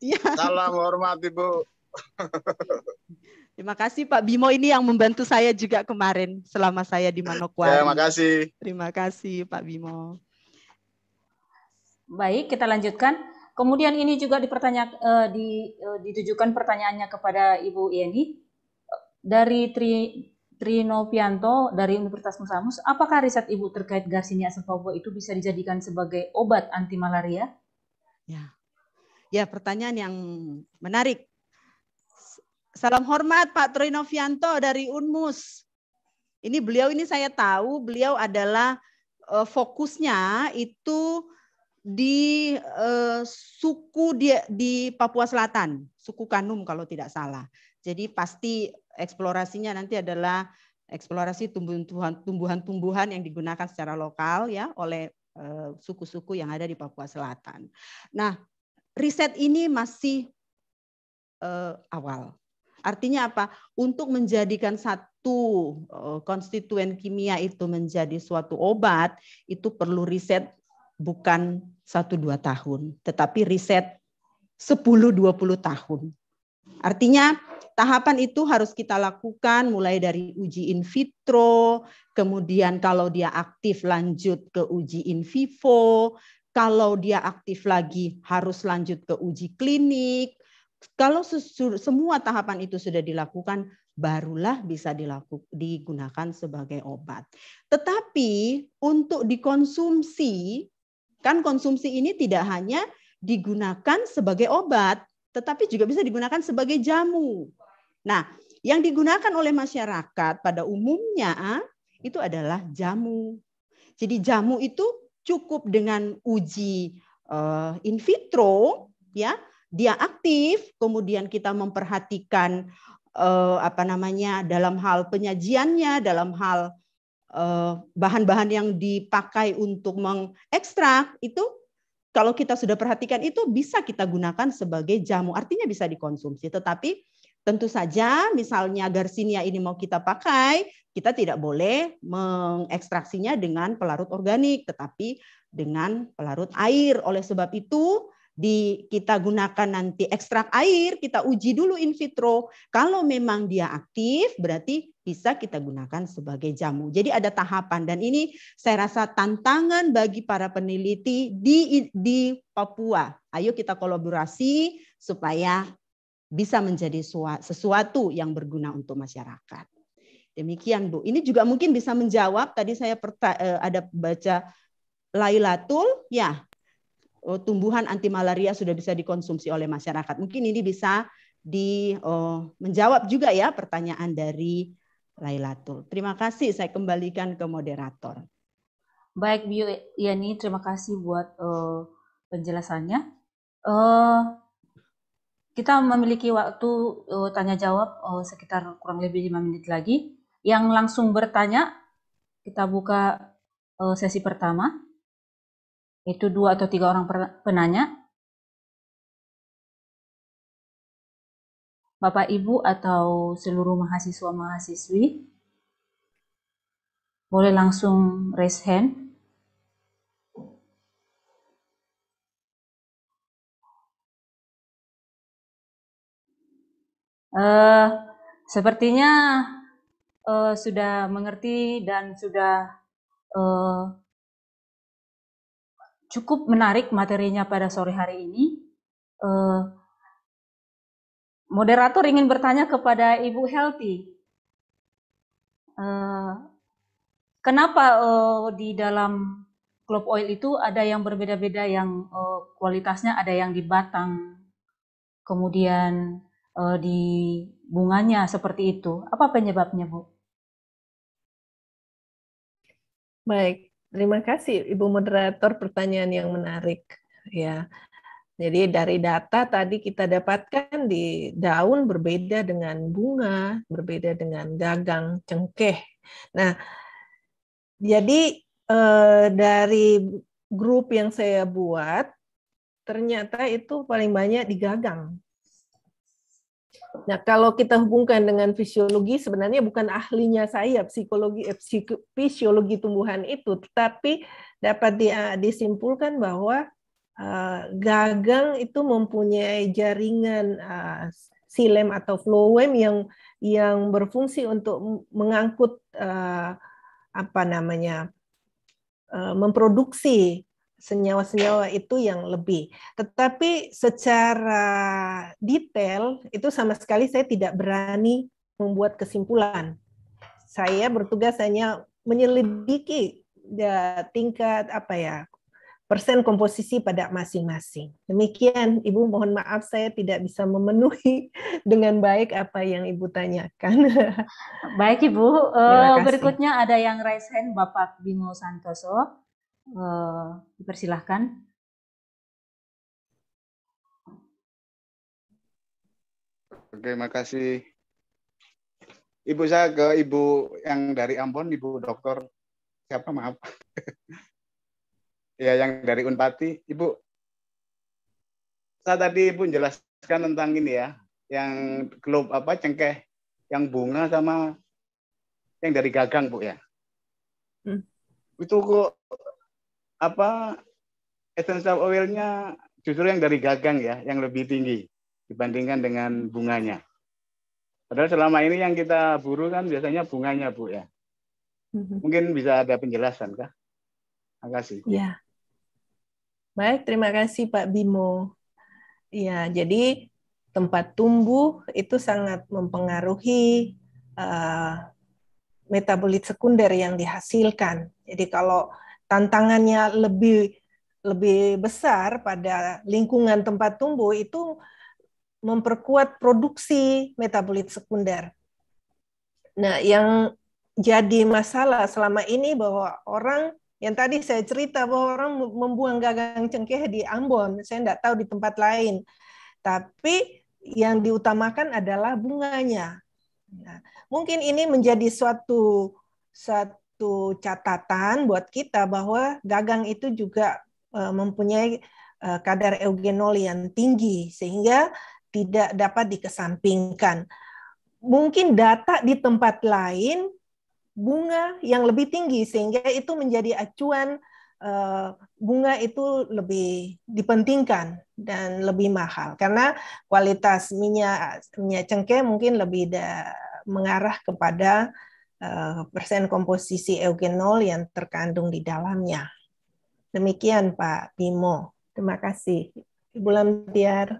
Ya. Salam hormat Ibu. Terima kasih Pak Bimo ini yang membantu saya juga kemarin selama saya di Manokwari. Terima ya, kasih. Terima kasih Pak Bimo. Baik, kita lanjutkan. Kemudian ini juga dipertanya, uh, di, uh, ditujukan pertanyaannya kepada Ibu Yeni dari Tri, Trino Pianto dari Universitas Musamus. Apakah riset Ibu terkait Garcinia Sepobo itu bisa dijadikan sebagai obat anti malaria? Ya, ya pertanyaan yang menarik Salam hormat Pak Trinovianto Novianto dari Unmus. Ini beliau ini saya tahu beliau adalah eh, fokusnya itu di uh, suku di, di Papua Selatan, suku Kanum kalau tidak salah. Jadi pasti eksplorasinya nanti adalah eksplorasi tumbuhan-tumbuhan yang digunakan secara lokal ya oleh eh, suku-suku yang ada di Papua Selatan. Nah, riset ini masih uh, awal. Artinya apa? Untuk menjadikan satu eh, konstituen kimia itu menjadi suatu obat, itu perlu riset bukan 1-2 tahun, tetapi riset 10-20 tahun. Artinya tahapan itu harus kita lakukan mulai dari uji in vitro, kemudian kalau dia aktif lanjut ke uji in vivo, kalau dia aktif lagi harus lanjut ke uji klinik, kalau semua tahapan itu sudah dilakukan, barulah bisa dilaku, digunakan sebagai obat. Tetapi untuk dikonsumsi, kan konsumsi ini tidak hanya digunakan sebagai obat, tetapi juga bisa digunakan sebagai jamu. Nah, yang digunakan oleh masyarakat pada umumnya ah, itu adalah jamu. Jadi jamu itu cukup dengan uji uh, in vitro ya dia aktif, kemudian kita memperhatikan eh, apa namanya dalam hal penyajiannya, dalam hal eh, bahan-bahan eh, yang dipakai untuk mengekstrak itu kalau kita sudah perhatikan itu bisa kita gunakan sebagai jamu, artinya bisa dikonsumsi. Tetapi tentu saja misalnya garcinia ini mau kita pakai, kita tidak boleh mengekstraksinya dengan pelarut organik, tetapi dengan pelarut air. Oleh sebab itu di kita gunakan nanti ekstrak air, kita uji dulu in vitro. Kalau memang dia aktif, berarti bisa kita gunakan sebagai jamu. Jadi ada tahapan dan ini saya rasa tantangan bagi para peneliti di di Papua. Ayo kita kolaborasi supaya bisa menjadi sesuatu yang berguna untuk masyarakat. Demikian Bu. Ini juga mungkin bisa menjawab tadi saya eh, ada baca Lailatul ya Eh, tumbuhan anti malaria sudah bisa dikonsumsi oleh masyarakat. Mungkin ini bisa di oh, menjawab juga ya pertanyaan dari Lailatul. Terima kasih saya kembalikan ke moderator. Baik Bu Yani, terima kasih buat uh, penjelasannya. Uh, kita memiliki waktu uh, tanya jawab uh, sekitar kurang lebih lima menit lagi. Yang langsung bertanya, kita buka uh, sesi pertama itu dua atau tiga orang penanya Bapak Ibu atau seluruh mahasiswa mahasiswi boleh langsung raise hand Uh, sepertinya uh, sudah mengerti dan sudah uh, cukup menarik materinya pada sore hari ini. Uh, moderator ingin bertanya kepada Ibu Healthy, uh, eh, kenapa uh, di dalam klub oil itu ada yang berbeda-beda yang uh, kualitasnya ada yang di batang, kemudian uh, di bunganya seperti itu. Apa penyebabnya, Bu? Baik, Terima kasih Ibu moderator pertanyaan yang menarik ya. Jadi dari data tadi kita dapatkan di daun berbeda dengan bunga, berbeda dengan gagang cengkeh. Nah, jadi eh, dari grup yang saya buat ternyata itu paling banyak di gagang. Nah, kalau kita hubungkan dengan fisiologi, sebenarnya bukan ahlinya saya psikologi eh, psik, fisiologi tumbuhan itu, tetapi dapat di, eh, disimpulkan bahwa uh, gagang itu mempunyai jaringan uh, silem atau floem yang yang berfungsi untuk mengangkut uh, apa namanya uh, memproduksi senyawa-senyawa itu yang lebih. Tetapi secara detail itu sama sekali saya tidak berani membuat kesimpulan. Saya bertugas hanya menyelidiki ya, tingkat apa ya persen komposisi pada masing-masing. Demikian, Ibu mohon maaf saya tidak bisa memenuhi dengan baik apa yang Ibu tanyakan. Baik Ibu, eh, berikutnya ada yang raise hand Bapak Bimo Santoso. Eh, dipersilahkan. Oke, makasih. Ibu saya ke Ibu yang dari Ambon, Ibu Dokter siapa maaf. ya, yang dari Unpati, Ibu. Saya tadi Ibu jelaskan tentang ini ya, yang globe apa cengkeh, yang bunga sama yang dari gagang, Bu ya. Hmm. Itu kok apa essential oilnya justru yang dari gagang ya, yang lebih tinggi dibandingkan dengan bunganya. Padahal selama ini yang kita buru kan biasanya bunganya, Bu ya. Mm-hmm. Mungkin bisa ada penjelasan kah? Terima kasih. Ya. Baik, terima kasih Pak Bimo. Ya, jadi tempat tumbuh itu sangat mempengaruhi uh, metabolit sekunder yang dihasilkan. Jadi kalau tantangannya lebih lebih besar pada lingkungan tempat tumbuh itu memperkuat produksi metabolit sekunder. Nah, yang jadi masalah selama ini bahwa orang yang tadi saya cerita bahwa orang membuang gagang cengkeh di Ambon, saya tidak tahu di tempat lain. Tapi yang diutamakan adalah bunganya. Nah, mungkin ini menjadi suatu suatu satu catatan buat kita bahwa gagang itu juga eh, mempunyai eh, kadar eugenol yang tinggi sehingga tidak dapat dikesampingkan. Mungkin data di tempat lain bunga yang lebih tinggi sehingga itu menjadi acuan eh, bunga itu lebih dipentingkan dan lebih mahal karena kualitas minyak minyak cengkeh mungkin lebih mengarah kepada Eh, persen komposisi eugenol yang terkandung di dalamnya. Demikian Pak Bimo. Terima kasih. Ibu Lamtiar.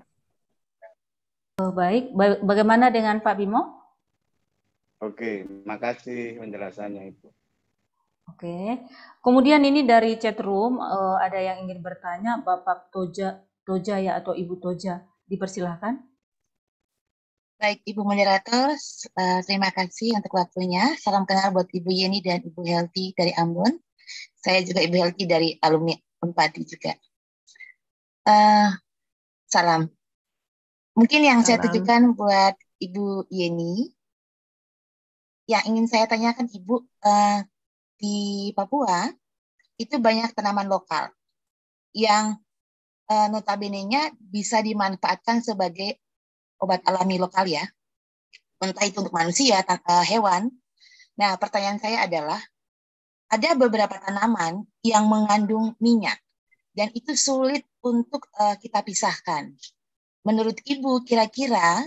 Oh, baik, bagaimana dengan Pak Bimo? Oke, makasih penjelasannya Ibu. Oke, kemudian ini dari chat room eh, ada yang ingin bertanya Bapak Toja, Toja ya atau Ibu Toja, dipersilahkan. Baik, Ibu Moderator, eh, terima kasih untuk waktunya. Salam kenal buat Ibu Yeni dan Ibu Helti dari Ambon. Saya juga Ibu Helti dari alumni Empati juga. Uh, salam. Mungkin yang salam. saya tujukan buat Ibu Yeni, yang ingin saya tanyakan Ibu, uh, di Papua itu banyak tanaman lokal yang uh, notabene-nya bisa dimanfaatkan sebagai obat alami lokal ya, entah itu untuk manusia, atau eh, hewan. Nah, pertanyaan saya adalah, ada beberapa tanaman yang mengandung minyak dan itu sulit untuk uh, kita pisahkan. Menurut Ibu, kira-kira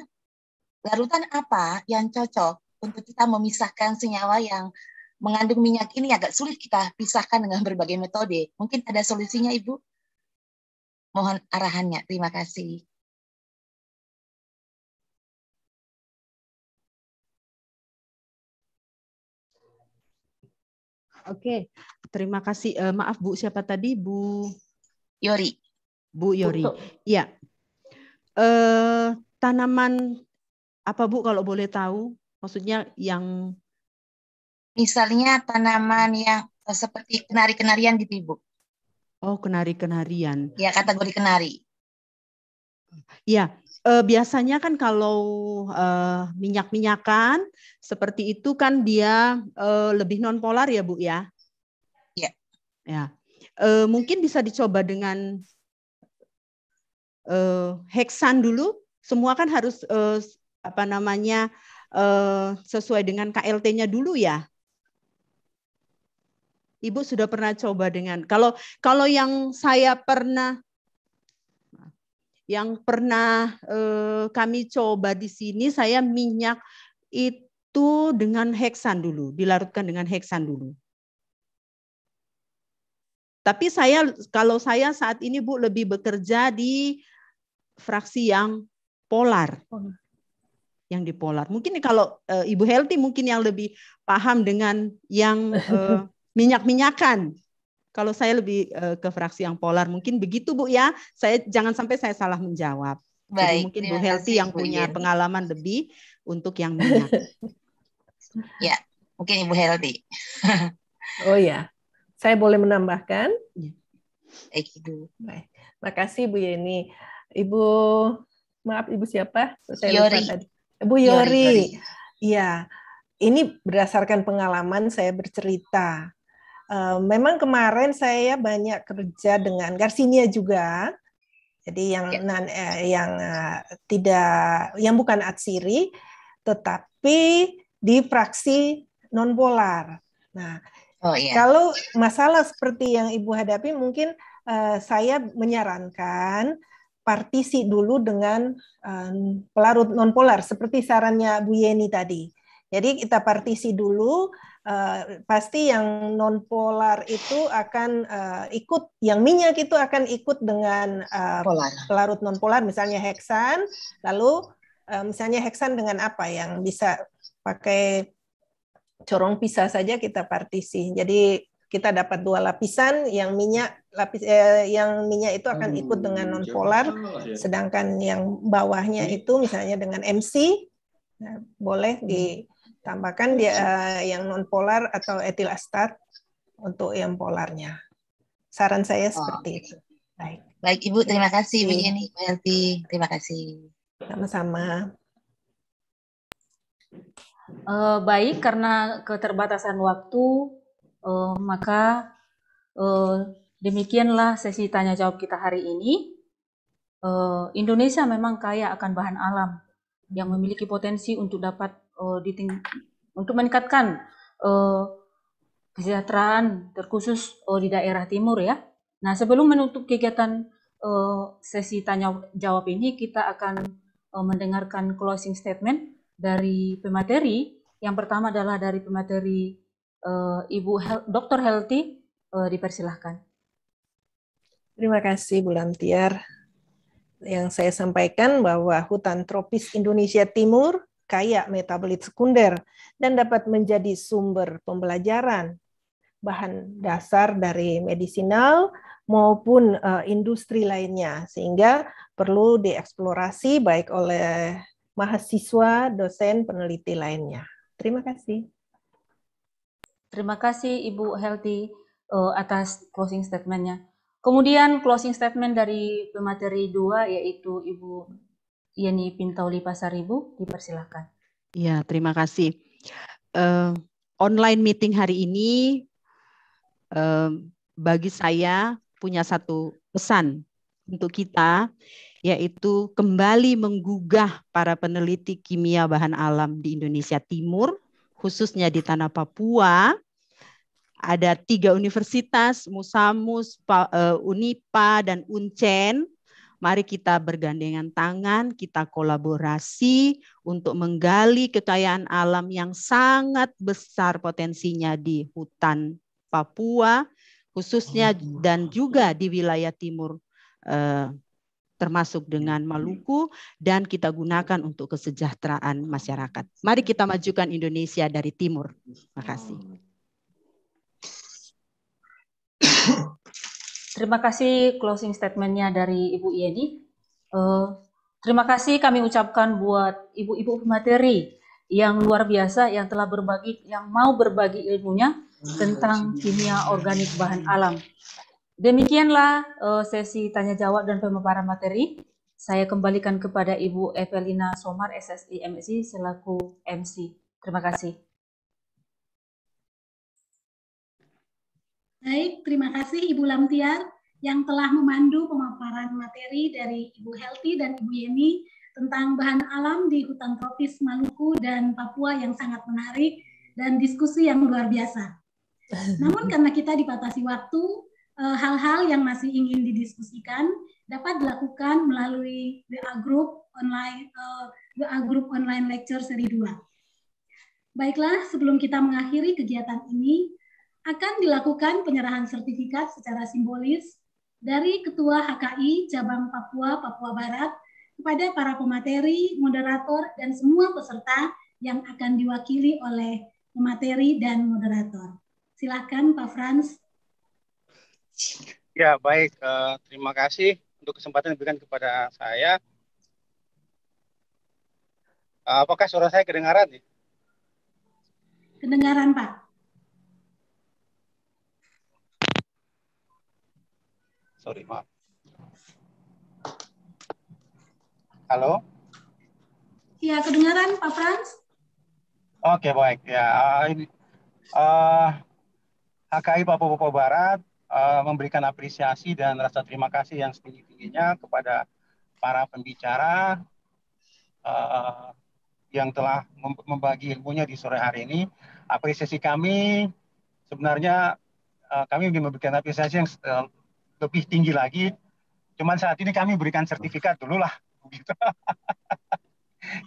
larutan apa yang cocok untuk kita memisahkan senyawa yang mengandung minyak ini agak sulit kita pisahkan dengan berbagai metode. Mungkin ada solusinya, Ibu? Mohon arahannya. Terima kasih. Oke, terima kasih. Uh, maaf Bu, siapa tadi Bu? Yori. Bu Yori. Iya. Uh, tanaman apa Bu kalau boleh tahu? Maksudnya yang misalnya tanaman yang eh, seperti kenari-kenarian gitu bu? Oh, kenari-kenarian. Ya, kategori kenari. Iya, uh, biasanya kan kalau uh, minyak-minyakan seperti itu kan dia uh, lebih nonpolar ya Bu ya? Iya. Ya. Uh, mungkin bisa dicoba dengan uh, heksan dulu. Semua kan harus uh, apa namanya uh, sesuai dengan KLT-nya dulu ya. Ibu sudah pernah coba dengan kalau kalau yang saya pernah yang pernah eh, kami coba di sini saya minyak itu dengan heksan dulu, dilarutkan dengan heksan dulu. Tapi saya kalau saya saat ini Bu lebih bekerja di fraksi yang polar. Yang di polar. Mungkin kalau eh, Ibu Helti mungkin yang lebih paham dengan yang eh, minyak-minyakan. Kalau saya lebih uh, ke fraksi yang polar, mungkin begitu Bu ya. Saya jangan sampai saya salah menjawab. Baik, Jadi mungkin Bu Helti yang Bu punya Yen. pengalaman lebih untuk yang minyak. ya, mungkin Ibu Helti. oh ya, saya boleh menambahkan? Ya. Baik, Ibu. Baik. Makasih Bu Yeni. Ibu maaf Ibu siapa? Saya Yori. tadi. Bu Yori. Iya. Ini berdasarkan pengalaman saya bercerita memang kemarin saya banyak kerja dengan Garcinia juga. Jadi yang ya. nan, eh, yang uh, tidak yang bukan atsiri tetapi di fraksi nonpolar. Nah, oh, iya. kalau masalah seperti yang Ibu hadapi mungkin uh, saya menyarankan partisi dulu dengan pelarut nonpolar seperti sarannya Bu Yeni tadi. Jadi kita partisi dulu, uh, pasti yang non polar itu akan uh, ikut, yang minyak itu akan ikut dengan uh, larut non polar, misalnya heksan. Lalu uh, misalnya heksan dengan apa yang bisa pakai corong pisah saja kita partisi. Jadi kita dapat dua lapisan yang minyak lapis eh, yang minyak itu akan ikut hmm, dengan nonpolar, polar ya. sedangkan yang bawahnya itu misalnya dengan MC nah, boleh di hmm. Tambahkan dia uh, yang nonpolar atau etil astat untuk yang polarnya. Saran saya oh, seperti itu. Baik. Baik Ibu, terima kasih Ibu Yeni, Bu Elvi. Terima kasih. Sama-sama. Uh, baik, karena keterbatasan waktu, uh, maka uh, demikianlah sesi tanya jawab kita hari ini. Uh, Indonesia memang kaya akan bahan alam yang memiliki potensi untuk dapat uh, eh, ting untuk meningkatkan uh, kesejahteraan terkhusus uh, di daerah timur ya. Nah, sebelum menutup kegiatan uh, sesi tanya jawab ini, kita akan uh, mendengarkan closing statement dari pemateri. Yang pertama adalah dari pemateri uh, Ibu Hel Dr. Healthy uh, dipersilahkan. Terima kasih Bu Lantiar. Yang saya sampaikan bahwa hutan tropis Indonesia Timur kaya metabolit sekunder dan dapat menjadi sumber pembelajaran bahan dasar dari medisinal maupun uh, industri lainnya sehingga perlu dieksplorasi baik oleh mahasiswa, dosen, peneliti lainnya. Terima kasih. Terima kasih Ibu healthy uh, eh, atas closing statementnya. Kemudian closing statement dari pemateri dua yaitu Ibu Yeni Pintauli Pasaribu, dipersilakan. Ya, terima kasih. Uh, online meeting hari ini uh, bagi saya punya satu pesan untuk kita, yaitu kembali menggugah para peneliti kimia bahan alam di Indonesia Timur, khususnya di tanah Papua. Ada tiga universitas, Musamus, eh, UNIPA, dan UNCEN, Mari kita bergandengan tangan, kita kolaborasi untuk menggali kekayaan alam yang sangat besar potensinya di hutan Papua, khususnya dan juga di wilayah timur eh, termasuk dengan Maluku dan kita gunakan untuk kesejahteraan masyarakat. Mari kita majukan Indonesia dari timur. Terima kasih. Terima kasih closing statementnya dari Ibu Yeni. Uh, terima kasih kami ucapkan buat ibu-ibu pemateri yang luar biasa yang telah berbagi, yang mau berbagi ilmunya tentang kimia organik bahan alam. Demikianlah uh, sesi tanya jawab dan pemaparan materi. Saya kembalikan kepada Ibu Evelina Somar SSI MSI selaku MC. Terima kasih. Baik, terima kasih Ibu Lamtiar yang telah memandu pemaparan materi dari Ibu Helti dan Ibu Yeni tentang bahan alam di hutan tropis Maluku dan Papua yang sangat menarik dan diskusi yang luar biasa. Namun karena kita dipatasi waktu, eh, hal-hal yang masih ingin didiskusikan dapat dilakukan melalui WA Group online eh, WA Group online lecture seri 2. Baiklah, sebelum kita mengakhiri kegiatan ini, akan dilakukan penyerahan sertifikat secara simbolis dari Ketua HKI Cabang Papua, Papua Barat kepada para pemateri, moderator, dan semua peserta yang akan diwakili oleh pemateri dan moderator. Silakan Pak Frans. Ya, baik. Eh, terima kasih untuk kesempatan yang diberikan kepada saya. Eh, apakah suara saya kedengaran? Ya? Kedengaran, Pak. Sorry, maaf. Halo? Iya, kedengaran Pak Frans? Oke, okay, baik. Ya, uh, ini uh, eh, HKI Papua Barat uh, memberikan apresiasi dan rasa terima kasih yang setinggi-tingginya kepada para pembicara uh, yang telah membagi ilmunya di sore hari ini. Apresiasi kami sebenarnya kami ingin memberikan apresiasi yang lebih tinggi lagi. Cuman saat ini kami berikan sertifikat dulu lah. Gitu.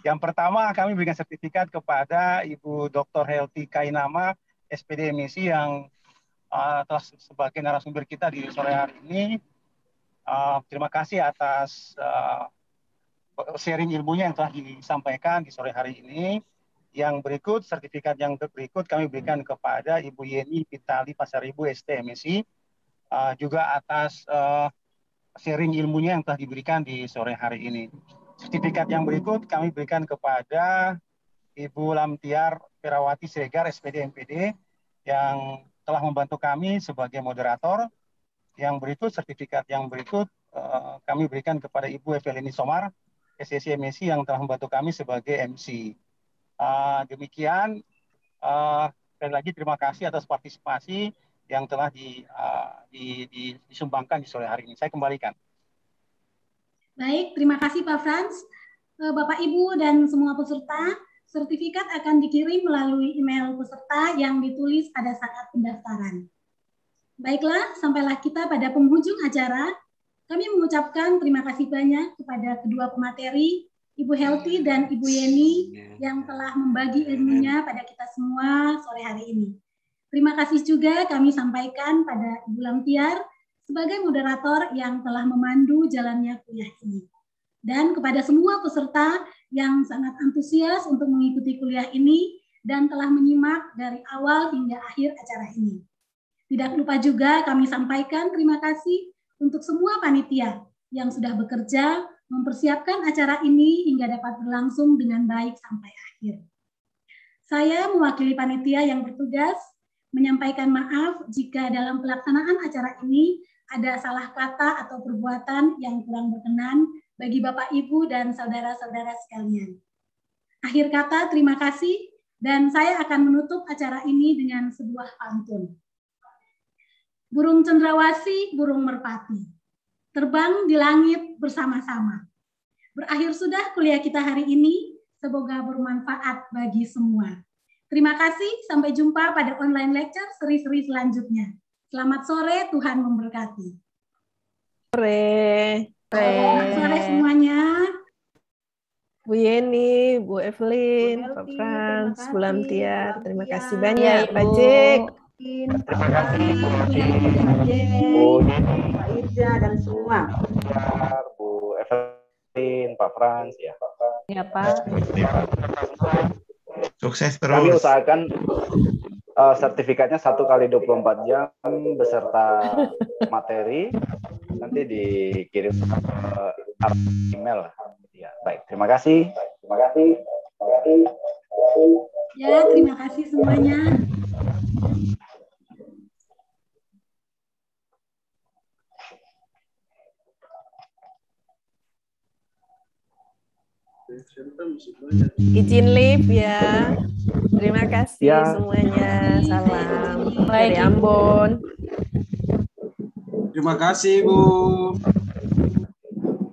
Yang pertama kami berikan sertifikat kepada Ibu Dr. Helti Kainama, SPD emisi yang uh, telah sebagai narasumber kita di sore hari ini. Eh, terima kasih atas eh, sharing ilmunya yang telah disampaikan di sore hari ini. Yang berikut, sertifikat yang berikut kami berikan kepada Ibu Yeni Vitali Pasaribu STMSI uh, juga atas uh, sharing ilmunya yang telah diberikan di sore hari ini. Sertifikat yang berikut kami berikan kepada Ibu Lamtiar Perawati Siregar, SPD MPD, yang telah membantu kami sebagai moderator. Yang berikut, sertifikat yang berikut eh, kami berikan kepada Ibu Evelini Somar, SSC MSI yang telah membantu kami sebagai MC. demikian, sekali lagi terima kasih atas partisipasi yang telah di, uh, di, di, disumbangkan di sore hari ini. Saya kembalikan. Baik, terima kasih Pak Franz. Eh, Bapak Ibu dan semua peserta, sertifikat akan dikirim melalui email peserta yang ditulis pada saat pendaftaran. Baiklah, sampailah kita pada penghujung acara. Kami mengucapkan terima kasih banyak kepada kedua pemateri, Ibu Helti dan Ibu Yeni yang telah membagi ilmunya pada kita semua sore hari ini. Terima kasih juga kami sampaikan pada Ibu Lampiar sebagai moderator yang telah memandu jalannya kuliah ini. Dan kepada semua peserta yang sangat antusias untuk mengikuti kuliah ini dan telah menyimak dari awal hingga akhir acara ini. Tidak lupa juga kami sampaikan terima kasih untuk semua panitia yang sudah bekerja mempersiapkan acara ini hingga dapat berlangsung dengan baik sampai akhir. Saya mewakili panitia yang bertugas menyampaikan maaf jika dalam pelaksanaan acara ini ada salah kata atau perbuatan yang kurang berkenan bagi Bapak, Ibu, dan saudara-saudara sekalian. Akhir kata, terima kasih, dan saya akan menutup acara ini dengan sebuah pantun. Burung Cendrawasi, burung merpati, terbang di langit bersama-sama. Berakhir sudah kuliah kita hari ini, semoga bermanfaat bagi semua. Terima kasih, sampai jumpa pada online lecture seri-seri selanjutnya. Selamat sore, Tuhan memberkati. Sore. Selamat sore semuanya. Bu Yeni, Bu Evelyn, Pak Frans, Bu Lamtia, terima kasih banyak, ya, Pak Jek. Terima kasih, Bu Yeni, Pak Irja, dan semua. Bu Evelyn, Pak Frans, ya. Ya, Pak. Sukses terus. Kami usahakan uh, sertifikatnya satu kali 24 jam beserta materi nanti dikirim ke uh, email. Ya, baik. Terima kasih. Terima kasih. Terima kasih. Ya, terima kasih semuanya. Izin live ya. Terima kasih ya. semuanya. Salam Baik. dari Ambon. Terima kasih Bu.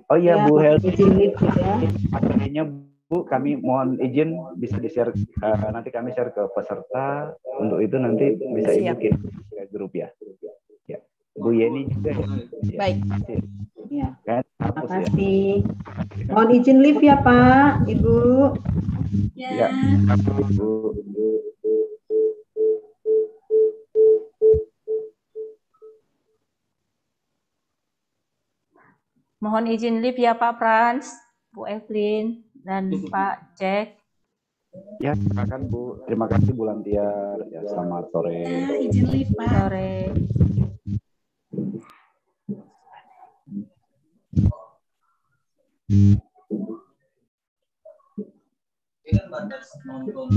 Oh iya ya. Bu Helmi ya. acaranya Bu kami mohon izin bisa di share uh, eh, nanti kami share ke peserta untuk itu nanti bisa ibu ke grup ya. ya. Bu Yeni juga. Ya. Baik. Iya. Kan, ya. Terima kasih. Ya. Mohon izin lift ya Pak, Ibu. Ya. ya. Ibu. Mohon izin lift ya Pak Frans, Bu Evelyn, dan Pak Jack. Ya, terima kasih Bu. Terima kasih Bu Lantia. Ya, selamat sore. Ya, izin lift Pak. Sore. Dengan batas nonton,